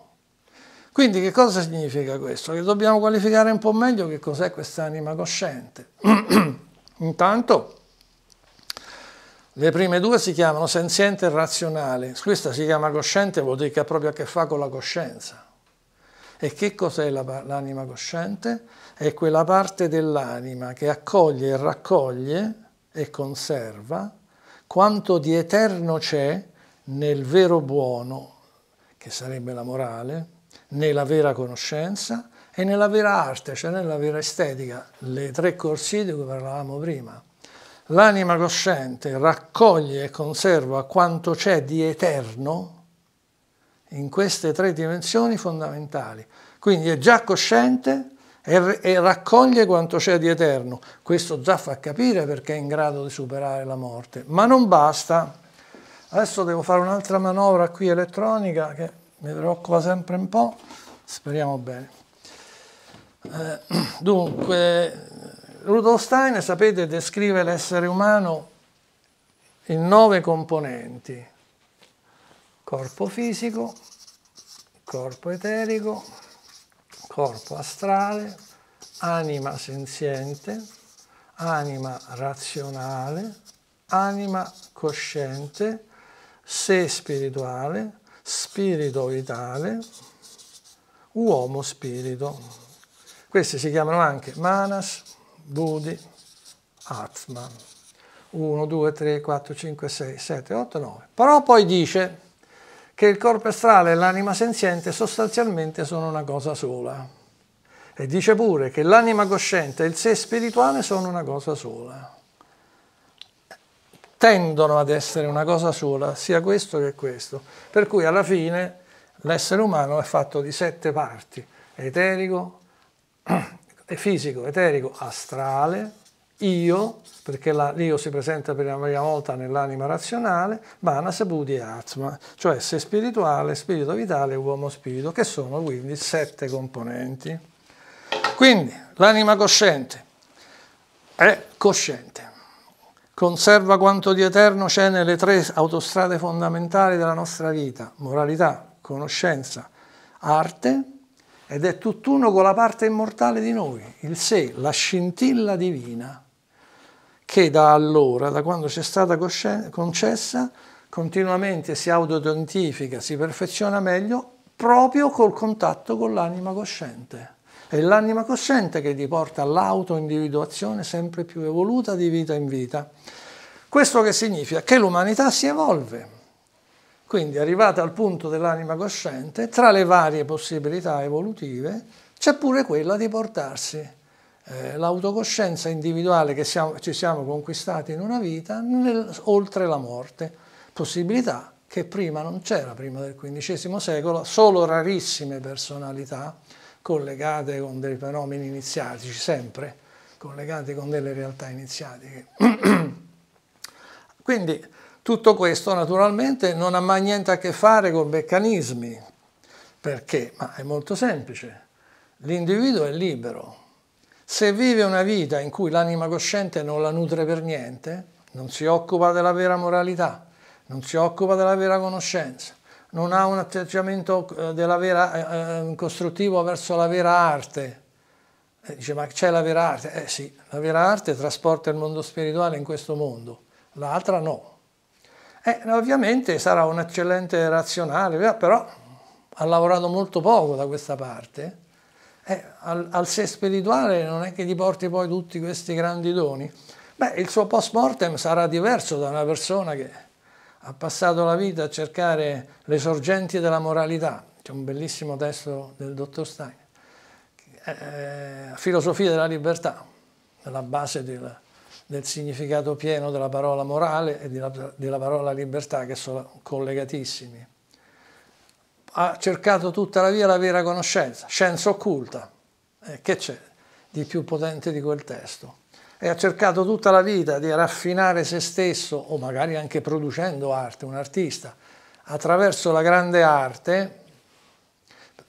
Quindi che cosa significa questo? Che dobbiamo qualificare un po' meglio che cos'è quest'anima cosciente. Intanto le prime due si chiamano senziente e razionale, questa si chiama cosciente vuol dire che ha proprio a che fare con la coscienza. E che cos'è l'anima cosciente? È quella parte dell'anima che accoglie e raccoglie e conserva quanto di eterno c'è nel vero buono, che sarebbe la morale, nella vera conoscenza e nella vera arte, cioè nella vera estetica, le tre corsie di cui parlavamo prima. L'anima cosciente raccoglie e conserva quanto c'è di eterno in queste tre dimensioni fondamentali. Quindi è già cosciente e, e raccoglie quanto c'è di eterno. Questo già fa capire perché è in grado di superare la morte. Ma non basta. Adesso devo fare un'altra manovra qui elettronica che mi preoccupa sempre un po', speriamo bene. Eh, dunque, Rudolf Stein, sapete, descrive l'essere umano in nove componenti, corpo fisico, corpo eterico, corpo astrale, anima senziente, anima razionale, anima cosciente, sé spirituale, spirito vitale, uomo spirito. Questi si chiamano anche Manas, Buddhi, Atman. 1, 2, 3, 4, 5, 6, 7, 8, 9. Però poi dice che il corpo astrale e l'anima senziente sostanzialmente sono una cosa sola. E dice pure che l'anima cosciente e il sé spirituale sono una cosa sola tendono ad essere una cosa sola, sia questo che questo. Per cui alla fine l'essere umano è fatto di sette parti, eterico, fisico, eterico, astrale, io, perché l'io si presenta per la prima volta nell'anima razionale, manas, buddhi e atma, cioè se spirituale, spirito vitale, uomo spirito, che sono quindi sette componenti. Quindi l'anima cosciente è cosciente, Conserva quanto di eterno c'è nelle tre autostrade fondamentali della nostra vita, moralità, conoscenza, arte, ed è tutt'uno con la parte immortale di noi, il sé, la scintilla divina, che da allora, da quando ci è stata concessa, continuamente si auto-identifica, si perfeziona meglio proprio col contatto con l'anima cosciente. È l'anima cosciente che ti porta all'autoindividuazione sempre più evoluta di vita in vita. Questo che significa? Che l'umanità si evolve. Quindi arrivata al punto dell'anima cosciente, tra le varie possibilità evolutive, c'è pure quella di portarsi eh, l'autocoscienza individuale che siamo, ci siamo conquistati in una vita nel, oltre la morte, possibilità che prima non c'era, prima del XV secolo, solo rarissime personalità collegate con dei fenomeni iniziatici, sempre collegate con delle realtà iniziatiche. Quindi tutto questo naturalmente non ha mai niente a che fare con meccanismi, perché? Ma è molto semplice, l'individuo è libero. Se vive una vita in cui l'anima cosciente non la nutre per niente, non si occupa della vera moralità, non si occupa della vera conoscenza, non ha un atteggiamento eh, vera, eh, eh costruttivo verso la vera arte. E eh, dice, ma c'è la vera arte? Eh sì, la vera arte trasporta il mondo spirituale in questo mondo, l'altra no. Eh, ovviamente sarà un eccellente razionale, però ha lavorato molto poco da questa parte. Eh, al, al sé spirituale non è che gli porti poi tutti questi grandi doni. Beh, il suo post mortem sarà diverso da una persona che ha passato la vita a cercare le sorgenti della moralità, c'è un bellissimo testo del dottor Stein, eh, filosofia della libertà, la base del, del, significato pieno della parola morale e della, della parola libertà che sono collegatissimi. Ha cercato tutta la via la vera conoscenza, scienza occulta. Eh, che c'è di più potente di quel testo? e ha cercato tutta la vita di raffinare se stesso o magari anche producendo arte, un artista, attraverso la grande arte,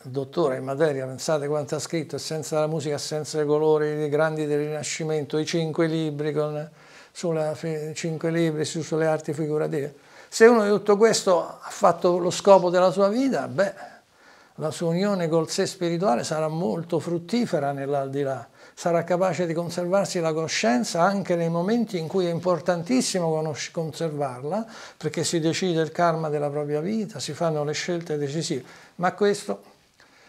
dottore in materia, pensate quanto ha scritto, Essenza della musica, Essenza dei colori, i grandi del Rinascimento, i cinque libri, con, sulla, cinque libri sulle arti figurative. Se uno di tutto questo ha fatto lo scopo della sua vita, beh, la sua unione col sé spirituale sarà molto fruttifera nell'aldilà sarà capace di conservarsi la coscienza anche nei momenti in cui è importantissimo conservarla, perché si decide il karma della propria vita, si fanno le scelte decisive. Ma questo,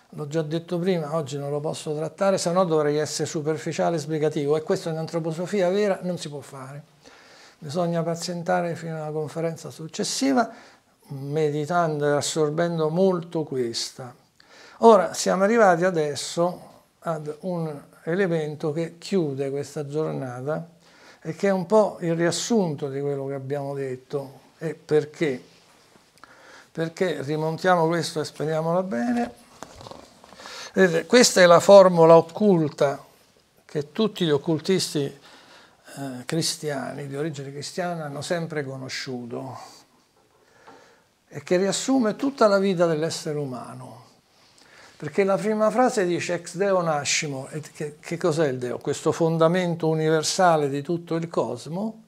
l'ho già detto prima, oggi non lo posso trattare, se no dovrei essere superficiale e sbrigativo, e questo in antroposofia vera non si può fare. Bisogna pazientare fino alla conferenza successiva, meditando e assorbendo molto questa. Ora siamo arrivati adesso ad un elemento che chiude questa giornata e che è un po' il riassunto di quello che abbiamo detto e perché. Perché rimontiamo questo e speriamola bene. Vedete, questa è la formula occulta che tutti gli occultisti eh, cristiani, di origine cristiana, hanno sempre conosciuto e che riassume tutta la vita dell'essere umano perché la prima frase dice ex deo nascimo, e che, che cos'è il deo? Questo fondamento universale di tutto il cosmo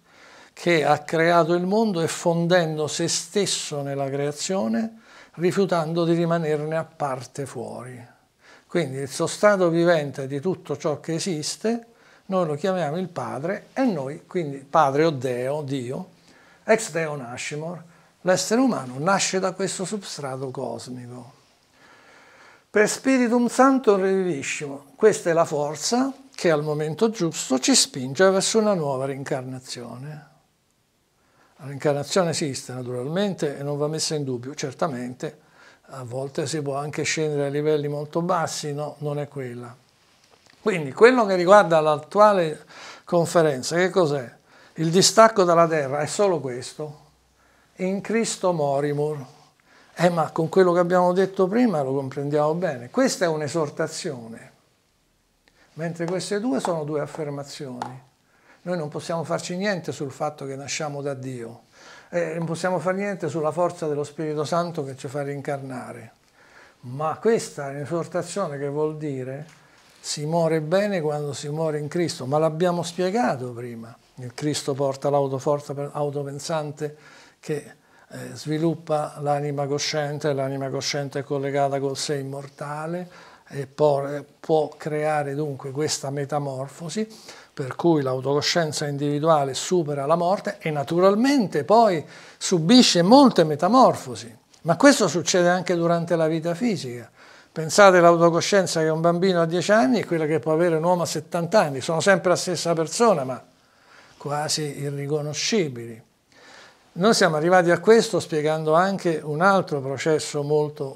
che ha creato il mondo e fondendo se stesso nella creazione, rifiutando di rimanerne a parte fuori. Quindi il sostrato vivente di tutto ciò che esiste, noi lo chiamiamo il Padre e noi, quindi Padre o Deo, Dio, ex Deo nascimor, l'essere umano nasce da questo substrato cosmico. Per Spiritum Santo Reviviscimo, questa è la forza che al momento giusto ci spinge verso una nuova rincarnazione. La rincarnazione esiste naturalmente e non va messa in dubbio, certamente a volte si può anche scendere a livelli molto bassi, no, non è quella. Quindi quello che riguarda l'attuale conferenza, che cos'è? Il distacco dalla terra è solo questo, in Cristo morimur. Eh, ma con quello che abbiamo detto prima lo comprendiamo bene. Questa è un'esortazione, mentre queste due sono due affermazioni. Noi non possiamo farci niente sul fatto che nasciamo da Dio, eh, non possiamo fare niente sulla forza dello Spirito Santo che ci fa rincarnare. Ma questa è un'esortazione che vuol dire si muore bene quando si muore in Cristo, ma l'abbiamo spiegato prima. Il Cristo porta l'autoforza autopensante che eh, sviluppa l'anima cosciente, l'anima cosciente è collegata col sé immortale e può, può creare dunque questa metamorfosi per cui l'autocoscienza individuale supera la morte e naturalmente poi subisce molte metamorfosi. Ma questo succede anche durante la vita fisica. Pensate all'autocoscienza che un bambino a 10 anni e quella che può avere un uomo a 70 anni, sono sempre la stessa persona, ma quasi irriconoscibili. Noi siamo arrivati a questo spiegando anche un altro processo molto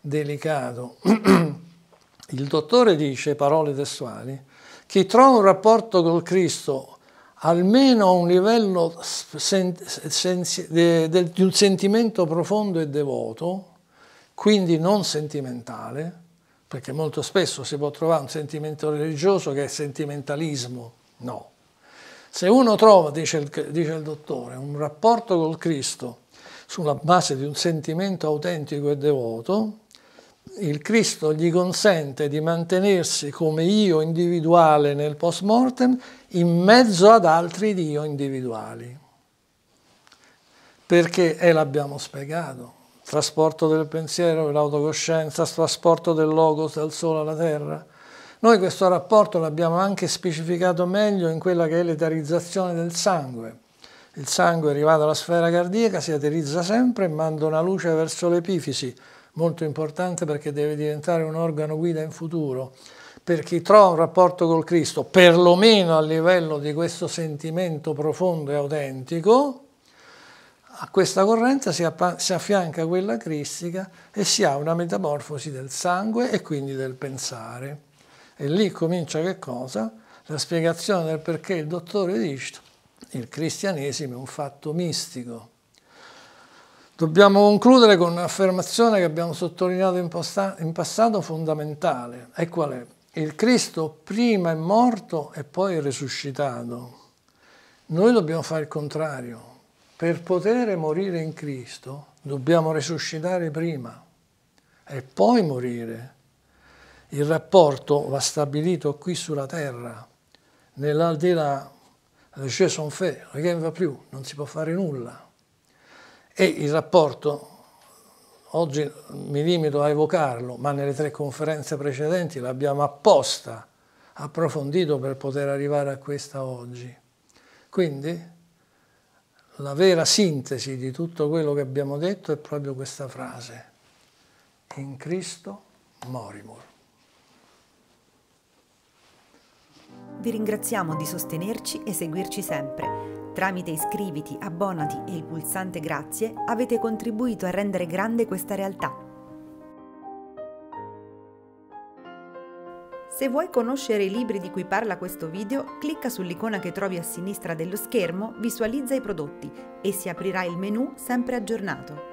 delicato. Il dottore dice, parole testuali, chi trova un rapporto col Cristo almeno a un livello di un sentimento profondo e devoto, quindi non sentimentale, perché molto spesso si può trovare un sentimento religioso che è sentimentalismo, no. Se uno trova, dice il, dice il dottore, un rapporto col Cristo sulla base di un sentimento autentico e devoto, il Cristo gli consente di mantenersi come io individuale nel post mortem in mezzo ad altri io individuali. Perché, e l'abbiamo spiegato, trasporto del pensiero, e l'autocoscienza, trasporto del logos dal sole alla terra, noi questo rapporto l'abbiamo anche specificato meglio in quella che è l'eterizzazione del sangue. Il sangue arrivato alla sfera cardiaca si eterizza sempre e manda una luce verso l'epifisi, molto importante perché deve diventare un organo guida in futuro. Per chi trova un rapporto col Cristo, perlomeno a livello di questo sentimento profondo e autentico, a questa corrente si, si affianca quella cristica e si ha una metamorfosi del sangue e quindi del pensare. E lì comincia che cosa? La spiegazione del perché il dottore dice il cristianesimo è un fatto mistico. Dobbiamo concludere con un'affermazione che abbiamo sottolineato in, in passato fondamentale, e qual è? Il Cristo prima è morto e poi è risuscitato. Noi dobbiamo fare il contrario. Per poter morire in Cristo dobbiamo risuscitare prima e poi morire. Il rapporto va stabilito qui sulla terra, nell'aldilà, le je son fait, rien va più, non si può fare nulla. E il rapporto, oggi mi limito a evocarlo, ma nelle tre conferenze precedenti l'abbiamo apposta approfondito per poter arrivare a questa oggi. Quindi la vera sintesi di tutto quello che abbiamo detto è proprio questa frase. In Cristo morimur. vi ringraziamo di sostenerci e seguirci sempre. Tramite iscriviti, abbonati e il pulsante grazie avete contribuito a rendere grande questa realtà. Se vuoi conoscere i libri di cui parla questo video, clicca sull'icona che trovi a sinistra dello schermo, visualizza i prodotti e si aprirà il menu sempre aggiornato.